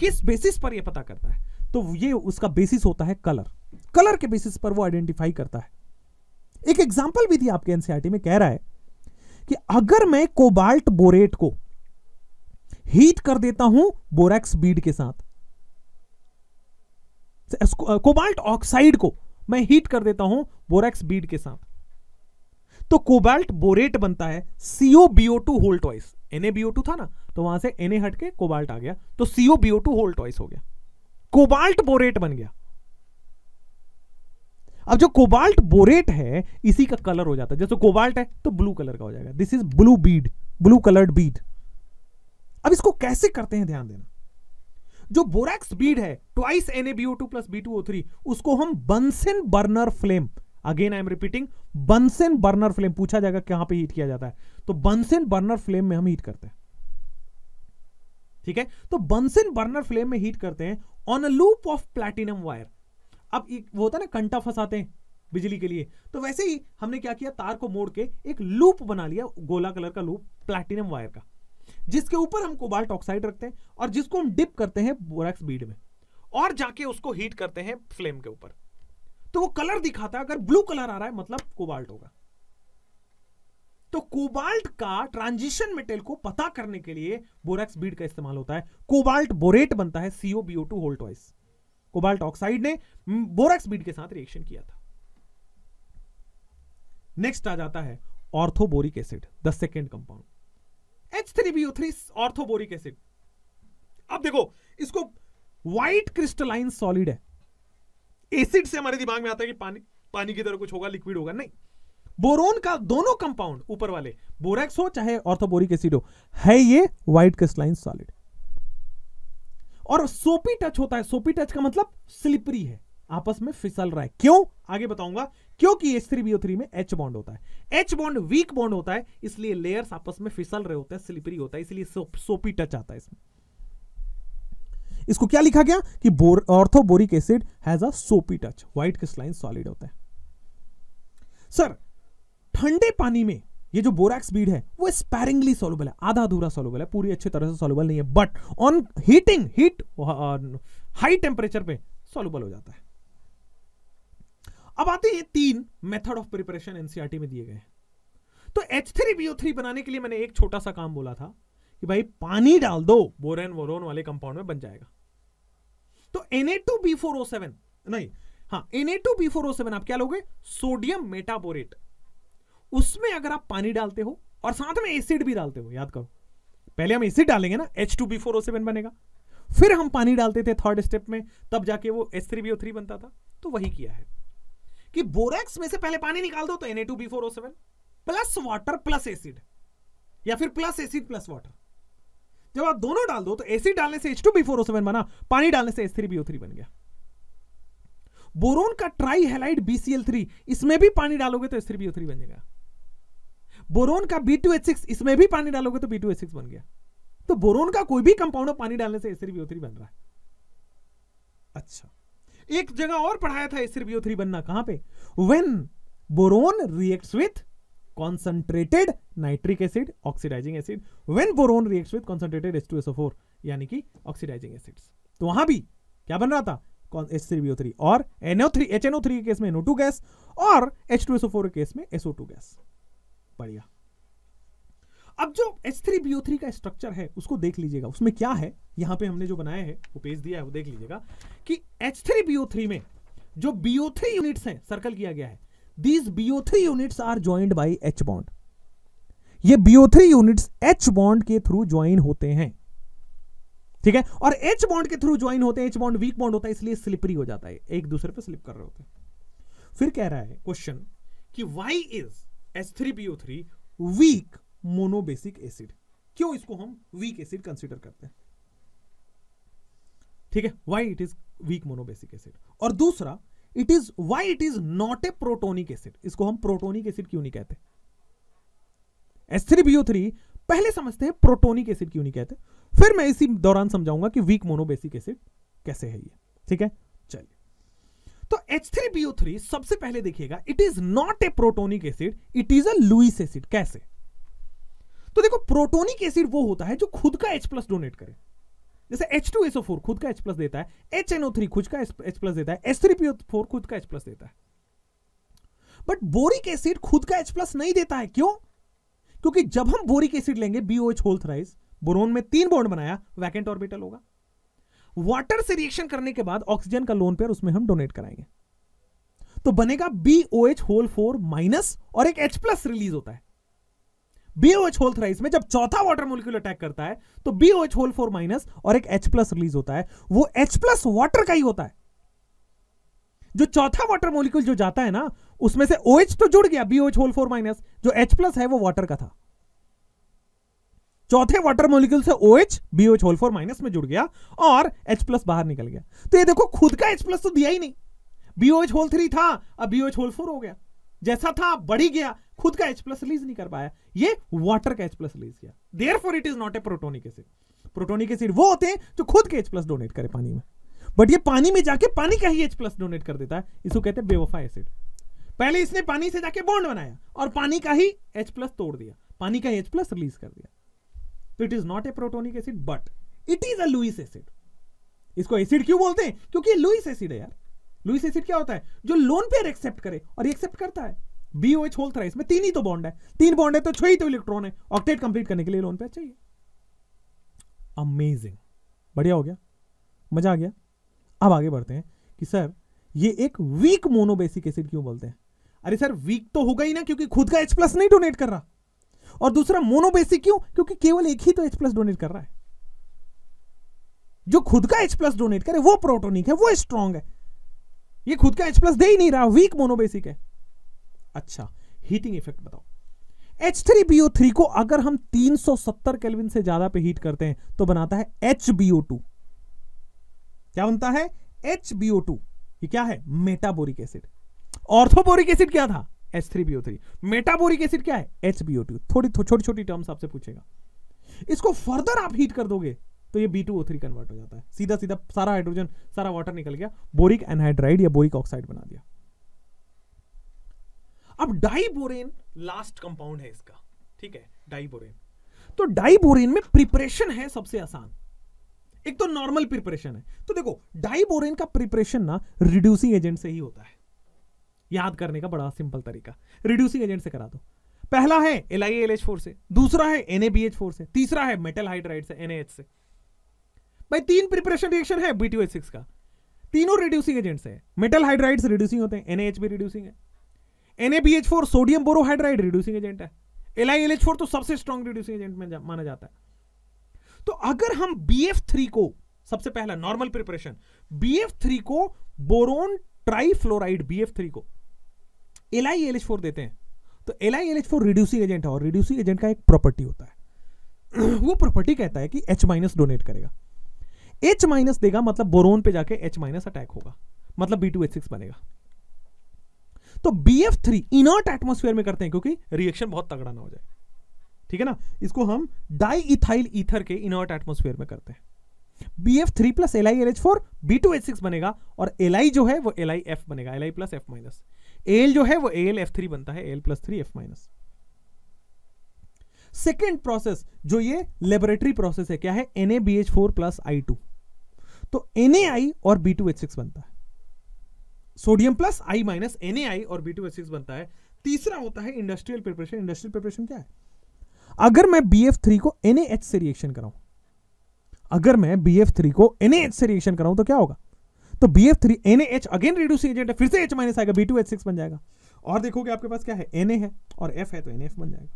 Speaker 1: किस बेसिस पर यह पता करता है तो ये उसका बेसिस होता है कलर कलर के बेसिस पर वो आइडेंटिफाई करता है एक एग्जाम्पल भी दिया आपके एनसीआरटी e में कह रहा है कि अगर मैं कोबाल्ट बोरेट को हीट कर देता हूं बोरेक्स बीड के साथ कोबाल्ट ऑक्साइड को मैं हीट कर देता हूं बोरेक्स बीड के साथ तो कोबाल्ट बोरेट बनता है CO BO two whole twice NaBO two था ना तो वहां से एनए हटके कोबाल्ट आ गया तो सीओ बीओ टू होल्टॉइस हो गया कोबाल्ट बोरेट बन गया अब जो कोबाल्ट बोरेट है इसी का कलर हो जाता है जैसे कोबाल्ट है तो ब्लू कलर का हो जाएगा this is blue bead blue coloured bead अब इसको कैसे करते हैं ध्यान देना जो बोरेक्स बीड है twice N A two plus B two O three उसको हम Bunsen burner flame again I am repeating Bunsen burner flame पूछा जाएगा कहां पे हीट किया जाता है तो बंसेन बर्नर फ्लेम में हम हीट करते हैं ठीक है तो बंसेन बर्नर फ्लेम में हीट करते हैं on a loop of platinum wire अब वो होता है ना कंटा फंसाते हैं बिजली के लिए तो वैसे ही हमने क्या किया तार को मोड़ के एक लूप बना लिया गोला कलर का लूप प्लैटिनम वायर का जिसके ऊपर हम कोबाल्ट ऑक्साइड रखते हैं और जिसको हम डिप करते हैं बोरेक्स बीड में और जाके उसको हीट करते हैं फ्लेम के ऊपर तो वो कलर दिखाता है अगर ब्लू कलर आ रहा है मतलब कोबाल्ट होगा कोबाल्ट का ट्रांजिशन मेटेल को पता करने के लिए बोरेक्स बीड का इस्तेमाल होता है कोबाल्ट बोरेट बनता है COBO two hold wise cobalt oxide ने हम्म, बोरेक्स बीड के साथ रिएक्शन किया था नेक्स्ट आ जाता है orthoboric acid the second compound H three BO three orthoboric acid अब देखो इसको व्हाइट क्रिस्टलाइन सॉलिड है एसिड से हमारे दिमाग में आता है कि पानी पानी की तरह कुछ होगा लिक्विड होगा नहीं बोरोन का दोनों कंपाउंड ऊपर वाले बोरेक्स हो चाहे ऑर्थोबोरिक एसिड हो है ये व्हाइट क्रिस्टलाइन सॉलिड और सोपी टच होता है सोपी टच का मतलब स्लिपरी है आपस में फिसल रहा है क्यों आगे बताऊंगा क्योंकि एच थ्री बीओ थ्री में एच बॉन्ड होता है एच बॉन्ड वीक बॉन्ड होता है इसलिए लेयर्स आपस में फिसल रहे होते हैं स्लिपरी होता है इसलिए सोपी टच आता है इसमें इसको क्या लिखा गया कि ऑर्थोबोरिक एसिड हैज अ सोपी टच व्हाइट क्रिस्टलाइन सॉलिड होता है सर ठंडे पानी में ये जो बोरैक्स बीड है वो स्पैरिंगली सोलबल है आधा अधूरा सोलबल है पूरी अच्छी तरह से सोलबल नहीं है but on heating heat high temperature पे सोलबल हो जाता है अब आते हैं तीन मेथड ऑफ प्रिपरेशन एनसीआरटी में दिए गए तो एच थ्री बीओ थ्री बनाने के लिए मैंने एक छोटा सा काम बोला था कि भाई पानी डाल दो बोरेन वोरोन वाले कंपाउंड में बन जाएगा तो N A two B four O seven नहीं हाँ N A two B four O seven आप क्या लोगे सोडियम मेटाबोरेट उसमें अगर आप पानी डालते हो और साथ में एसिड भी डालते हो याद करो पहले हम एसिड डालेंगे ना H two B four O seven बनेगा फिर हम पानी डालते थे थर्ड स्टेप में तब जाके वो H three B O three बनता था तो वही किया है कि बोरेक्स में से पहले पानी निकाल दो तो N A two B four O seven plus water plus acid या फिर प्लस एसिड प्लस वाटर जब आप दोनों डाल दो तो एसिड डालने से H two B four O seven बना पानी डालने से H three B O three बन गया बोरोन का ट्राई हेलाइड बीसीएल थ्री इसमें भी पानी डालोगे तो H three B O three बन जाएगा बोरोन का बी टू एच सिक्स इसमें भी पानी डालोगे तो बी टू एच सिक्स बन गया तो बोरोन का कोई भी कंपाउंड पानी डालने से एसरी बीओ थ्री बन रहा है अच्छा एक जगह और पढ़ाया था एसरी बीओ थ्री बनना कहां पे when boron reacts with concentrated nitric acid concentrated nitric acid oxidizing acid when boron reacts with concentrated four यानी कि ऑक्सीडाइजिंग acids तो वहां भी क्या बन रहा था H3BO3 और एच एनओ थ्री केस में एनओ टू गैस और H two H2SO4 four case में एसओ टू गैस बढ़िया अब जो H3BO3 का स्ट्रक्चर है उसको देख लीजिएगा उसमें क्या है यहां पे हमने जो बनाया है वो पेज दिया है वो देख लीजिएगा कि H3BO3 में जो BO3 यूनिट्स हैं सर्कल किया गया है these BO3 units are joined by H bond ये BO3 यूनिट्स H बॉन्ड के थ्रू ज्वाइन होते हैं ठीक है और H बॉन्ड के थ्रू ज्वाइन होते हैं H बॉन्ड वीक बॉन्ड होता है इसलिए स्लिपरी हो जाता है एक दूसरे पे स्लिप कर रहे होते हैं फिर कह रहा है क्वेश्चन कि why is H3PO3 weak monobasic acid क्यों इसको हम वीक एसिड कंसीडर करते हैं ठीक है why it is weak monobasic acid और दूसरा it is why it is not a protonic acid इसको हम प्रोटोनिक एसिड क्यों नहीं कहते H3PO3 पहले समझते हैं प्रोटोनिक एसिड क्यों नहीं कहते फिर मैं इसी दौरान समझाऊंगा कि वीक मोनोबेसिक एसिड कैसे है ये ठीक है तो H3PO3 सबसे पहले देखिएगा it is not a protonic acid it is a Lewis acid कैसे तो देखो प्रोटोनिक एसिड वो होता है जो खुद का H प्लस डोनेट करे जैसे H2SO4 खुद का H प्लस देता है HNO3 खुद का H प्लस देता है H3PO4 खुद का H प्लस देता है बट बोरिक एसिड खुद का H प्लस नहीं देता है क्यों क्योंकि जब हम बोरिक एसिड लेंगे होल होल्थराइज बोरोन में तीन बॉन्ड बनाया वैकेंट ऑर्बिटल होगा वाटर से रिएक्शन करने के बाद ऑक्सीजन का लोन पेयर उसमें हम डोनेट कराएंगे तो बनेगा B O H whole four minus और एक एच प्लस रिलीज होता है एच होल थ्राइस में जब चौथा वाटर मोलिक्यूल अटैक करता है तो B O H whole four minus और एक एच प्लस रिलीज होता है वो एच प्लस वाटर का ही होता है जो चौथा वाटर मोलिक्यूल जो जाता है ना उसमें से ओ OH तो जुड़ गया B O H whole four minus जो एच प्लस है वो वाटर का था चौथे वाटर मोलिक्यूल से O H B O whole four minus में जुड़ गया और एच प्लस बाहर निकल गया तो ये देखो खुद का एच प्लस तो दिया ही नहीं B O H whole three था अब B O H whole four हो गया जैसा था बढ़ी गया खुद का एच प्लस रिलीज नहीं कर पाया ये वाटर का एच प्लस रिलीज किया therefore it is not a protonic acid protonic acid वो होते हैं जो खुद के एच प्लस डोनेट करे पानी में बट ये पानी में जाके पानी का ही एच प्लस डोनेट कर देता है इसको कहते हैं बेवफा एसिड पहले इसने पानी से जाके बॉन्ड बनाया और पानी का ही एच प्लस तोड़ दिया पानी का एच प्लस रिलीज कर दिया तो it is not a protonic acid but it is a Lewis acid इसको एसिड क्यों बोलते हैं क्योंकि लुइस एसिड है यार लुइस एसिड क्या होता है जो लोन पेयर एक्सेप्ट करे और ये एक्सेप्ट करता है B O H whole thrice में तीन ही तो बॉन्ड है तीन बॉन्ड है तो छह ही तो इलेक्ट्रॉन है ऑक्टेट कंप्लीट करने के लिए लोन पेयर चाहिए अमेजिंग बढ़िया हो गया मजा आ गया अब आगे बढ़ते हैं कि सर ये एक वीक मोनोबेसिक एसिड क्यों बोलते हैं अरे सर वीक तो होगा ही ना क्योंकि खुद का एच प्लस नहीं डोनेट कर रहा और दूसरा मोनोबेसिक क्यों क्योंकि केवल एक ही तो एच प्लस डोनेट कर रहा है जो खुद का एच प्लस डोनेट करे वो प्रोटोनिक है वो स्ट्रांग है ये खुद का एच प्लस दे ही नहीं रहा वीक मोनोबेसिक है अच्छा हीटिंग इफेक्ट बताओ एच थ्री बीओ थ्री को अगर हम तीन सौ सत्तर केल्विन से ज्यादा पे हीट करते हैं तो बनाता है एच बीओ टू क्या बनता है एच टू ये क्या है मेटाबोरिक एसिड ऑर्थोबोरिक एसिड क्या था H three B O three metaboric acid क्या है एच बी ओ टू थोड़ी छोटी छोटी टर्म्स आपसे पूछेगा इसको फर्दर आप हीट कर दोगे तो ये B two O three convert हो जाता है सीधा सीधा सारा हाइड्रोजन सारा वाटर निकल गया बोरिक एनहाइड्राइड या बोरिक ऑक्साइड बना दिया अब डाइबोरेन लास्ट कंपाउंड है इसका ठीक है डाइबोरेन तो डाइबोरेन में प्रिपरेशन है सबसे आसान एक तो नॉर्मल प्रिपरेशन है तो देखो डाइबोरेन का प्रिपरेशन ना रिड्यूसिंग एजेंट से ही होता है याद करने का बड़ा सिंपल तरीका रिड्यूसिंग एजेंट से करा दो पहला है L I L H four से दूसरा है N A B H four से तीसरा है मेटल हाइड्राइड से एन एच से भाई तीन प्रिपरेशन रिएक्शन है बी टू एच सिक्स का तीनों रिड्यूसिंग एजेंट्स है मेटल हाइड्राइड्स रिड्यूसिंग होते हैं एन एच भी रिड्यूसिंग है N A B H four sodium borohydride reducing agent है L I L H four तो सबसे स्ट्रॉन्ग रिड्यूसिंग एजेंट में जा, माना जाता है तो अगर हम बी एफ थ्री को सबसे पहला normal preparation B F three को boron trifluoride B F three को L I L H four देते हैं तो L I L H four reducing agent है और रिड्यूसिंग एजेंट का एक प्रॉपर्टी होता है [clears throat] वो प्रॉपर्टी कहता है कि एच माइनस डोनेट करेगा एच माइनस देगा मतलब बोरोन पे जाके एच माइनस अटैक होगा मतलब बी टू एच सिक्स बनेगा तो B F three inert atmosphere में करते हैं क्योंकि रिएक्शन बहुत तगड़ा ना हो जाए ठीक है ना इसको हम डाई इथाइल ईथर के इनर्ट एटमोस्फेयर में करते हैं B F three plus L I L H four B two H six बनेगा और एल आई जो है वो एल आई एफ बनेगा L I plus F minus L जो है वो एल एफ थ्री बनता है L plus three F minus second process जो ये लेबोरेटरी प्रोसेस है क्या है N A B H four plus I two तो एन ए आई और बी टू एच सिक्स बनता है sodium plus I minus N A I और बी टू एच सिक्स बनता है तीसरा होता है इंडस्ट्रियल प्रिपरेशन इंडस्ट्रियल प्रिपरेशन क्या है अगर मैं बी एफ थ्री को एन ए एच से रिएक्शन कराऊं अगर मैं बी एफ थ्री को एन ए एच से रिएक्शन कराऊं तो क्या होगा तो B F three N H again reducing agent है फिर से एच माइनस आएगा बी टू एच सिक्स बन जाएगा और देखोगे आपके पास क्या है एन ए है और एफ है तो एन एफ बन जाएगा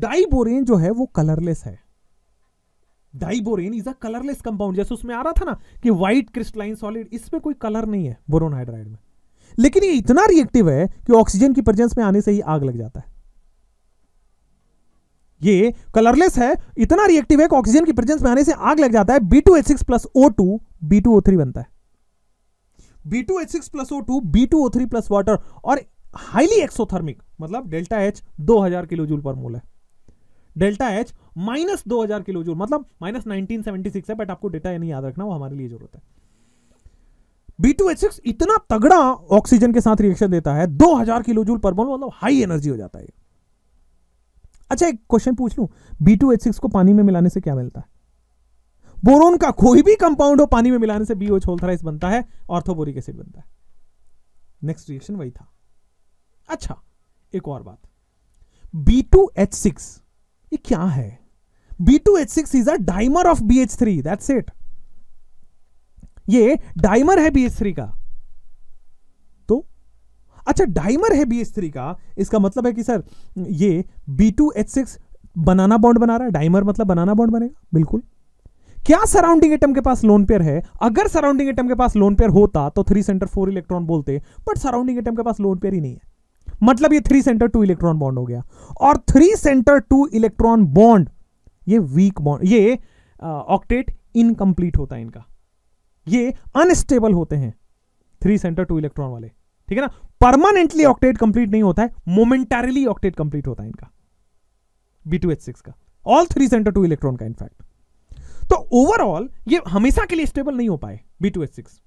Speaker 1: डाइबोरेन जो है वो कलरलेस है diborane is a colourless compound जैसे उसमें आ रहा था ना कि व्हाइट क्रिस्टलाइन सॉलिड इसमें कोई कलर नहीं है बोरोन हाइड्राइड में लेकिन ये इतना रिएक्टिव है कि ऑक्सीजन की प्रेजेंस में आने से ही आग लग जाता है ये कलरलेस है इतना रिएक्टिव है कि ऑक्सीजन की प्रेजेंस में आने से आग लग जाता है B two H six plus O two B two O three बनता है B two H six plus O two B two O three plus water और हाईली एक्सोथर्मिक मतलब डेल्टा एच दो हजार किलो जूल पर मोल है डेल्टा एच माइनस दो हजार किलो जूल मतलब माइनस नाइनटीन सेवेंटी सिक्स है बट आपको डेटा नहीं याद रखना वो हमारे लिए जरूरत है बी टू एच सिक्स इतना तगड़ा ऑक्सीजन के साथ रिएक्शन देता है दो हजार किलो जूल पर मोल मतलब हाई एनर्जी हो जाता है अच्छा एक क्वेश्चन पूछ लू बी टू एच सिक्स को पानी में मिलाने से क्या मिलता है बोरोन का कोई भी कंपाउंड हो पानी में मिलाने से बीओ ओच होल्थराइस बनता है ऑर्थोबोरिक एसिड बनता है नेक्स्ट रिएक्शन वही था अच्छा एक और बात बी टू एच सिक्स ये क्या है B two H six is a dimer of B H three that's it ये डाइमर है बी एच थ्री का अच्छा डाइमर है बी थ्री का इसका मतलब है कि सर ये B two H six banana bond बना रहा है डाइमर मतलब बनाना बॉन्ड बनेगा बिल्कुल क्या सराउंडिंग एटम के पास लोन पेयर है अगर सराउंडिंग एटम के पास लोन पेयर होता तो थ्री सेंटर फोर इलेक्ट्रॉन बोलते बट सराउंडिंग एटम के पास लोन पेयर ही नहीं है मतलब ये three centre two electron bond हो गया और three centre two electron bond ये वीक बॉन्ड ये ऑक्टेट इनकम्प्लीट होता है इनका ये अनस्टेबल होते हैं थ्री सेंटर टू इलेक्ट्रॉन वाले ठीक है ना परमानेंटली ऑक्टेट कंप्लीट नहीं होता है मोमेंटारिली ऑक्टेट कंप्लीट होता है इनका बी टू एच सिक्स का all three centre two electron का इनफैक्ट तो ओवरऑल ये हमेशा के लिए स्टेबल नहीं हो पाए बी टू एच सिक्स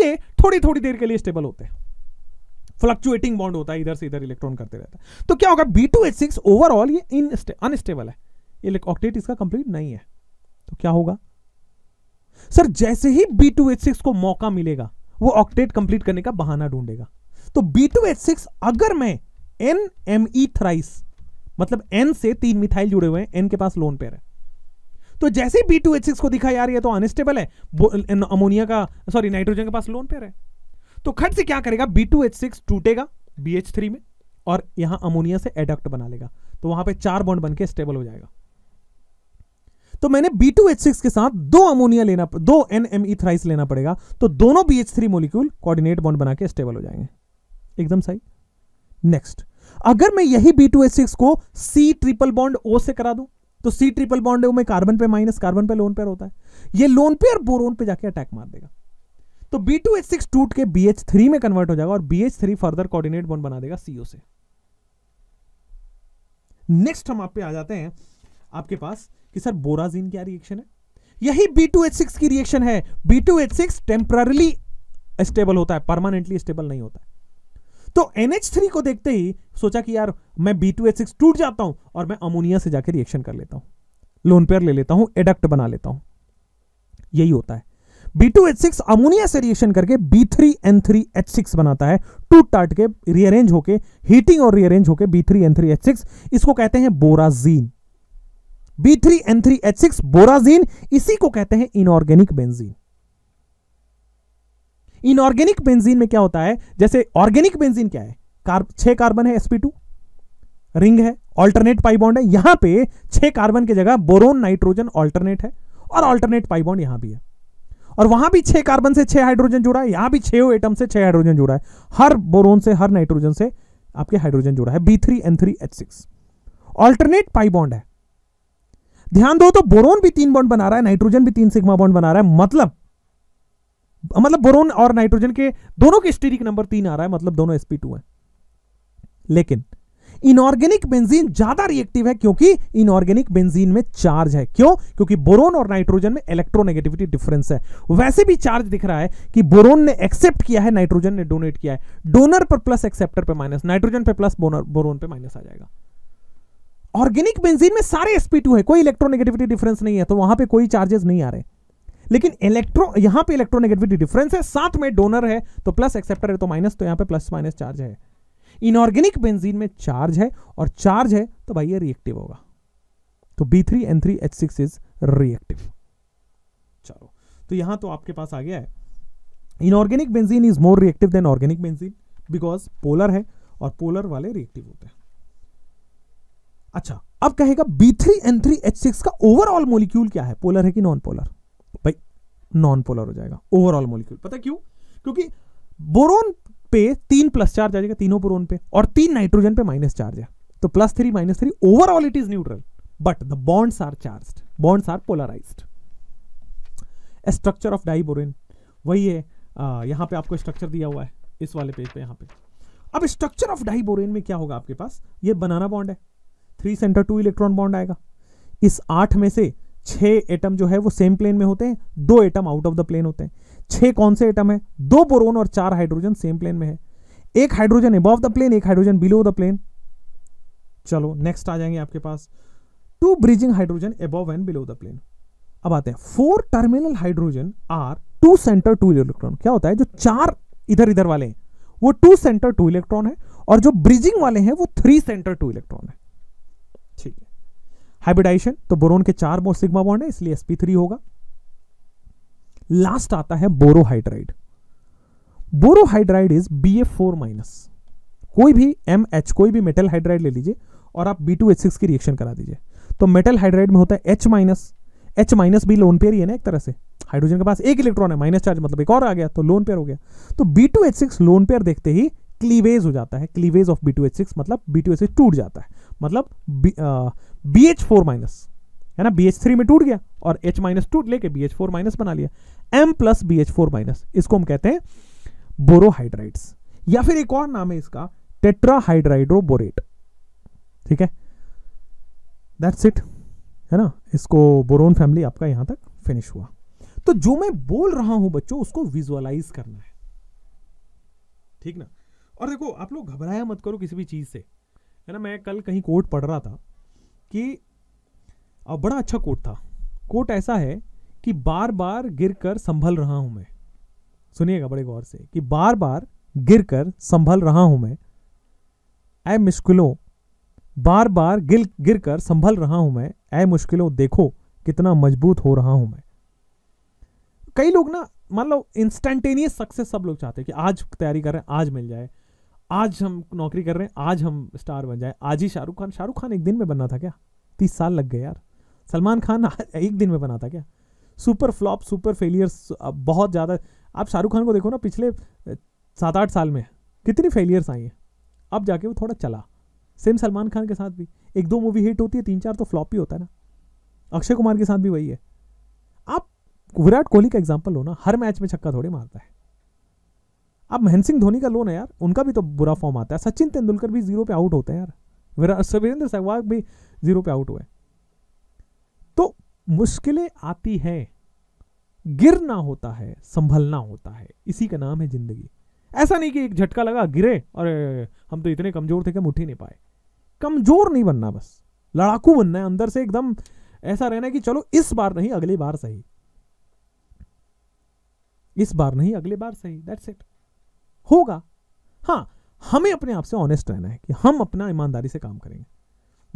Speaker 1: ये थोड़ी थोड़ी देर के लिए स्टेबल होते हैं फ्लक्चुएटिंग बॉन्ड होता है इधर से इधर इलेक्ट्रॉन करते रहता है तो क्या होगा B two H six overall ये अनस्टेबल है ये ऑक्टेट इसका कंप्लीट नहीं है तो क्या होगा सर जैसे ही बी टू एच सिक्स को मौका मिलेगा वो ऑक्टेट कंप्लीट करने का बहाना ढूंढेगा तो बी टू एच सिक्स अगर मैं एन एम ई थ्राइस मतलब एन से तीन मिथाइल जुड़े हुए हैं एन के पास लोन पेयर है तो जैसे ही बी टू एच सिक्स को आ रही तो है तो अनस्टेबल है अमोनिया का सॉरी नाइट्रोजन के पास लोन पेयर है तो खट से क्या करेगा बी टू एच सिक्स टूटेगा बी एच थ्री में और यहां अमोनिया से एडक्ट बना लेगा तो वहां पे चार बॉन्ड बन के स्टेबल हो जाएगा तो मैंने बी टू एच सिक्स के साथ दो अमोनिया लेना दो एन एम ई थ्राइस लेना पड़ेगा तो दोनों B H three molecule coordinate bond बना के स्टेबल हो जाएंगे एकदम सही नेक्स्ट अगर मैं यही बी टू एच सिक्स को सी ट्रिपल बॉन्ड ओ से करा दूं तो सी ट्रिपल बॉन्ड ओ में कार्बन पे माइनस कार्बन पे लोन पेयर होता है ये लोन पेयर बोरोन पे जाके अटैक मार देगा तो बी टू एच सिक्स टूट के बी एच थ्री में कन्वर्ट हो जाएगा और B H three further coordinate bond बना देगा सीओ से नेक्स्ट हम आप पे आ जाते हैं आपके पास कि सर बोराजीन क्या रिएक्शन है यही बी टू एच सिक्स की रिएक्शन है सिक्स टेम्पररली स्टेबल होता है परमानेंटली स्टेबल नहीं होता है तो थ्री को देखते ही सोचा कि यार मैं सिक्स टूट जाता हूं और मैं अमोनिया से जाके रिएक्शन कर लेता हूं लोन पेयर ले लेता हूं एडक्ट बना लेता हूं यही होता है B two H six ammonia से रिएक्शन करके B three three N H six बनाता है टूट टाट के रियरेंज होके हीटिंग और रियरेंज होके सिक्स इसको कहते हैं borazine B three N three H six borazine इसी को कहते हैं इनऑर्गेनिक बेंजीन इनऑर्गेनिक बेंजीन में क्या होता है जैसे ऑर्गेनिक बेंजीन क्या है कार्ब छह कार्बन है एसपी टू रिंग है ऑल्टरनेट पाइबॉन्ड है यहां पे छह कार्बन की जगह बोरोन नाइट्रोजन ऑल्टरनेट है और ऑल्टरनेट पाइबॉन्ड यहां भी है और वहां भी छह कार्बन से छह हाइड्रोजन जुड़ा है यहां भी छह एटम से छह हाइड्रोजन जुड़ा है हर बोरोन से हर नाइट्रोजन से आपके हाइड्रोजन जुड़ा है B three N three H six alternate pi bond है ध्यान दो तो बोरोन भी तीन बॉन्ड बना रहा है नाइट्रोजन भी तीन सिग्मा बॉन्ड बना रहा है मतलब मतलब बोरोन और नाइट्रोजन के दोनों के स्टेरिक नंबर तीन आ रहा है मतलब दोनों एसपी है लेकिन इनऑर्गेनिक बेंजीन ज्यादा रिएक्टिव है क्योंकि इनऑर्गेनिक बेंजीन में चार्ज है क्यों क्योंकि बोरोन और नाइट्रोजन में इलेक्ट्रोनेगेटिविटी डिफरेंस है वैसे भी चार्ज दिख रहा है कि बोरोन ने एक्सेप्ट किया है नाइट्रोजन ने डोनेट किया है डोनर पर प्लस एक्सेप्टर पर माइनस नाइट्रोजन पर प्लस बोरोन पर माइनस आ जाएगा ऑर्गेनिक बेंजीन में सारे sp2 है कोई इलेक्ट्रोनेगेटिविटी डिफरेंस नहीं है तो वहां पे कोई चार्जेस नहीं आ रहे लेकिन इलेक्ट्रो यहां पे इलेक्ट्रोनेगेटिविटी डिफरेंस है साथ में डोनर है तो प्लस एक्सेप्टर है तो माइनस तो यहां पे प्लस माइनस चार्ज है इनऑर्गेनिक बेंजीन में चार्ज है और चार्ज है तो भाई ये रिएक्टिव होगा तो B three N three H six is reactive चलो तो यहां तो आपके पास आ गया है inorganic benzene is more reactive than organic benzene because polar है और पोलर वाले रिएक्टिव होते हैं अच्छा अब कहेगा B three N three H six का ओवरऑल मोलिक्यूल क्या है पोलर है कि नॉन पोलर भाई नॉन पोलर हो जाएगा ओवरऑल मोलिक्यूल पता क्यों क्योंकि बोरोन पे तीन प्लस चार्ज आ जाएगा तीनों बोरोन पे और तीन नाइट्रोजन पे माइनस चार्ज है तो plus three minus three overall it is neutral but the bonds are charge bonds are polarise structure of diborane वही है आ, यहां पे आपको स्ट्रक्चर दिया हुआ है इस वाले पेज पे यहां पे अब स्ट्रक्चर ऑफ डाई बोरेन में क्या होगा आपके पास ये बनाना बॉन्ड है three centre two electron bond आएगा इस आठ में से छह एटम जो है वो सेम प्लेन में होते हैं दो atom out of the plane होते हैं छह कौन से एटम है दो बोरोन और चार हाइड्रोजन सेम प्लेन में है एक हाइड्रोजन एबव द प्लेन एक हाइड्रोजन बिलो द प्लेन चलो नेक्स्ट आ जाएंगे आपके पास two bridging hydrogen above and below the plane अब आते हैं four terminal hydrogen are two centre two electron क्या होता है जो चार इधर इधर वाले हैं वो टू सेंटर टू इलेक्ट्रॉन है और जो ब्रिजिंग वाले हैं वो थ्री सेंटर टू इलेक्ट्रॉन है ठीक है हाइब्रिडाइजेशन तो बोरोन के चार मोर सिग्मा बॉन्ड है इसलिए एसपी थ्री होगा लास्ट आता है borohydride borohydride is B F four minus कोई भी एम एच कोई भी मेटल हाइड्राइड ले लीजिए और आप बी टू एच सिक्स की रिएक्शन करा दीजिए तो मेटल हाइड्राइड में होता है एच माइनस एच माइनस भी लोन पेयर ही है ना एक तरह से हाइड्रोजन के पास एक इलेक्ट्रॉन है माइनस चार्ज मतलब एक और आ गया तो लोन पेयर हो गया तो B two H six lone pair देखते ही क्लीवेज हो जाता है cleavage of B two H six मतलब बी टू एच सिक्स टूट जाता है मतलब बी एच फोर माइनस है ना बी एच थ्री में टूट गया और एच माइनस टूट लेके बी एच फोर माइनस बना लिया M plus B H four minus इसको हम कहते हैं बोरोहाइड्राइड्स या फिर एक और नाम है इसका टेट्राहाइड्राइड्रोबोरेट ठीक है दैट्स इट है ना इसको बोरोन फैमिली आपका यहां तक फिनिश हुआ तो जो मैं बोल रहा हूं बच्चों उसको विजुअलाइज करना है ठीक ना और देखो आप लोग घबराया मत करो किसी भी चीज से है ना मैं कल कहीं कोट पढ़ रहा था कि अब बड़ा अच्छा कोट था कोट ऐसा है कि बार बार गिर कर संभल रहा हूं मैं सुनिएगा बड़े गौर से कि बार बार गिर कर संभल रहा हूं मैं ऐ मुश्किलों बार बार गिर गिर कर संभल रहा हूं मैं ऐ मुश्किलों देखो कितना मजबूत हो रहा हूं मैं कई लोग ना मान लो इंस्टेंटेनियस सक्सेस सब लोग चाहते हैं कि आज तैयारी कर रहे हैं आज मिल जाए आज हम नौकरी कर रहे हैं आज हम स्टार बन जाए आज ही शाहरुख खान शाहरुख खान एक दिन में बनना था क्या तीस साल लग गए यार सलमान खान एक दिन में बना था क्या सुपर फ्लॉप सुपर फेलियर्स बहुत ज़्यादा आप शाहरुख खान को देखो ना पिछले सात आठ साल में कितनी फेलियर्स आई हैं अब जाके वो थोड़ा चला सेम सलमान खान के साथ भी एक दो मूवी हिट होती है तीन चार तो फ्लॉप ही होता है ना अक्षय कुमार के साथ भी वही है आप विराट कोहली का एग्जाम्पल हो ना हर मैच में छक्का थोड़ी मारता है अब महेंद्र सिंह धोनी का लोन है यार उनका भी तो बुरा फॉर्म आता है सचिन तेंदुलकर भी जीरो पे आउट होते हैं यार वीरेंद्र सहवाग भी जीरो पे आउट हुए तो मुश्किलें आती है गिरना होता है संभलना होता है इसी का नाम है जिंदगी ऐसा नहीं कि एक झटका लगा गिरे और हम तो इतने कमजोर थे कि हम उठ ही नहीं पाए कमजोर नहीं बनना बस लड़ाकू बनना है अंदर से एकदम ऐसा रहना है कि चलो इस बार नहीं अगली बार सही इस बार नहीं अगली बार सही दैट्स इट होगा हाँ हमें अपने आप से ऑनेस्ट रहना है कि हम अपना ईमानदारी से काम करेंगे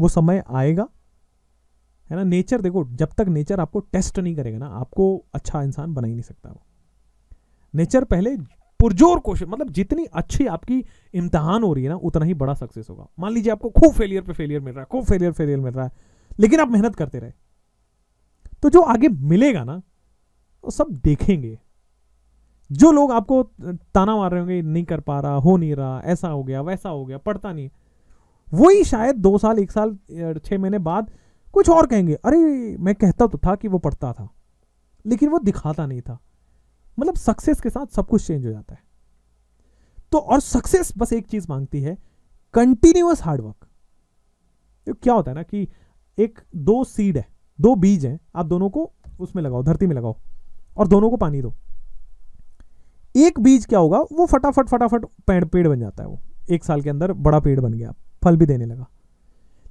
Speaker 1: वो समय आएगा है ना नेचर देखो जब तक नेचर आपको टेस्ट नहीं करेगा ना आपको अच्छा इंसान बना ही नहीं सकता वो नेचर पहले पुरजोर कोशिश मतलब जितनी अच्छी आपकी इम्तहान हो रही है ना उतना ही बड़ा सक्सेस होगा मान लीजिए आपको खूब फेलियर पे फेलियर मिल रहा है खूब फेलियर फेलियर मिल रहा है लेकिन आप मेहनत करते रहे तो जो आगे मिलेगा ना वो सब देखेंगे जो लोग आपको ताना मार रहे होंगे नहीं कर पा रहा हो नहीं रहा ऐसा हो गया वैसा हो गया पढ़ता नहीं वही शायद दो साल एक साल छः महीने बाद कुछ और कहेंगे अरे मैं कहता तो था कि वो पढ़ता था लेकिन वो दिखाता नहीं था मतलब सक्सेस के साथ सब कुछ चेंज हो जाता है तो और सक्सेस बस एक चीज़ मांगती है कंटिन्यूस हार्डवर्क तो क्या होता है ना कि एक दो सीड है दो बीज हैं आप दोनों को उसमें लगाओ धरती में लगाओ और दोनों को पानी दो एक बीज क्या होगा वो फटाफट फटाफट पेड़ पेड़ बन जाता है वो एक साल के अंदर बड़ा पेड़ बन गया फल भी देने लगा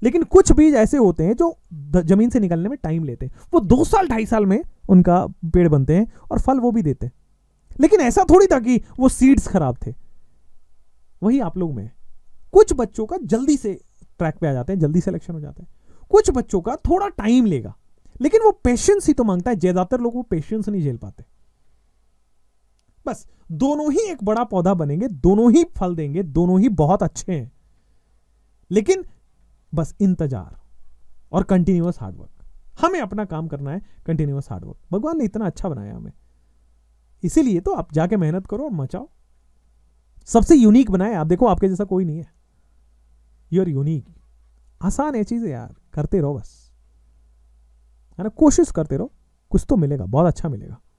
Speaker 1: लेकिन कुछ बीज ऐसे होते हैं जो जमीन से निकलने में टाइम लेते हैं वो दो साल ढाई साल में उनका पेड़ बनते हैं और फल वो भी देते हैं लेकिन ऐसा थोड़ी था कि वो सीड्स खराब थे वही आप लोग में कुछ बच्चों का जल्दी से ट्रैक पे आ जाते हैं जल्दी सिलेक्शन हो जाता है कुछ बच्चों का थोड़ा टाइम लेगा लेकिन वो पेशेंस ही तो मांगता है ज़्यादातर लोग वो पेशेंस नहीं झेल पाते बस दोनों ही एक बड़ा पौधा बनेंगे दोनों ही फल देंगे दोनों ही बहुत अच्छे हैं लेकिन बस इंतजार और कंटिन्यूस हार्डवर्क हमें अपना काम करना है कंटिन्यूअस हार्डवर्क भगवान ने इतना अच्छा बनाया हमें इसीलिए तो आप जाके मेहनत करो और मचाओ सबसे यूनिक बनाए आप देखो आपके जैसा कोई नहीं है यू आर यूनिक आसान है चीज़ यार करते रहो बस है ना कोशिश करते रहो कुछ तो मिलेगा बहुत अच्छा मिलेगा